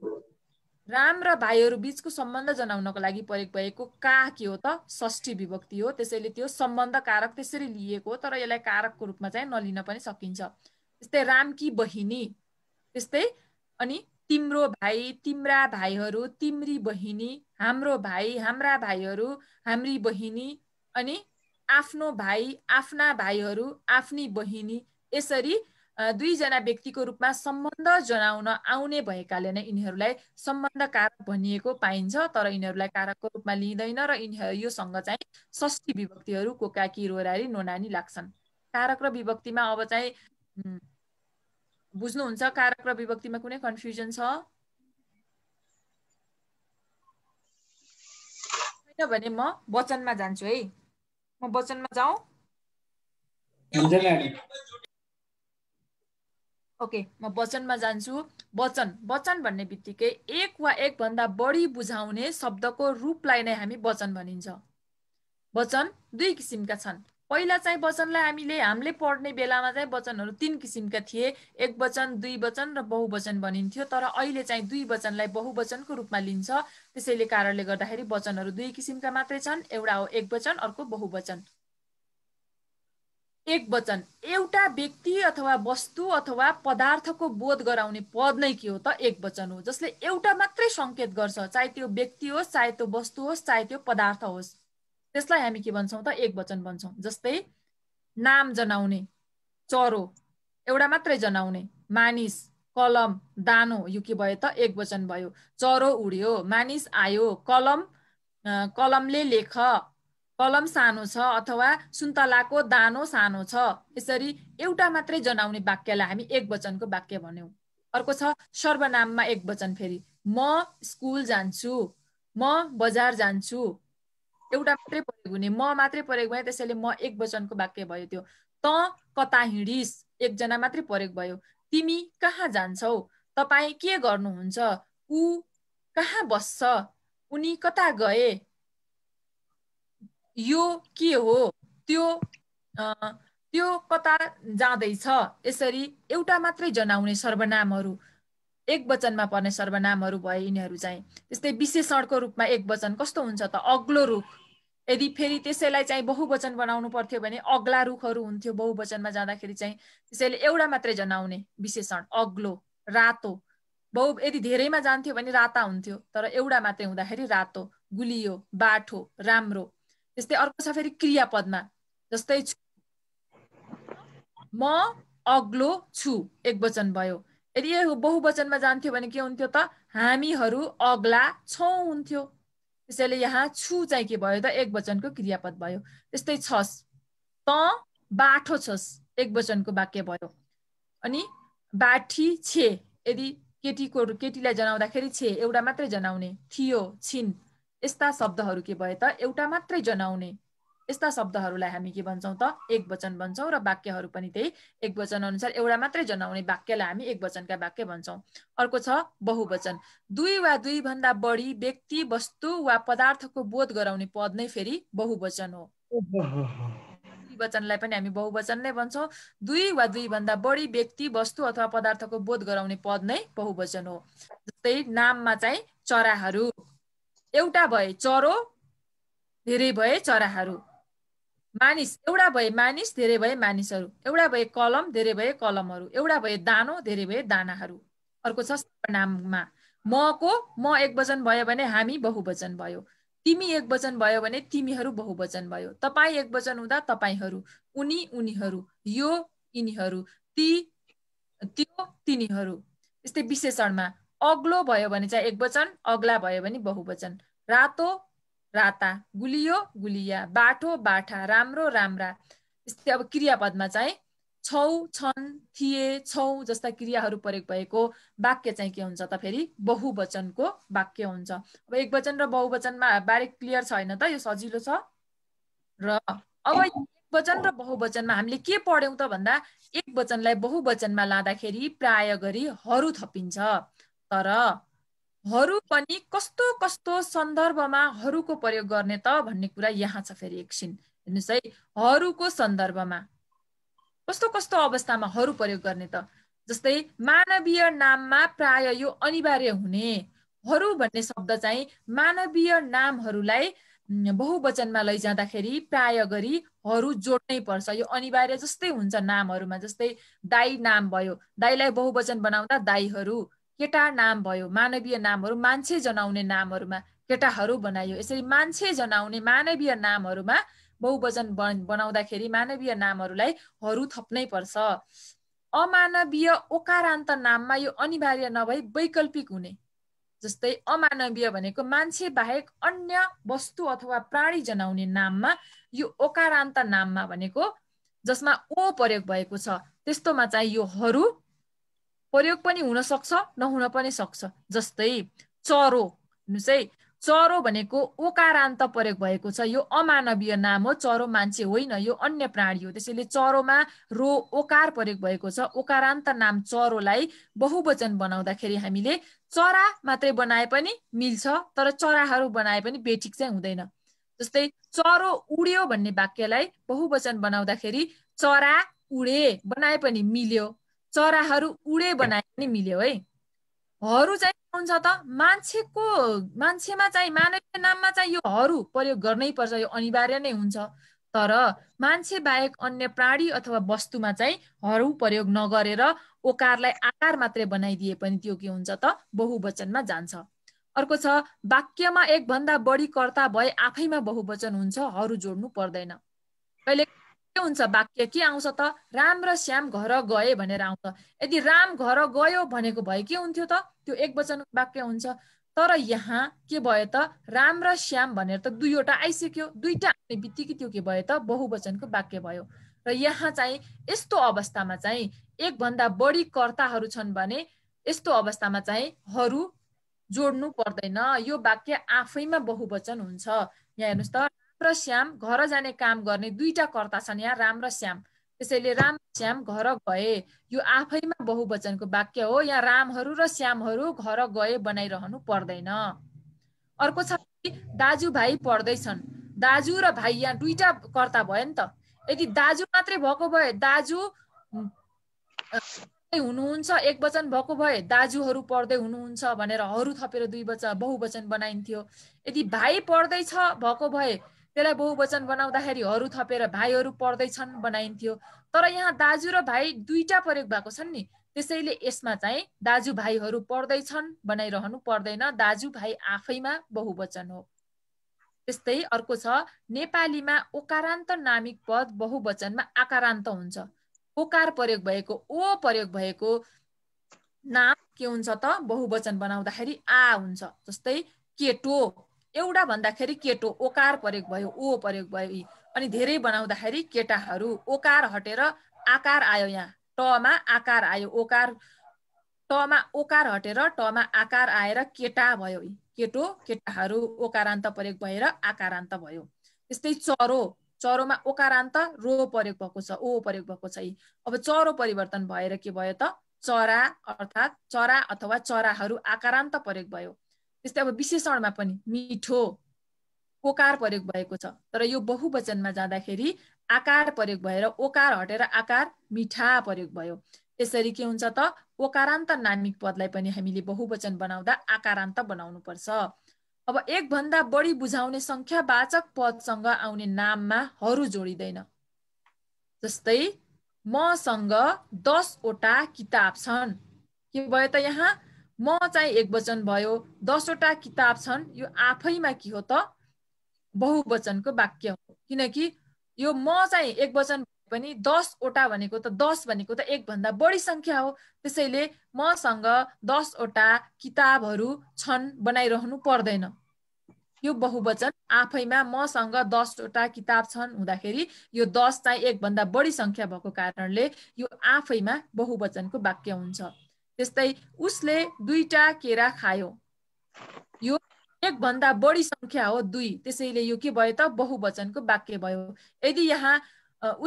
राम र भाइहरू बिचको सम्बन्ध जनाउनको लागि प्रयोग भएको का के हो त षष्ठी विभक्ति हो त्यसैले त्यो सम्बन्ध कारक त्यसरी लिएको हो तर यसलाई कारकको रूपमा चाहिँ नलिन पनि सकिन्छ त्यस्तै रामकी बहिनी त्यस्तै अनि तिम्रो भाइ तिम्रा भाइहरू तिम्री बहिनी हाम्रो भाइ हाम्रा भाइहरू हाम्री बहिनी अनि आफ्नो भाइ आफ्ना भाइहरू आफ्नी बहिनी यसरी दुईजना व्यक्तिको रूपमा सम्बन्ध जनाउन आउने भएकाले नै यिनीहरूलाई सम्बन्ध कारक भनिएको पाइन्छ तर यिनीहरूलाई कारकको रूपमा लिइँदैन र यिनीहरू योसँग चाहिँ षष्ठी विभक्तिहरू कोकाकी रोरारी नोनानी लाग्छन् कारक र विभक्तिमा अब चाहिँ बुझ्नुहुन्छ कारक र विभक्तिमा कुनै कन्फ्युजन छ होइन भने म वचनमा जान्छु है म वचनमा जाउँ ओके म वचनमा जान्छु वचन वचन भन्ने बित्तिकै एक वा एक भन्दा बढी बुझाउने शब्दको रूपलाई नै हामी वचन भनिन्छ वचन दुई किसिमका छन् पहिला चाहिँ वचनलाई हामीले हामीले पढ्ने बेलामा चाहिँ वचनहरू तिन किसिमका थिए एक वचन दुई वचन र बहुवचन भनिन्थ्यो तर अहिले चाहिँ दुई वचनलाई बहुवचनको रूपमा लिन्छ त्यसैले कारणले गर्दाखेरि वचनहरू दुई किसिमका मात्रै छन् एउटा हो एक वचन अर्को बहुवचन एक वचन एउटा व्यक्ति अथवा वस्तु अथवा पदार्थको बोध गराउने पद नै के हो त एक वचन हो जसले एउटा मात्रै सङ्केत गर्छ चाहे त्यो व्यक्ति होस् चाहे त्यो वस्तु होस् चाहे त्यो पदार्थ होस् त्यसलाई हामी के भन्छौँ त एक वचन भन्छौँ जस्तै नाम जनाउने चरो एउटा मात्रै जनाउने मानिस कलम दानो यो के भयो त एक वचन भयो चरो उड्यो मानिस आयो कलम कलमले लेख कलम सानो छ अथवा सुन्तलाको दानो सानो छ यसरी एउटा मात्रै जनाउने वाक्यलाई हामी एक वचनको वाक्य भन्यौँ अर्को छ सर्वनाममा एक वचन फेरि म स्कुल जान्छु म बजार जान्छु एउटा मात्रै परेको हुने म मात्रै परेको भएँ त्यसैले म एक वचनको वाक्य भयो त्यो त कता हिँडिस एकजना मात्रै परेको भयो तिमी कहाँ जान्छौ तपाईँ के गर्नुहुन्छ ऊ कहाँ बस्छ उनी कता गए यो के हो त्यो आ, त्यो कता जाँदैछ यसरी एउटा मात्रै जनाउने सर्वनामहरू एक वचनमा पर्ने सर्वनामहरू भए यिनीहरू चाहिँ त्यस्तै विशेषणको रूपमा एक वचन कस्तो हुन्छ त अग्लो रुख यदि फेरि त्यसैलाई चाहिँ बहुवचन बनाउनु पर्थ्यो भने अग्ला रुखहरू हुन्थ्यो बहुवचनमा जाँदाखेरि चाहिँ त्यसैले एउटा मात्रै जनाउने विशेषण अग्लो रातो बहु यदि धेरैमा जान्थ्यो भने राता हुन्थ्यो तर एउटा मात्रै हुँदाखेरि रातो गुलियो बाठो राम्रो त्यस्तै अर्को छ फेरि क्रियापदमा जस्तै म अग्लो छु एक वचन भयो यदि यो बहुवचनमा जान्थ्यो भने के हुन्थ्यो त हामीहरू अग्ला छौँ हुन्थ्यो त्यसैले यहाँ छु चाहिँ के भयो त एक वचनको क्रियापद भयो त्यस्तै छस् त बाठो छस् एक वचनको वाक्य भयो अनि बाठी छे यदि केटीको केटीलाई जनाउँदाखेरि छे एउटा मात्रै जनाउने थियो छिन यस्ता शब्दहरू के भयो त एउटा मात्रै जनाउने यस्ता शब्दहरूलाई हामी के भन्छौँ त एक वचन भन्छौँ र वाक्यहरू पनि त्यही एक वचन अनुसार एउटा मात्रै जनाउने वाक्यलाई हामी एक वचनका वाक्य भन्छौँ अर्को छ बहुवचन दुई वा दुई भन्दा बढी व्यक्ति वस्तु वा पदार्थको बोध गराउने पद नै फेरि बहुवचन हो वचनलाई पनि हामी बहुवचन नै भन्छौँ दुई वा दुई भन्दा बढी व्यक्ति वस्तु अथवा पदार्थको बोध गराउने पद नै बहुवचन हो जस्तै नाममा चाहिँ चराहरू एउटा भए चरो धेरै भए चराहरू मानिस एउटा भए मानिस धेरै भए मानिसहरू एउटा भए कलम धेरै भए कलमहरू एउटा भए दानो धेरै भए दानाहरू अर्को छ सर्वनाममा मको म एक वचन भयो भने हामी बहुवचन भयो तिमी एक वचन भयो भने तिमीहरू बहुवचन भयो तपाईँ एक वचन हुँदा तपाईँहरू उनी उनीहरू यो यिनीहरू ती त्यो तिनीहरू यस्तै विशेषणमा अग्लो भयो भने चाहिँ एक वचन अग्ला भयो भने बहुवचन रातो राता गुलियो गुलिया बाटो बाठा राम्रो राम्रा यस्तै अब क्रियापदमा चाहिँ छौ छन् थिए छौ जस्ता क्रियाहरू प्रयोग भएको वाक्य चाहिँ के हुन्छ त फेरि बहुवचनको वाक्य हुन्छ अब एक वचन र बहुवचनमा बारे क्लियर छैन त यो सजिलो छ र अब वचन र बहुवचनमा हामीले के पढ्यौँ त भन्दा एक वचनलाई बहुवचनमा लाँदाखेरि प्राय गरी हरू थपिन्छ तर हरू पनि कस्तो कस्तो सन्दर्भमा हरूको प्रयोग गर्ने त भन्ने कुरा यहाँ छ फेरि एकछिन हेर्नुहोस् है हरूको सन्दर्भमा कस्तो कस्तो अवस्थामा हरू प्रयोग गर्ने त जस्तै मानवीय नाममा प्राय यो अनिवार्य हुने हरू भन्ने शब्द चाहिँ मानवीय नामहरूलाई बहुवचनमा लैजाँदाखेरि प्राय गरी हरू जोड्नै पर्छ यो अनिवार्य जस्तै हुन्छ नामहरूमा जस्तै दाई नाम भयो दाईलाई बहुवचन बनाउँदा दाईहरू केटा नाम भयो मानवीय नामहरू मान्छे जनाउने नामहरूमा केटाहरू बनाइयो यसरी मान्छे जनाउने मानवीय नामहरूमा बहुवचन बन बनाउँदाखेरि मानवीय नामहरूलाई हरू थप्नै पर्छ अमानवीय ओकारान्त नाममा यो अनिवार्य नभई वैकल्पिक हुने जस्तै अमानवीय भनेको मान्छे बाहेक अन्य वस्तु अथवा प्राणी जनाउने नाममा यो ओकारान्त नाममा भनेको जसमा ओ प्रयोग भएको छ त्यस्तोमा चाहिँ यो हरू प्रयोग पनि हुन हुनसक्छ नहुन पनि सक्छ जस्तै चरो हेर्नुहोस् चाहिँ चरो भनेको ओकारान्त प्रयोग भएको छ यो अमानवीय नाम हो चरो मान्छे होइन यो अन्य प्राणी हो त्यसैले चरोमा रो ओकार प्रयोग भएको छ ओकारान्त नाम चरोलाई बहुवचन बनाउँदाखेरि हामीले चरा मात्रै बनाए पनि मिल्छ तर चराहरू बनाए पनि बेठिक चाहिँ हुँदैन जस्तै चरो उड्यो भन्ने वाक्यलाई बहुवचन बनाउँदाखेरि चरा उडे बनाए पनि मिल्यो चराहरू उडे बनाए पनि मिल्यो है हरू चाहिँ हुन्छ त मान्छेको मान्छेमा चाहिँ मानवीय नाममा चाहिँ यो हरू प्रयोग गर्नै पर्छ यो अनिवार्य नै हुन्छ तर मान्छे बाहेक अन्य प्राणी अथवा वस्तुमा चाहिँ हरू प्रयोग नगरेर ओकारलाई आकार मात्रै बनाइदिए पनि त्यो के हुन्छ त बहुवचनमा जान्छ अर्को छ वाक्यमा एकभन्दा बढी कर्ता भए आफैमा बहुवचन हुन्छ हरू जोड्नु पर्दैन कहिले के हुन्छ वाक्य के आउँछ त राम र श्याम घर गए भनेर आउँछ यदि राम घर गयो भनेको भए के हुन्थ्यो त त्यो एक वचन वाक्य हुन्छ तर यहाँ के भयो त राम र श्याम भनेर त दुईवटा आइसक्यो दुईवटा आउने बित्तिकै त्यो के भयो त बहुवचनको वाक्य भयो र यहाँ चाहिँ यस्तो अवस्थामा चाहिँ एकभन्दा बढी कर्ताहरू छन् भने यस्तो अवस्थामा चाहिँ हरू जोड्नु पर्दैन यो वाक्य आफैमा बहुवचन हुन्छ यहाँ हेर्नुहोस् त र श्याम घर जाने काम गर्ने दुईटा कर्ता छन् यहाँ राम र श्याम त्यसैले राम श्याम घर गए यो आफैमा बहुवचनको वाक्य हो यहाँ रामहरू र श्यामहरू घर गए बनाइरहनु पर्दैन अर्को छ दाजुभाइ पढ्दैछन् दाजु र भाइ यहाँ दुईटा कर्ता भयो नि त यदि दाजु मात्रै भएको भए दाजु हुनुहुन्छ एक वचन भएको भए दाजुहरू पढ्दै हुनुहुन्छ भनेर हरू थपेर दुई वचन बहुवचन बनाइन्थ्यो यदि भाइ पढ्दैछ भएको भए त्यसलाई बहुवचन बनाउँदाखेरि हरू थपेर भाइहरू पढ्दैछन् बनाइन्थ्यो तर यहाँ दाजु र भाइ दुईटा प्रयोग भएको छन् नि त्यसैले यसमा चाहिँ दाजुभाइहरू पढ्दैछन् बनाइरहनु पर्दैन दाजुभाइ आफैमा बहुवचन हो त्यस्तै अर्को छ नेपालीमा ओकारान्त नामिक पद बहुवचनमा आकारान्त हुन्छ ओकार प्रयोग भएको ओ प्रयोग भएको नाम के हुन्छ त बहुवचन बनाउँदाखेरि आ हुन्छ जस्तै केटो एउटा भन्दाखेरि केटो ओकार प्रयोग भयो ओ प्रयोग भयो अनि धेरै बनाउँदाखेरि केटाहरू ओकार हटेर आकार आयो यहाँ टमा आकार आयो ओकार टमा ओकार हटेर टमा आकार आएर केटा भयो केटो केटाहरू ओकारान्त प्रयोग भएर आकारान्त भयो त्यस्तै चरो चरोमा ओकारान्त रो प्रयोग भएको छ ओ प्रयोग भएको छ अब चरो परिवर्तन भएर के भयो त चरा अर्थात् चरा अथवा चराहरू आकारान्त प्रयोग भयो त्यस्तै अब विशेषणमा पनि मिठो ओकार प्रयोग भएको छ तर यो बहुवचनमा जाँदाखेरि आकार प्रयोग भएर ओकार हटेर आकार मिठा प्रयोग भयो यसरी के हुन्छ त ओकारान्त नामिक पदलाई पनि हामीले बहुवचन बनाउँदा आकारान्त पर्छ अब एकभन्दा बढी बुझाउने सङ्ख्या वाचक पदसँग आउने नाममा हरू जोडिँदैन जस्तै मसँग दसवटा किताब छन् के भयो त यहाँ म चाहिँ एक वचन भयो दसवटा किताब छन् यो आफैमा के हो त बहुवचनको वाक्य हो किनकि यो म चाहिँ एक वचन पनि दसवटा भनेको त दस भनेको त एकभन्दा बढी सङ्ख्या हो त्यसैले मसँग दसवटा किताबहरू छन् बनाइरहनु पर्दैन यो बहुवचन आफैमा मसँग दसवटा किताब छन् हुँदाखेरि यो दस चाहिँ एकभन्दा बढी सङ्ख्या भएको कारणले यो आफैमा बहुवचनको वाक्य हुन्छ त्यस्तै उसले दुईटा केरा खायो यो एक भन्दा बढी संख्या हो दुई त्यसैले यो के भयो त बहुवचनको वाक्य भयो यदि यहाँ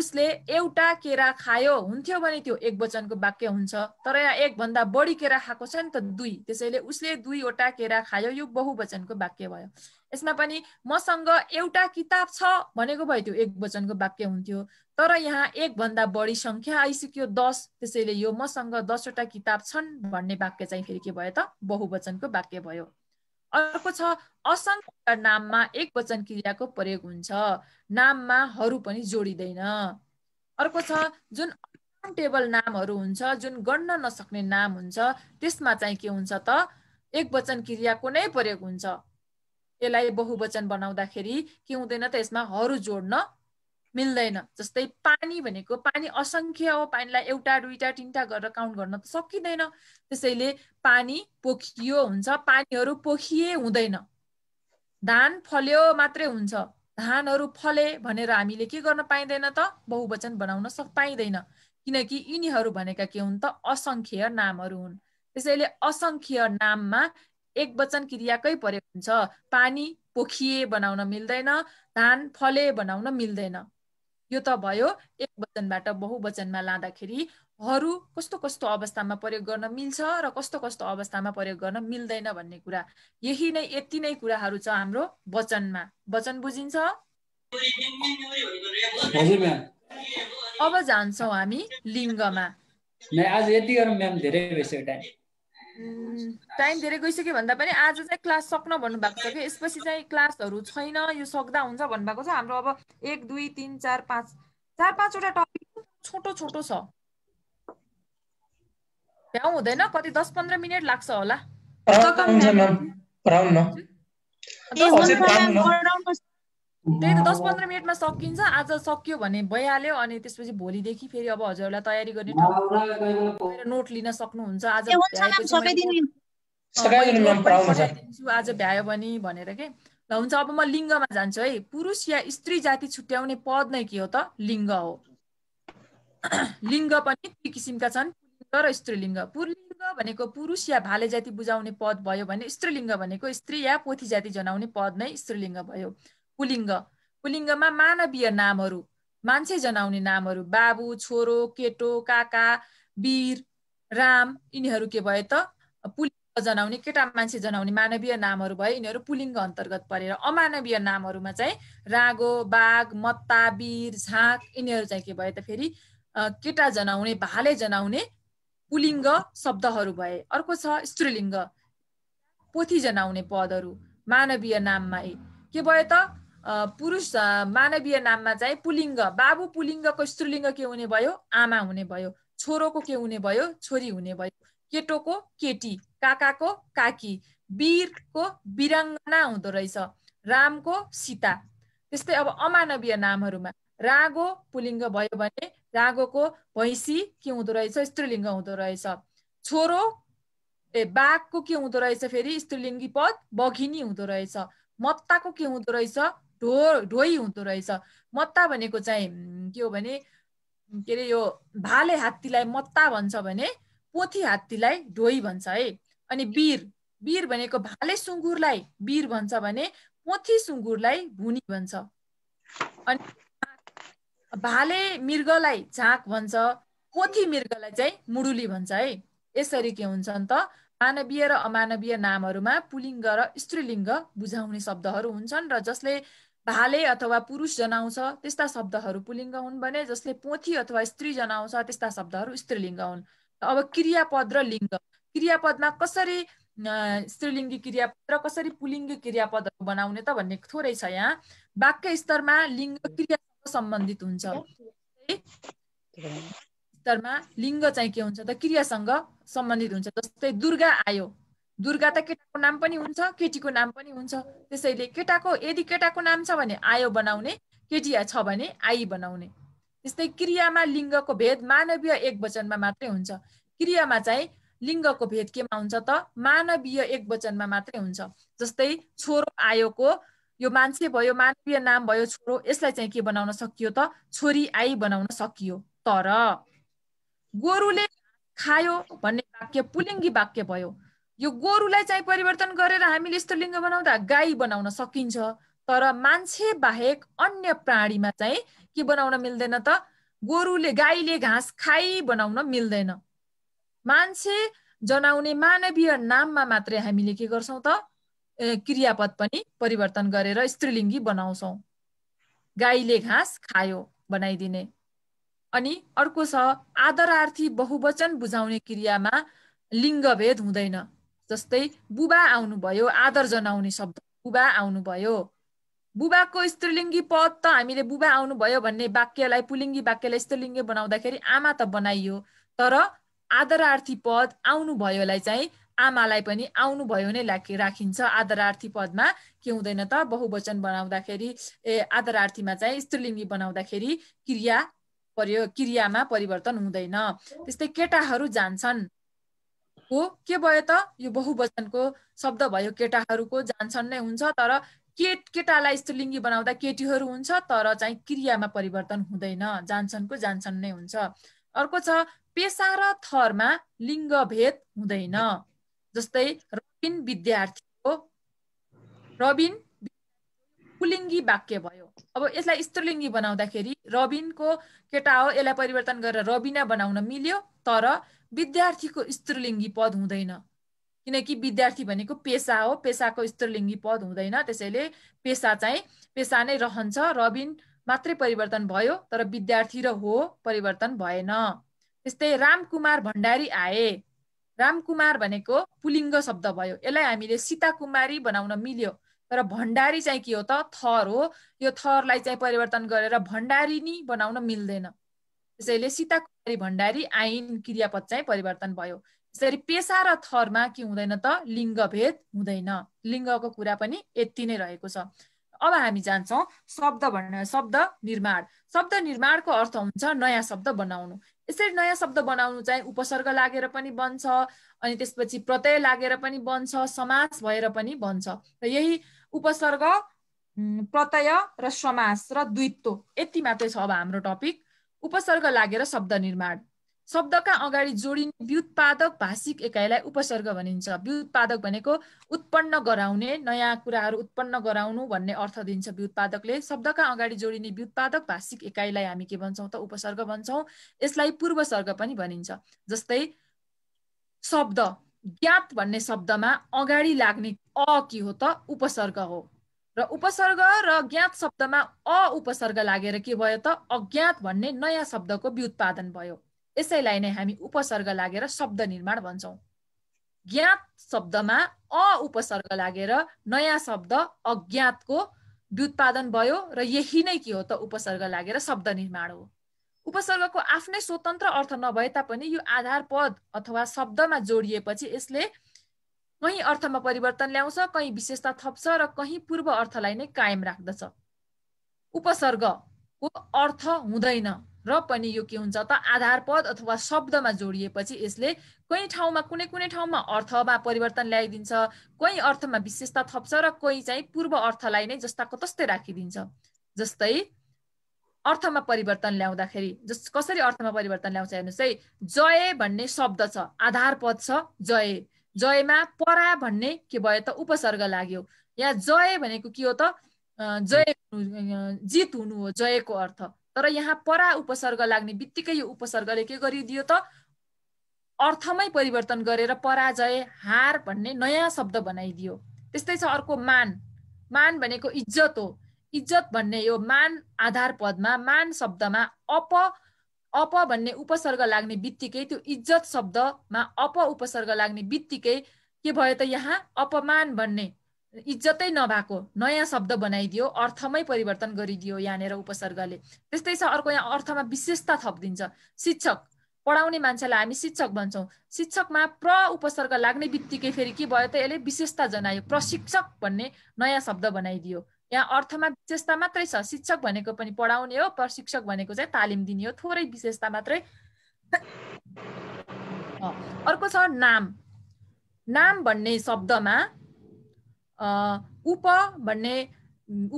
उसले एउटा केरा खायो हुन्थ्यो भने त्यो एक वचनको वाक्य हुन्छ तर यहाँ एक भन्दा बढी केरा खाएको छ नि त दुई त्यसैले उसले दुईवटा केरा खायो यो बहुवचनको वाक्य भयो यसमा पनि मसँग एउटा किताब छ भनेको भए त्यो एक वचनको वाक्य हुन्थ्यो तर यहाँ एकभन्दा बढी सङ्ख्या आइसक्यो दस त्यसैले यो मसँग दसवटा किताब छन् भन्ने वाक्य चाहिँ फेरि के भयो त बहुवचनको वाक्य भयो अर्को छ असङ्ख्य नाममा एक वचन क्रियाको प्रयोग हुन्छ नाममा हरू पनि जोडिँदैन अर्को छ जुन टेबल नामहरू हुन्छ जुन गन्न नसक्ने नाम हुन्छ त्यसमा चाहिँ के हुन्छ त एक वचन क्रियाको नै प्रयोग हुन्छ यसलाई बहुवचन बनाउँदाखेरि के हुँदैन त यसमा हरू जोड्न मिल्दैन जस्तै पानी भनेको पानी असङ्ख्य हो पानीलाई एउटा दुईवटा तिनवटा गरेर काउन्ट गर्न त सकिँदैन त्यसैले पानी पोखियो हुन्छ पानीहरू पोखिए हुँदैन धान फल्यो मात्रै हुन्छ धानहरू फले भनेर हामीले के गर्न पाइँदैन त बहुवचन बनाउन सक पाइँदैन किनकि यिनीहरू भनेका के हुन् त असङ्ख्य नामहरू हुन् त्यसैले असङ्ख्य नाममा एक वचन क्रियाकै प्रयोग हुन्छ पानी पोखिए बनाउन मिल्दैन धान फले बनाउन मिल्दैन यो त भयो एक वचनबाट बहुवचनमा लाँदाखेरि हरू कस्तो कस्तो अवस्थामा प्रयोग गर्न मिल्छ र कस्तो कस्तो अवस्थामा प्रयोग गर्न मिल्दैन भन्ने कुरा यही नै यति नै कुराहरू छ हाम्रो वचनमा वचन बुझिन्छ अब जान्छौँ हामी लिङ्गमा आज यति गरौँ म्याम धेरै भइसक्यो टाइम टाइम धेरै गइसक्यो भन्दा पनि आज चाहिँ क्लास सक्न भन्नुभएको छ कि यसपछि चाहिँ क्लासहरू छैन यो सक्दा हुन्छ भन्नुभएको छ हाम्रो अब एक दुई तिन चार पाँच चार पाँचवटा टपिक छोटो छोटो छ भ्याउ हुँदैन कति दस पन्ध्र मिनट लाग्छ होला त्यही त दस पन्ध्र मिनटमा सकिन्छ आज सकियो भने भइहाल्यो अनि त्यसपछि भोलिदेखि फेरि अब हजुरहरूलाई तयारी गर्ने ठाउँ नोट लिन सक्नुहुन्छ आज आज भ्यायो भने भनेर के ल हुन्छ अब म लिङ्गमा जान्छु है पुरुष या स्त्री जाति छुट्याउने पद नै के हो त लिङ्ग हो लिङ्ग पनि दुई किसिमका छन् र स्त्रीलिङ्ग पुलिङ्ग भनेको पुरुष या भाले जाति बुझाउने पद भयो भने स्त्रीलिङ्ग भनेको स्त्री या पोथी जाति जनाउने पद नै स्त्रीलिङ्ग भयो पुलिङ्ग पुलिङ्गमा मानवीय नामहरू मान्छे जनाउने नामहरू बाबु छोरो केटो काका वीर राम यिनीहरू के भए त पुलिङ्ग जनाउने केटा मान्छे जनाउने मानवीय नामहरू भए यिनीहरू पुलिङ्ग अन्तर्गत परेर अमानवीय नामहरूमा चाहिँ रागो बाघ मत्ता वीर झाक यिनीहरू चाहिँ के भए त फेरि केटा जनाउने भाले जनाउने पुलिङ्ग शब्दहरू भए अर्को छ स्त्रीलिङ्ग पोथी जनाउने पदहरू मानवीय नाममा के भयो त पुरुष मानवीय नाममा चाहिँ पुलिङ्ग बाबु पुलिङ्गको स्त्रीलिङ्ग के हुने भयो आमा हुने भयो छोरोको के हुने भयो छोरी हुने भयो केटोको केटी काकाको काकी वीरको वीरङ्गना हुँदो रहेछ रामको सीता त्यस्तै अब अमानवीय नामहरूमा रागो पुलिङ्ग भयो भने रागोको भैँसी के हुँदो रहेछ स्त्रीलिङ्ग हुँदो रहेछ छोरो ए बाघको के हुँदो रहेछ फेरि स्त्रीलिङ्गी पद बघिनी हुँदो रहेछ मत्ताको के हुँदो रहेछ ढो ढोइ हुँदो रहेछ मत्ता भनेको चाहिँ के हो भने के अरे यो भाले हात्तीलाई मत्ता भन्छ भने पोथी हात्तीलाई ढोइ भन्छ है अनि बिर बिर भनेको भाले सुँगुरलाई बिर भन्छ भने पोथी सुँगुरलाई भुनी भन्छ अनि भाले मृगलाई झाँक भन्छ पोथी मृगलाई चाहिँ मुडुली भन्छ है यसरी के नि त मानवीय र अमानवीय नामहरूमा पुलिङ्ग र स्त्रीलिङ्ग बुझाउने शब्दहरू हुन्छन् र जसले भाले अथवा पुरुष जनाउँछ त्यस्ता शब्दहरू पुलिङ्ग हुन् भने जसले पोथी अथवा स्त्री जनाउँछ त्यस्ता शब्दहरू स्त्रीलिङ्ग हुन् अब क्रियापद र लिङ्ग क्रियापदमा कसरी स्त्रीलिङ्गी क्रियापद र कसरी पुलिङ्गी क्रियापदहरू बनाउने त भन्ने थोरै छ यहाँ वाक्य स्तरमा लिङ्ग क्रियासँग सम्बन्धित हुन्छ स्तरमा लिङ्ग चाहिँ के हुन्छ त क्रियासँग सम्बन्धित हुन्छ जस्तै दुर्गा आयो दुर्गा त केटाको नाम पनि हुन्छ केटीको नाम पनि हुन्छ त्यसैले केटाको यदि केटाको नाम छ भने आयो बनाउने केटी छ भने आई बनाउने त्यस्तै क्रियामा लिङ्गको भेद मानवीय एक वचनमा मात्रै हुन्छ क्रियामा चाहिँ लिङ्गको भेद केमा हुन्छ त मानवीय एक वचनमा मात्रै हुन्छ जस्तै छोरो आयोको यो मान्छे भयो मानवीय नाम भयो छोरो यसलाई चाहिँ के बनाउन सकियो त छोरी आई बनाउन सकियो तर गोरुले खायो भन्ने वाक्य पुलिङ्गी वाक्य भयो यो गोरुलाई चाहिँ परिवर्तन गरेर हामीले स्त्रीलिङ्ग बनाउँदा गाई बनाउन सकिन्छ तर मान्छे बाहेक अन्य प्राणीमा चाहिँ के बनाउन मिल्दैन त गोरुले गाईले घाँस खाइ बनाउन मिल्दैन मान्छे जनाउने मानवीय नाममा मात्रै हामीले के गर्छौँ त क्रियापद पनि परिवर्तन गरेर स्त्रीलिङ्गी बनाउँछौँ गाईले घाँस खायो बनाइदिने अनि अर्को छ आदरार्थी बहुवचन बुझाउने क्रियामा लिङ्गभेद हुँदैन जस्तै बुबा आउनुभयो आदर जनाउने शब्द बुबा आउनुभयो बुबाको स्त्रीलिङ्गी पद त हामीले बुबा आउनुभयो भन्ने वाक्यलाई पुलिङ्गी वाक्यलाई स्त्रीलिङ्गी बनाउँदाखेरि आमा त बनाइयो तर आदरार्थी पद आउनुभयोलाई चाहिँ आमालाई पनि आउनुभयो नै राखिन्छ आदरार्थी पदमा के हुँदैन त बहुवचन बनाउँदाखेरि ए आदरार्थीमा चाहिँ स्त्रीलिङ्गी बनाउँदाखेरि क्रिया पर्यो क्रियामा परिवर्तन हुँदैन त्यस्तै केटाहरू जान्छन् हो के भयो त यो बहुवचनको शब्द भयो केटाहरूको जान्छन् नै हुन्छ तर के केटालाई स्त्रीलिङ्गी बनाउँदा केटीहरू हुन्छ तर चाहिँ क्रियामा परिवर्तन हुँदैन जान्छनको जान्छन् नै हुन्छ अर्को छ पेसा र थरमा लिङ्ग भेद हुँदैन जस्तै रबिन विद्यार्थीको रबिन पुलिङ्गी वाक्य भयो अब यसलाई स्त्रीलिङ्गी बनाउँदाखेरि रबिनको केटा हो यसलाई परिवर्तन गरेर रबिना बनाउन मिल्यो तर विद्यार्थीको स्त्रीलिङ्गी पद हुँदैन किनकि विद्यार्थी भनेको पेसा हो पेसाको स्त्रीलिङ्गी पद हुँदैन त्यसैले पेसा चाहिँ पेसा नै रहन्छ रबिन मात्रै परिवर्तन भयो तर विद्यार्थी र हो परिवर्तन भएन त्यस्तै रामकुमार भण्डारी आए रामकुमार भनेको पुलिङ्ग शब्द भयो यसलाई हामीले सीता कुमारी बनाउन मिल्यो तर भण्डारी चाहिँ के हो त थर हो यो थरलाई चाहिँ परिवर्तन गरेर भण्डारी भण्डारिनी बनाउन मिल्दैन त्यसैले सीता कुमारी भण्डारी आइन क्रियापद चाहिँ परिवर्तन भयो त्यसरी पेसा र थरमा के हुँदैन त लिङ्गभेद हुँदैन लिङ्गको कुरा पनि यति नै रहेको छ अब हामी जान्छौँ शब्द भन्ने शब्द निर्माण शब्द निर्माणको अर्थ हुन्छ नयाँ शब्द बनाउनु यसरी नयाँ शब्द बनाउनु चाहिँ उपसर्ग लागेर पनि बन्छ अनि त्यसपछि प्रत्यय लागेर पनि बन्छ समास भएर पनि बन्छ र यही उपसर्ग प्रत्यय र समास र द्वित्व यति मात्रै छ अब हाम्रो टपिक उपसर्ग लागेर शब्द निर्माण शब्दका अगाडि जोडिने व्युत्पादक भाषिक एकाइलाई उपसर्ग भनिन्छ व्युत्पादक भनेको उत्पन्न गराउने नयाँ कुराहरू उत्पन्न गराउनु भन्ने अर्थ दिन्छ व्युत्पादकले शब्दका अगाडि जोडिने व्युत्पादक भाषिक एकाइलाई हामी के भन्छौँ त उपसर्ग भन्छौँ यसलाई पूर्वसर्ग पनि भनिन्छ जस्तै शब्द ज्ञात भन्ने शब्दमा अगाडि लाग्ने अ के हो त उपसर्ग हो र उपसर्ग र ज्ञात शब्दमा अ उपसर्ग लागेर के भयो त अज्ञात भन्ने नयाँ शब्दको व्युत्पादन भयो यसैलाई नै हामी उपसर्ग लागेर शब्द निर्माण भन्छौँ ज्ञात शब्दमा अ उपसर्ग लागेर नयाँ शब्द अज्ञातको व्युत्पादन भयो र यही नै के हो त उपसर्ग लागेर शब्द निर्माण हो उपसर्गको आफ्नै स्वतन्त्र अर्थ नभए तापनि यो आधार पद अथवा शब्दमा जोडिएपछि यसले कहीँ अर्थमा परिवर्तन ल्याउँछ कहीँ विशेषता थप्छ र कहीँ पूर्व अर्थलाई नै कायम राख्दछ उपसर्गको अर्थ हुँदैन र पनि यो के हुन्छ त आधार पद अथवा शब्दमा जोडिएपछि यसले कहीँ ठाउँमा कुनै कुनै ठाउँमा अर्थमा परिवर्तन ल्याइदिन्छ कहीँ अर्थमा विशेषता थप्छ र कहीँ चाहिँ पूर्व अर्थलाई नै जस्ताको तस्तै राखिदिन्छ जस्तै अर्थमा परिवर्तन ल्याउँदाखेरि जस कसरी अर्थमा परिवर्तन ल्याउँछ हेर्नुहोस् है जय भन्ने शब्द छ आधार पद छ जय जयमा परा भन्ने के भयो त उपसर्ग लाग्यो यहाँ जय भनेको के हो त जय जित हुनु हो जयको अर्थ तर यहाँ परा उपसर्ग लाग्ने बित्तिकै यो उपसर्गले के गरिदियो त अर्थमै परिवर्तन गरेर पराजय हार भन्ने नयाँ शब्द बनाइदियो त्यस्तै छ अर्को मान मान भनेको इज्जत हो इज्जत भन्ने यो मान आधार पदमा मान शब्दमा अप अप भन्ने उपसर्ग लाग्ने बित्तिकै त्यो इज्जत शब्दमा अप उपसर्ग लाग्ने बित्तिकै के भयो त यहाँ अपमान भन्ने इज्जतै नभएको नयाँ शब्द बनाइदियो अर्थमै परिवर्तन गरिदियो यहाँनिर उपसर्गले त्यस्तै छ अर्को यहाँ अर्थमा विशेषता थपिदिन्छ शिक्षक पढाउने मान्छेलाई हामी शिक्षक भन्छौँ शिक्षकमा प्र उपसर्ग लाग्ने बित्तिकै फेरि के भयो त यसले विशेषता जनायो प्रशिक्षक भन्ने नयाँ शब्द बनाइदियो यहाँ अर्थमा विशेषता मात्रै छ शिक्षक भनेको पनि पढाउने हो प्रशिक्षक भनेको चाहिँ तालिम दिने हो थोरै विशेषता मात्रै अर्को छ नाम नाम भन्ने शब्दमा उप भन्ने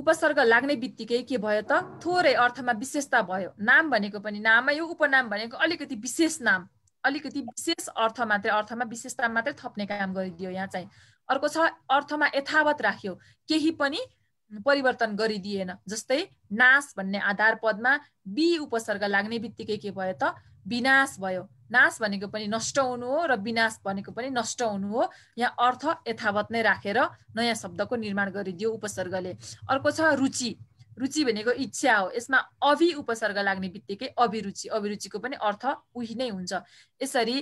उपसर्ग लाग्ने बित्तिकै के भयो त थोरै अर्थमा विशेषता भयो नाम भनेको पनि नामै हो उपनाम भनेको अलिकति विशेष नाम अलिकति विशेष अर्थ मात्रै अर्थमा विशेषता मात्रै थप्ने काम गरिदियो यहाँ चाहिँ अर्को छ अर्थमा यथावत राख्यो केही पनि परिवर्तन गरिदिएन जस्तै नाश भन्ने आधार पदमा बी उपसर्ग लाग्ने बित्तिकै के भयो त विनाश भयो नाश भनेको पनि नष्ट हुनु हो र विनाश भनेको पनि नष्ट हुनु हो यहाँ अर्थ यथावत नै राखेर नयाँ शब्दको निर्माण गरिदियो उपसर्गले अर्को छ रुचि रुचि भनेको इच्छा हो यसमा अभि उपसर्ग लाग्ने बित्तिकै अभिरुचि अभिरुचिको पनि अर्थ उही नै हुन्छ यसरी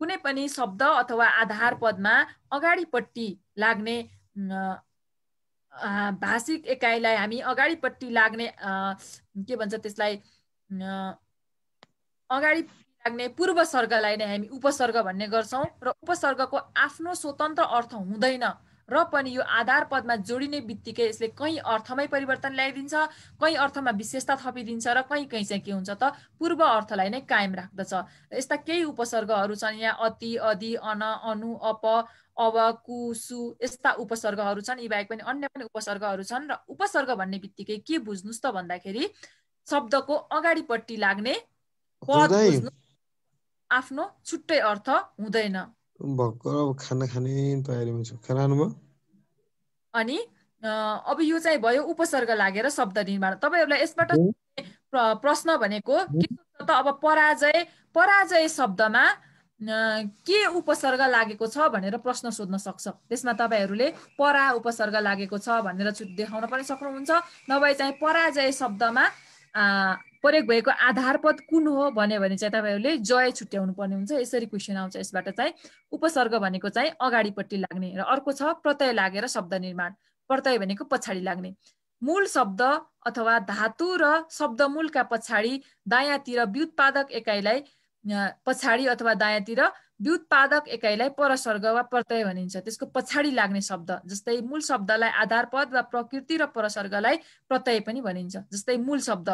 कुनै पनि शब्द अथवा आधार पदमा अगाडिपट्टि लाग्ने भाषिक एकाइलाई हामी अगाडिपट्टि लाग्ने के भन्छ त्यसलाई अगाडि लाग्ने पूर्व सर्गलाई नै हामी उपसर्ग भन्ने गर्छौँ र उपसर्गको आफ्नो स्वतन्त्र अर्थ हुँदैन र पनि यो आधार पदमा जोडिने बित्तिकै यसले कहीँ अर्थमै परिवर्तन ल्याइदिन्छ कहीँ अर्थमा विशेषता थपिदिन्छ र कहीँ कहीँ चाहिँ के हुन्छ त पूर्व अर्थलाई नै कायम राख्दछ यस्ता केही उपसर्गहरू छन् यहाँ अति अधि अन अनु अप अब कुसु यस्ता उपसर्गहरू छन् यी बाहेक पनि अन्य पनि उपसर्गहरू छन् र उपसर्ग भन्ने बित्तिकै के बुझ्नुहोस् त भन्दाखेरि शब्दको अगाडिपट्टि लाग्ने पद बुझ्नु आफ्नो छुट्टै अर्थ हुँदैन अनि अब यो चाहिँ भयो उपसर्ग लागेर शब्द निर्माण तपाईँहरूलाई यसबाट प्रश्न भनेको के त अब पराजय पराजय शब्दमा के उपसर्ग लागेको छ भनेर प्रश्न सोध्न सक्छ त्यसमा तपाईँहरूले परा उपसर्ग लागेको छ भनेर देखाउन पनि सक्नुहुन्छ नभए चाहिँ पराजय शब्दमा प्रयोग भएको आधार कुन हो भन्यो भने चाहिँ तपाईँहरूले जय छुट्याउनु पर्ने हुन्छ यसरी क्वेसन आउँछ यसबाट चाहिँ उपसर्ग भनेको चाहिँ अगाडिपट्टि लाग्ने र अर्को छ प्रत्यय लागेर शब्द निर्माण प्रत्यय भनेको पछाडि लाग्ने मूल शब्द अथवा धातु र शब्द मूलका पछाडि दायाँतिर व्युत्पादक एकाइलाई पछाडि अथवा दायाँतिर व्युत्पादक एकाइलाई परसर्ग वा प्रत्यय भनिन्छ त्यसको पछाडि लाग्ने शब्द जस्तै मूल शब्दलाई आधारपद पद वा प्रकृति र परसर्गलाई प्रत्यय पनि भनिन्छ जस्तै मूल शब्द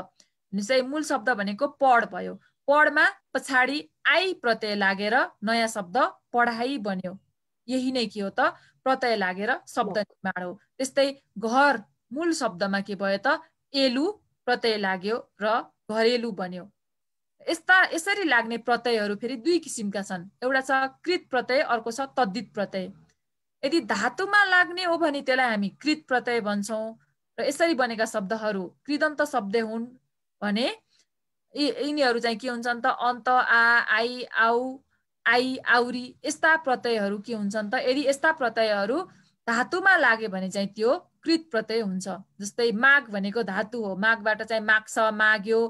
जस्तै मूल शब्द भनेको पढ भयो पढमा पछाडि आई प्रत्यय लागेर नयाँ शब्द पढाइ बन्यो यही नै के हो त प्रत्यय लागेर शब्द निर्माण हो त्यस्तै घर मूल शब्दमा के भयो त एलु प्रत्यय लाग्यो र घरेलु बन्यो यस्ता यसरी लाग्ने प्रत्ययहरू फेरि दुई किसिमका छन् एउटा छ कृत प्रत्यय अर्को छ तद्धित प्रत्यय यदि धातुमा लाग्ने हो भने त्यसलाई हामी कृत प्रत्यय भन्छौँ र यसरी बनेका शब्दहरू कृदन्त शब्द हुन् भने यी यिनीहरू चाहिँ के हुन्छन् त अन्त आ आई आउ आई आउरी यस्ता प्रत्ययहरू के हुन्छन् त यदि यस्ता प्रत्ययहरू धातुमा लाग्यो भने चाहिँ त्यो कृत प्रत्यय हुन्छ जस्तै माग भनेको धातु हो माघबाट चाहिँ माग्छ माग्यो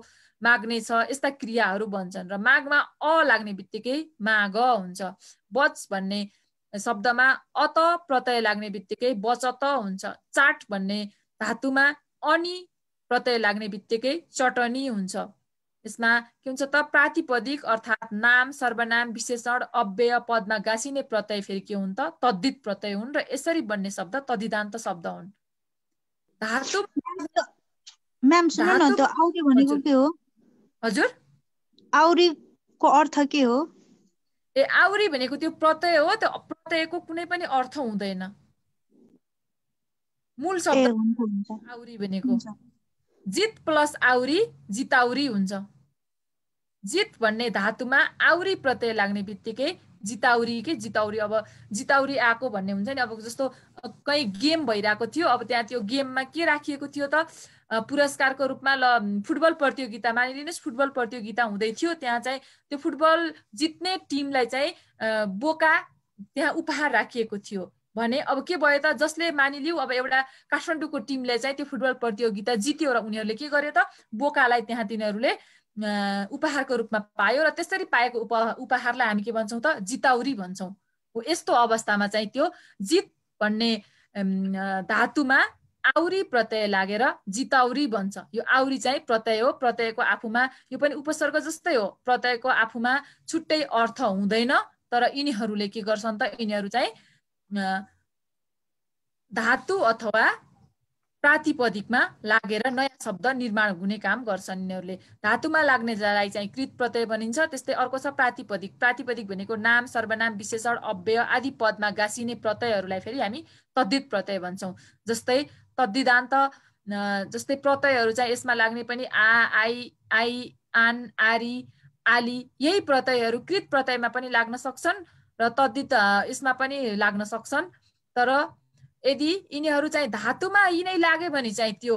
माग्ने छ यस्ता क्रियाहरू भन्छन् र मागमा अ लाग्ने बित्तिकै माग हुन्छ बच भन्ने शब्दमा अत प्रत्यय लाग्ने बित्तिकै बचत हुन्छ चाट भन्ने धातुमा अनि प्रत्यय लाग्ने बित्तिकै चटनी हुन्छ यसमा के हुन्छ त प्रातिपदिक अर्थात् नाम सर्वनाम विशेषण अव्यय पदमा गाँसिने प्रत्यय फेरि के हुन् त तद्धित प्रत्यय हुन् र यसरी बन्ने शब्द तदिदान्त शब्द हुन् धातु म्याम सुन न त आउने भनेको के हो हजुर आउरीको अर्थ के हो ए आउरी भनेको त्यो प्रत्यय हो त्यो प्रत्ययको कुनै पनि अर्थ हुँदैन मूल शब्द आउरी भनेको जित प्लस आउरी जिताउरी हुन्छ जित भन्ने धातुमा आउरी प्रत्यय लाग्ने बित्तिकै जिताउरी के जिताउरी अब जिताउरी आएको भन्ने हुन्छ नि अब जस्तो कहीँ गेम भइरहेको थियो अब त्यहाँ त्यो गेममा के राखिएको थियो त पुरस्कारको रूपमा ल फुटबल प्रतियोगिता मानिलिनुहोस् फुटबल प्रतियोगिता हुँदै थियो त्यहाँ चाहिँ त्यो फुटबल जित्ने टिमलाई चाहिँ बोका त्यहाँ उपहार राखिएको थियो भने अब के भयो त जसले मानिलिउ अब एउटा काठमाडौँको टिमले चाहिँ त्यो फुटबल प्रतियोगिता जित्यो र उनीहरूले के गर्यो त बोकालाई त्यहाँ तिनीहरूले उपहारको रूपमा पायो र त्यसरी पाएको उपहारलाई हामी के भन्छौँ त जिताउरी भन्छौँ हो यस्तो अवस्थामा चाहिँ त्यो जित भन्ने धातुमा आउरी प्रत्यय लागेर जिताउरी बन्छ यो आउरी चाहिँ प्रत्यय हो प्रत्ययको आफूमा यो पनि उपसर्ग जस्तै हो प्रत्ययको आफूमा छुट्टै अर्थ हुँदैन तर यिनीहरूले के गर्छन् त यिनीहरू चाहिँ धातु अथवा प्रातिपदिकमा लागेर नयाँ शब्द निर्माण हुने काम गर्छन् यिनीहरूले धातुमा लाग्ने लाग्नेलाई चाहिँ कृत प्रत्यय भनिन्छ त्यस्तै अर्को छ प्रातिपदिक प्रातिपदिक भनेको नाम सर्वनाम विशेषण अव्यय आदि पदमा गाँसिने प्रत्ययहरूलाई फेरि हामी तद्धित प्रत्यय भन्छौँ जस्तै तद्विदान्त जस्तै प्रत्ययहरू चाहिँ यसमा लाग्ने पनि आ आई आई आन आरी आली यही प्रत्ययहरू कृत प्रत्ययमा पनि लाग्न सक्छन् र तद्धित यसमा पनि लाग्न सक्छन् तर यदि यिनीहरू चाहिँ धातुमा यी नै लाग्यो भने चाहिँ त्यो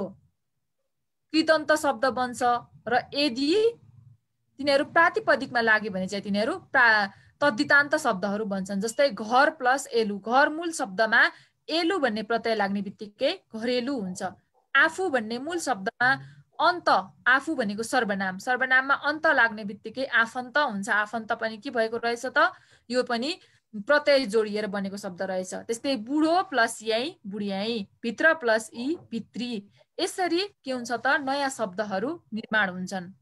कृतन्त शब्द बन्छ र यदि तिनीहरू प्रातिपदिकमा लाग्यो भने चाहिँ तिनीहरू प्रा तद्धितान्त शब्दहरू बन्छन् जस्तै घर प्लस एलु घर मूल शब्दमा एलु भन्ने प्रत्यय लाग्ने बित्तिकै घरेलु हुन्छ आफू भन्ने मूल शब्दमा अन्त आफू भनेको सर्वनाम सर्वनाममा अन्त लाग्ने बित्तिकै आफन्त हुन्छ आफन्त पनि के भएको रहेछ त यो पनि प्रत्यय जोडिएर बनेको शब्द रहेछ त्यस्तै बुढो प्लस याई बुढियाई भित्र प्लस यी भित्री यसरी के हुन्छ त नयाँ शब्दहरू निर्माण हुन्छन्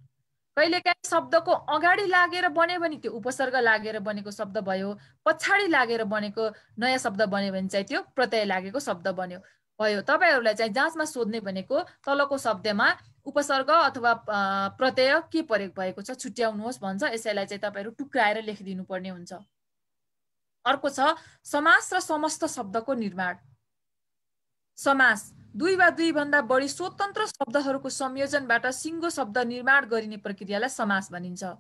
कहिलेकाहीँ शब्दको अगाडि लागेर बन्यो भने त्यो उपसर्ग लागेर बनेको शब्द भयो पछाडि लागेर बनेको नयाँ शब्द बन्यो भने चाहिँ त्यो प्रत्यय लागेको शब्द बन्यो भयो तपाईँहरूलाई चाहिँ जाँचमा सोध्ने भनेको तलको शब्दमा उपसर्ग अथवा प्रत्यय के प्रयोग भएको छ छुट्याउनुहोस् भन्छ यसैलाई चाहिँ तपाईँहरू टुक्राएर लेखिदिनु पर्ने हुन्छ अर्को छ समास र समस्त शब्दको निर्माण समास दुई वा दुई भन्दा बढी स्वतन्त्र शब्दहरूको संयोजनबाट सिङ्गो शब्द निर्माण गरिने प्रक्रियालाई समास भनिन्छ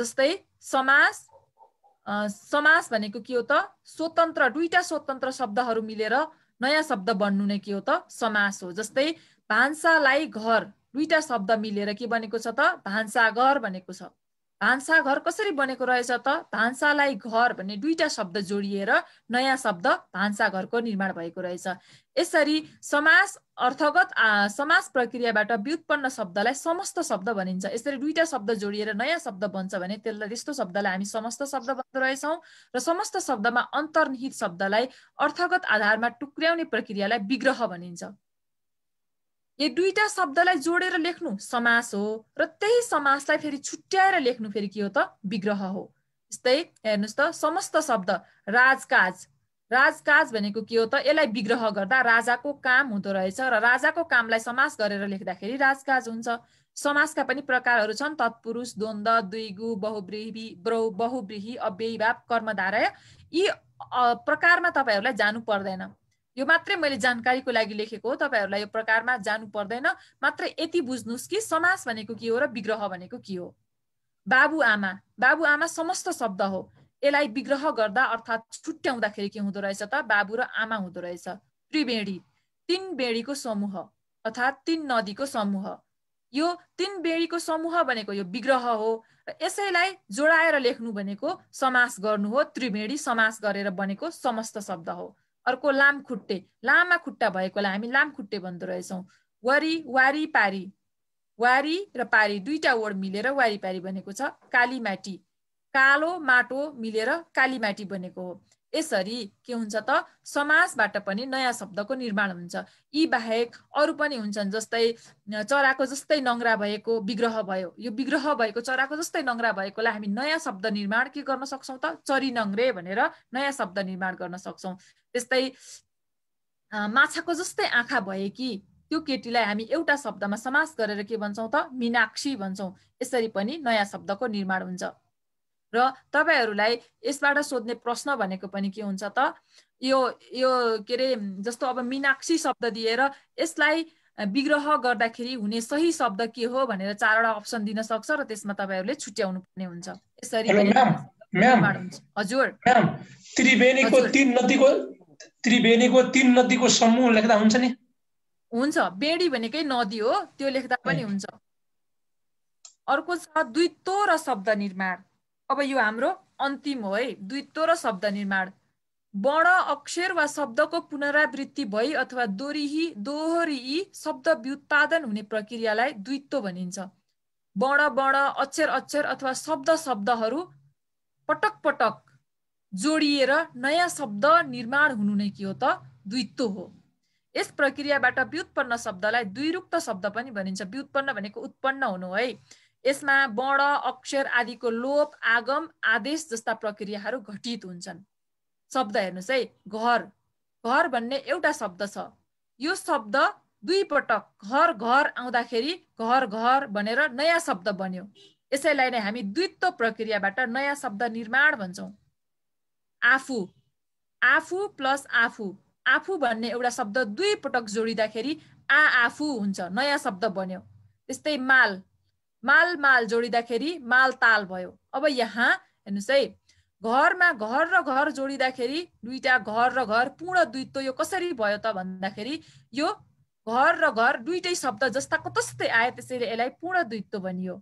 जस्तै समास समास भनेको के हो त स्वतन्त्र दुईटा स्वतन्त्र शब्दहरू मिलेर नयाँ शब्द बन्नु नै के हो त समास हो जस्तै भान्सालाई घर दुईटा शब्द मिलेर के बनेको छ त भान्साघर भनेको छ भान्सा घर कसरी बनेको रहेछ त भान्सालाई घर भन्ने दुईटा शब्द जोडिएर नयाँ शब्द भान्सा घरको निर्माण भएको रहेछ यसरी समास अर्थगत समास प्रक्रियाबाट व्युत्पन्न शब्दलाई समस्त शब्द भनिन्छ यसरी दुईटा शब्द जोडिएर नयाँ शब्द बन्छ भने त्यसलाई त्यस्तो शब्दलाई हामी समस्त शब्द भन्दो रहेछौँ र समस्त शब्दमा अन्तर्निहित शब्दलाई अर्थगत आधारमा टुक्र्याउने प्रक्रियालाई विग्रह भनिन्छ यो दुईटा शब्दलाई जोडेर लेख्नु समास हो र त्यही समासलाई फेरि छुट्याएर लेख्नु फेरि के हो त विग्रह हो यस्तै हेर्नुहोस् त समस्त शब्द राजकाज राजकाज भनेको के हो त यसलाई विग्रह गर्दा राजाको काम हुँदो रहेछ र राजाको कामलाई समास गरेर लेख्दाखेरि राजकाज हुन्छ समासका पनि प्रकारहरू छन् तत्पुरुष द्वन्द दुईगु बहुव्रीही ब्रौ बहुव्रीही अव्यभाव कर्मधारय यी प्रकारमा तपाईँहरूलाई जानु पर्दैन यो मात्रै मैले जानकारीको लागि लेखेको हो तपाईँहरूलाई यो प्रकारमा जानु पर्दैन मात्र यति बुझ्नुहोस् कि समास भनेको के हो र विग्रह भनेको के हो बाबुआमा बाबुआमा समस्त शब्द हो यसलाई विग्रह गर्दा अर्थात् छुट्याउँदाखेरि के हुँदो रहेछ त बाबु र आमा हुँदो रहेछ त्रिवेणी तिन बेडीको समूह अर्थात् तिन नदीको समूह यो तिन बेडीको समूह भनेको यो विग्रह हो र यसैलाई जोडाएर लेख्नु भनेको समास गर्नु हो त्रिवेणी समास गरेर बनेको समस्त शब्द हो अर्को लामखुट्टे लामा खुट्टा भएकोलाई हामी लामखुट्टे भन्दो रहेछौँ वरी वारी पारी वारी र पारी दुईवटा वर्ड मिलेर वारी पारी बनेको छ कालीमाटी कालो माटो मिलेर कालीमाटी बनेको हो यसरी के हुन्छ त समाजबाट पनि नयाँ शब्दको निर्माण हुन्छ यी बाहेक अरू पनि हुन्छन् जस्तै चराको जस्तै नङ्ग्रा भएको विग्रह भयो यो विग्रह भएको चराको जस्तै नङ्ग्रा भएकोलाई हामी नयाँ शब्द निर्माण के गर्न सक्छौँ त चरी चरिनङ्ग्रे भनेर नयाँ शब्द निर्माण गर्न सक्छौँ त्यस्तै माछाको जस्तै आँखा भए कि त्यो केटीलाई हामी एउटा शब्दमा समास गरेर के भन्छौँ त मिनाक्षी भन्छौँ यसरी पनि नयाँ शब्दको निर्माण हुन्छ र तपाईँहरूलाई यसबाट सोध्ने प्रश्न भनेको पनि के हुन्छ त यो यो के अरे जस्तो अब मीनाक्षी शब्द दिएर यसलाई विग्रह गर्दाखेरि हुने सही शब्द के हो भनेर चारवटा अप्सन दिन सक्छ र त्यसमा तपाईँहरूले छुट्याउनु पर्ने हुन्छ यसरी हजुर त्रिवेणीको तिन नदीको त्रिवेणीको तिन नदीको समूह लेख्दा हुन्छ नि हुन्छ बेडी भनेकै नदी हो त्यो लेख्दा पनि हुन्छ अर्को छ द्वितो र शब्द निर्माण अब यो हाम्रो अन्तिम हो है द्वित्व र शब्द निर्माण वर्ण अक्षर वा शब्दको पुनरावृत्ति भई अथवा दोरिही दोहोरिही शब्द व्युत्पादन हुने प्रक्रियालाई द्वित्व भनिन्छ वर्ण वर्ण अक्षर अक्षर अथवा शब्द शब्दहरू पटक पटक जोडिएर नयाँ शब्द निर्माण हुनु नै के हो त द्वित्व हो यस प्रक्रियाबाट व्युत्पन्न शब्दलाई द्विरुक्त शब्द पनि भनिन्छ व्युत्पन्न भनेको उत्पन्न हुनु है यसमा वर्ण अक्षर आदिको लोप आगम आदेश जस्ता प्रक्रियाहरू घटित हुन्छन् शब्द हेर्नुहोस् है घर घर भन्ने एउटा शब्द छ यो शब्द दुई पटक घर घर आउँदाखेरि घर घर भनेर नयाँ शब्द बन्यो यसैलाई नै हामी द्वित्व प्रक्रियाबाट नयाँ शब्द निर्माण भन्छौँ आफू आफू प्लस आफू आफू भन्ने एउटा शब्द दुई पटक जोडिँदाखेरि आ आफू हुन्छ नयाँ शब्द बन्यो त्यस्तै माल माल माल जोडिँदाखेरि माल ताल भयो अब यहाँ हेर्नुहोस् है घरमा घर र घर जोडिँदाखेरि दुईवटा घर र घर पूर्ण द्वित्व यो कसरी भयो त भन्दाखेरि यो घर र घर दुइटै शब्द जस्ताको तस्तै आयो त्यसैले यसलाई पूर्ण द्वित्व भनियो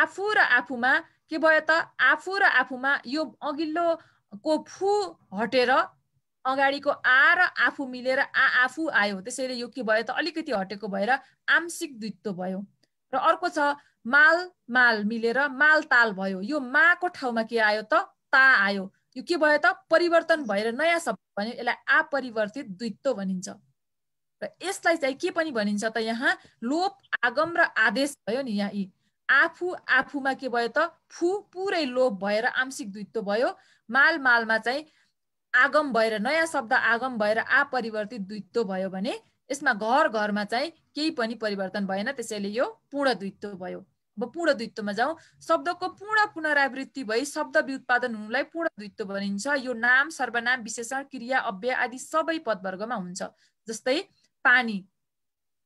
आफू र आफूमा के भयो त आफू र आफूमा यो अघिल्लोको फु हटेर अगाडिको आ र आफू मिलेर आ आफू आयो त्यसैले यो के भयो त अलिकति हटेको भएर आंशिक द्वित्व भयो र अर्को छ माल माल मिलेर माल ताल भयो यो माको ठाउँमा के आयो त ता आयो यो के भयो त परिवर्तन भएर नयाँ शब्द भन्यो यसलाई अपरिवर्तित द्वित्व भनिन्छ र यसलाई चाहिँ के पनि भनिन्छ त यहाँ लोप आगम र आदेश भयो नि यहाँ यी आफू आफूमा के भयो त फु पुरै लोप भएर आंशिक द्वित्व भयो माल मालमा चाहिँ आगम भएर नयाँ शब्द आगम भएर अपरिवर्तित द्वित्व भयो भने यसमा घर घरमा चाहिँ केही पनि परिवर्तन भएन त्यसैले यो पूर्ण द्वित्व भयो पूर्ण द्वित्वमा जाउँ शब्दको पूर्ण पुनरावृत्ति भई शब्द व्युत्पादन हुनुलाई पूर्ण द्वित्व भनिन्छ यो नाम सर्वनाम विशेषण क्रिया अव्यय आदि सबै पदवर्गमा हुन्छ जस्तै पानी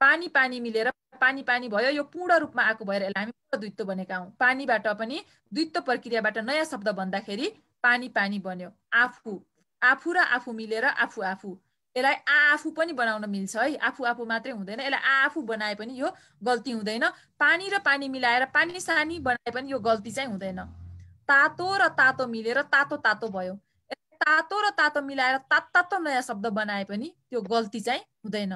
पानी पानी मिलेर पानी पानी भयो यो पूर्ण रूपमा आएको भएर यसलाई हामी पूर्ण द्वित्व भनेका हौँ पानीबाट पनि द्वित्व प्रक्रियाबाट नयाँ शब्द भन्दाखेरि पानी पानी बन्यो आफू आफू र आफू मिलेर आफू आफू यसलाई आफू पनि बनाउन मिल्छ है आफू आफू मात्रै हुँदैन यसलाई आफू बनाए पनि यो गल्ती हुँदैन पानी र पानी मिलाएर पानी सानी बनाए पनि यो गल्ती चाहिँ हुँदैन तातो र तातो मिलेर तातो तातो भयो तातो र तातो मिलाएर तात तातो नयाँ शब्द बनाए पनि त्यो गल्ती चाहिँ हुँदैन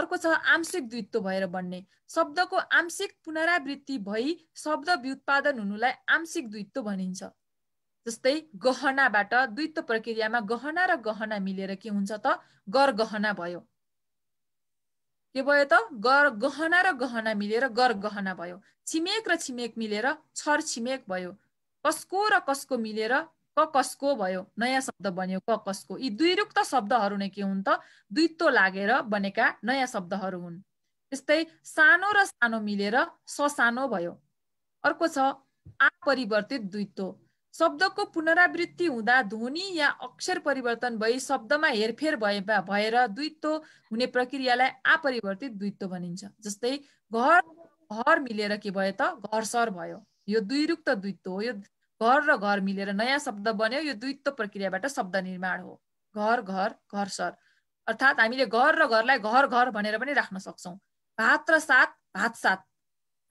अर्को छ आंशिक द्वित्व भएर बन्ने शब्दको आंशिक पुनरावृत्ति भई शब्द व्युत्पादन हुनुलाई आंशिक द्वित्व भनिन्छ जस्तै गहनाबाट द्वित्व प्रक्रियामा गहना र गहना मिलेर के हुन्छ त गर गहना भयो के भयो त गर गहना र गहना मिलेर गर गहना भयो छिमेक र छिमेक मिलेर छर छिमेक भयो कसको र कसको मिलेर क कसको भयो नयाँ शब्द बन्यो क कसको यी रुक्त शब्दहरू नै के हुन् त द्वित्व लागेर बनेका नयाँ शब्दहरू हुन् त्यस्तै सानो र सानो मिलेर ससानो भयो अर्को छ आपरिवर्तित द्वित्व शब्दको पुनरावृत्ति हुँदा ध्वनि या अक्षर परिवर्तन भई शब्दमा हेरफेर भए भएर द्वित्व हुने प्रक्रियालाई आपरिवर्तित द्वित्व भनिन्छ जस्तै घर घर मिलेर के भयो त घर सर भयो यो दुईरुक्त द्वित्व हो यो घर र घर मिलेर नयाँ शब्द बन्यो यो द्वित्व प्रक्रियाबाट शब्द निर्माण हो घर घर घर सर अर्थात् हामीले घर र घरलाई घर घर भनेर पनि राख्न सक्छौँ भात र सात भात सात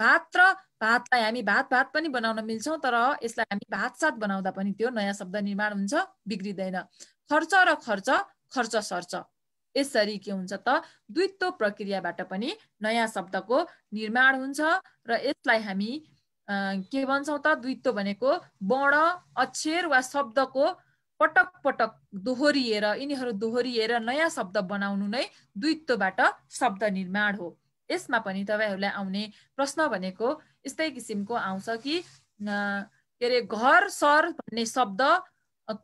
भात र भातलाई हामी भात भात पनि बनाउन मिल्छौँ तर यसलाई हामी भात साथ बनाउँदा पनि त्यो नयाँ शब्द निर्माण हुन्छ बिग्रिँदैन खर्च र खर्च खर्च सर्च यसरी के हुन्छ त द्वित्व प्रक्रियाबाट पनि नयाँ शब्दको निर्माण हुन्छ र यसलाई हामी के भन्छौँ त द्वित्व भनेको वर्ण अक्षर वा शब्दको पटक पटक दोहोरिएर यिनीहरू दोहोरिएर नयाँ शब्द बनाउनु नै द्वित्वबाट शब्द निर्माण हो यसमा पनि तपाईँहरूलाई आउने प्रश्न भनेको यस्तै किसिमको आउँछ कि के अरे घर सर भन्ने शब्द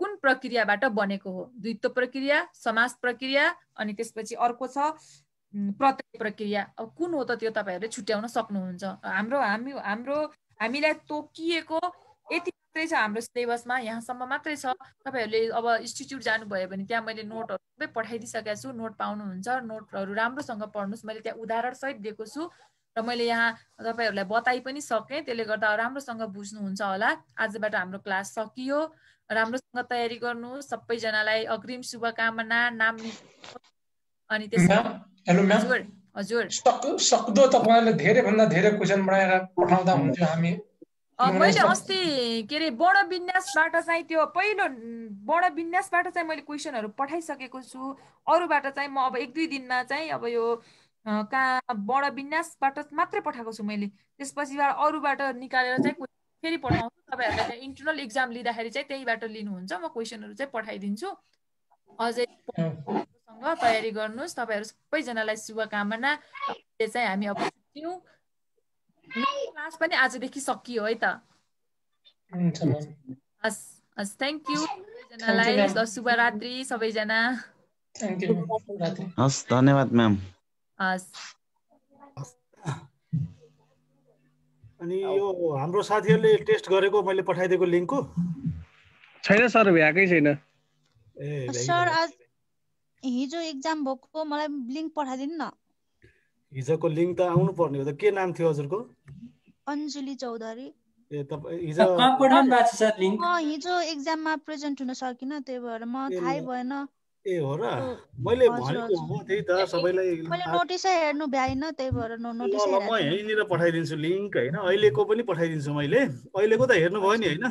कुन प्रक्रियाबाट बनेको हो द्वित्व प्रक्रिया समाज प्रक्रिया अनि त्यसपछि अर्को छ प्रत्यय प्रक्रिया अब कुन हो त त्यो तपाईँहरूले छुट्याउन सक्नुहुन्छ हाम्रो हामी हाम्रो हामीलाई तोकिएको यति मात्रै छ हाम्रो सिलेबसमा यहाँसम्म मात्रै छ तपाईँहरूले अब इन्स्टिच्युट जानुभयो भने त्यहाँ मैले नोटहरू सबै पठाइदिइसकेको छु नोट पाउनुहुन्छ नोटहरू राम्रोसँग पढ्नुहोस् मैले त्यहाँ उदाहरणसहित दिएको छु र मैले यहाँ तपाईँहरूलाई बताइ पनि सकेँ त्यसले गर्दा राम्रोसँग बुझ्नुहुन्छ होला आजबाट हाम्रो क्लास सकियो राम्रोसँग तयारी गर्नु सबैजनालाई अग्रिम शुभकामना नाम अनि त्यसमा हजुर हजुर सक्दो तपाईँले धेरैभन्दा धेरै क्वेसन बनाएर पठाउँदा हुन्थ्यो हामी मैले अस्ति के अरे बड विन्यासबाट चाहिँ त्यो पहिलो बड विन्यासबाट चाहिँ मैले क्वेसनहरू पठाइसकेको छु अरूबाट चाहिँ म अब एक दुई दिनमा चाहिँ अब यो कहाँ बड विन्यासबाट मात्रै पठाएको छु मैले त्यसपछि अरूबाट निकालेर चाहिँ फेरि पठाउँछु तपाईँहरूलाई इन्टरनल इक्जाम लिँदाखेरि चाहिँ त्यहीबाट लिनुहुन्छ म क्वेसनहरू चाहिँ पठाइदिन्छु अझै तयारी गर्नुहोस् तपाईँहरू सबैजनालाई शुभकामना चाहिँ हामी अब क्लास पनि आजदेखि सकियो है त हस् हस् थ्याङ्क यू सबैजनालाई शुभरात्रि सबैजना हस् धन्यवाद म्याम हस् अनि यो हाम्रो साथीहरूले टेस्ट गरेको मैले पठाइदिएको लिङ्कको छैन सर भ्याएकै छैन ए सर आज हिजो एक्जाम भएको मलाई लिङ्क पठाइदिनु न हिजोको लिङ्क त आउनु पर्ने हो त के नाम थियो हजुरको अञ्जली चौधरी ए तपाईँ हिजो हिजो एक्जाममा प्रेजेन्ट हुन सकिनँ त्यही भएर म थाहै भएन ए हो र मैले भनेको हो त्यही त सबैलाई मैले नोटिसै हेर्नु भ्याइन त्यही भएर नोटिस म यहीँनिर पठाइदिन्छु लिङ्क होइन अहिलेको पनि पठाइदिन्छु मैले अहिलेको त हेर्नु भयो नि होइन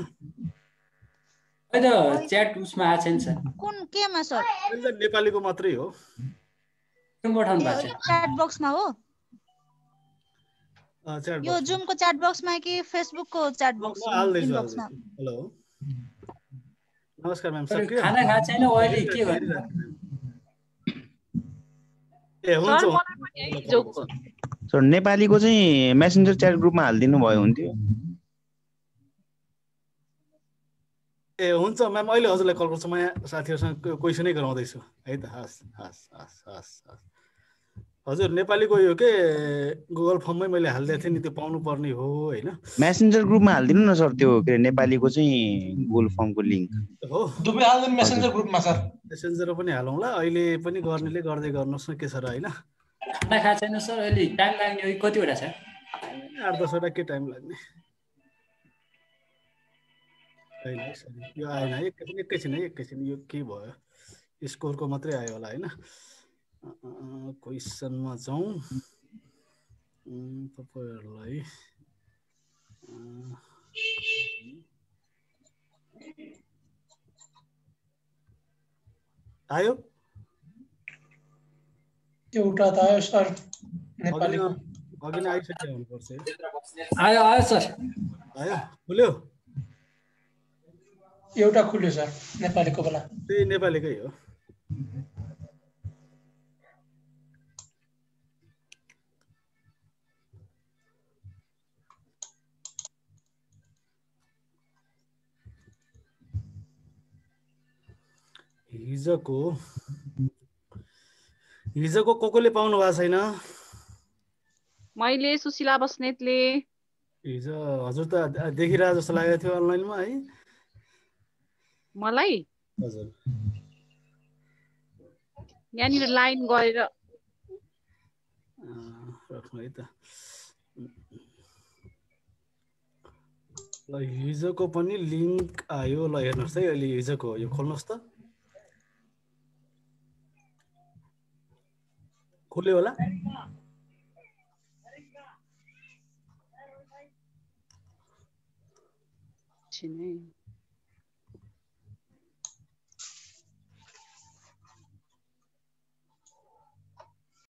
कुन केमा सर नेपालीको मात्रै हो पठाउनु भएको छ च्याट बक्समा हो यो जुमको च्याट बक्समा कि फेसबुकको च्याट बक्समा हेलो नमस्कार म्याम सक्यो खाना खा छैन अहिले के गर्नु ए हुन्छ सर नेपालीको चाहिँ मेसेन्जर च्याट ग्रुपमा हालिदिनु भयो हुन्थ्यो ए हुन्छ म्याम अहिले हजुरलाई कल गर्छु म यहाँ साथीहरूसँग क्वेसनै गराउँदैछु है त हस् हस् हस् हस् हस् हजुर नेपालीको यो के गुगल फर्ममै मैले हालिदिएको थिएँ नि त्यो पाउनुपर्ने हो होइन मेसेन्जर ग्रुपमा हालिदिनु न सर त्यो के अरे नेपालीको चाहिँ गुगल फर्मको लिङ्क हो दुबै हालिदिनु मेसेन्जर ग्रुपमा सर मेसेन्जर पनि हालौँला अहिले पनि गर्नेले गर्दै गर्नुहोस् न के सर होइन छैन सर अहिले टाइम लाग्ने हो छ आठ दसवटा के टाइम लाग्ने यो आएन एकैछिन एकैछिन यो के भयो स्कोरको मात्रै आयो होला होइन क्वेसनमा जाउँ तपाईँहरूलाई आयो एउटा आयो सर आयो आयो खुल्यो सर नेपालीको बेला त्यही नेपालीकै हो हिजोको हिजोको को कोले पाउनु भएको छैन मैले सुशीला बस्नेतले हिजो हजुर त देखिरहेको जस्तो लागेको थियो अनलाइनमा है मलाई हजुर यहाँनिर लाइन गएर है त ल हिजोको पनि लिङ्क आयो ल हेर्नुहोस् है अहिले हिजोको यो खोल्नुहोस् त खुले वाला नहीं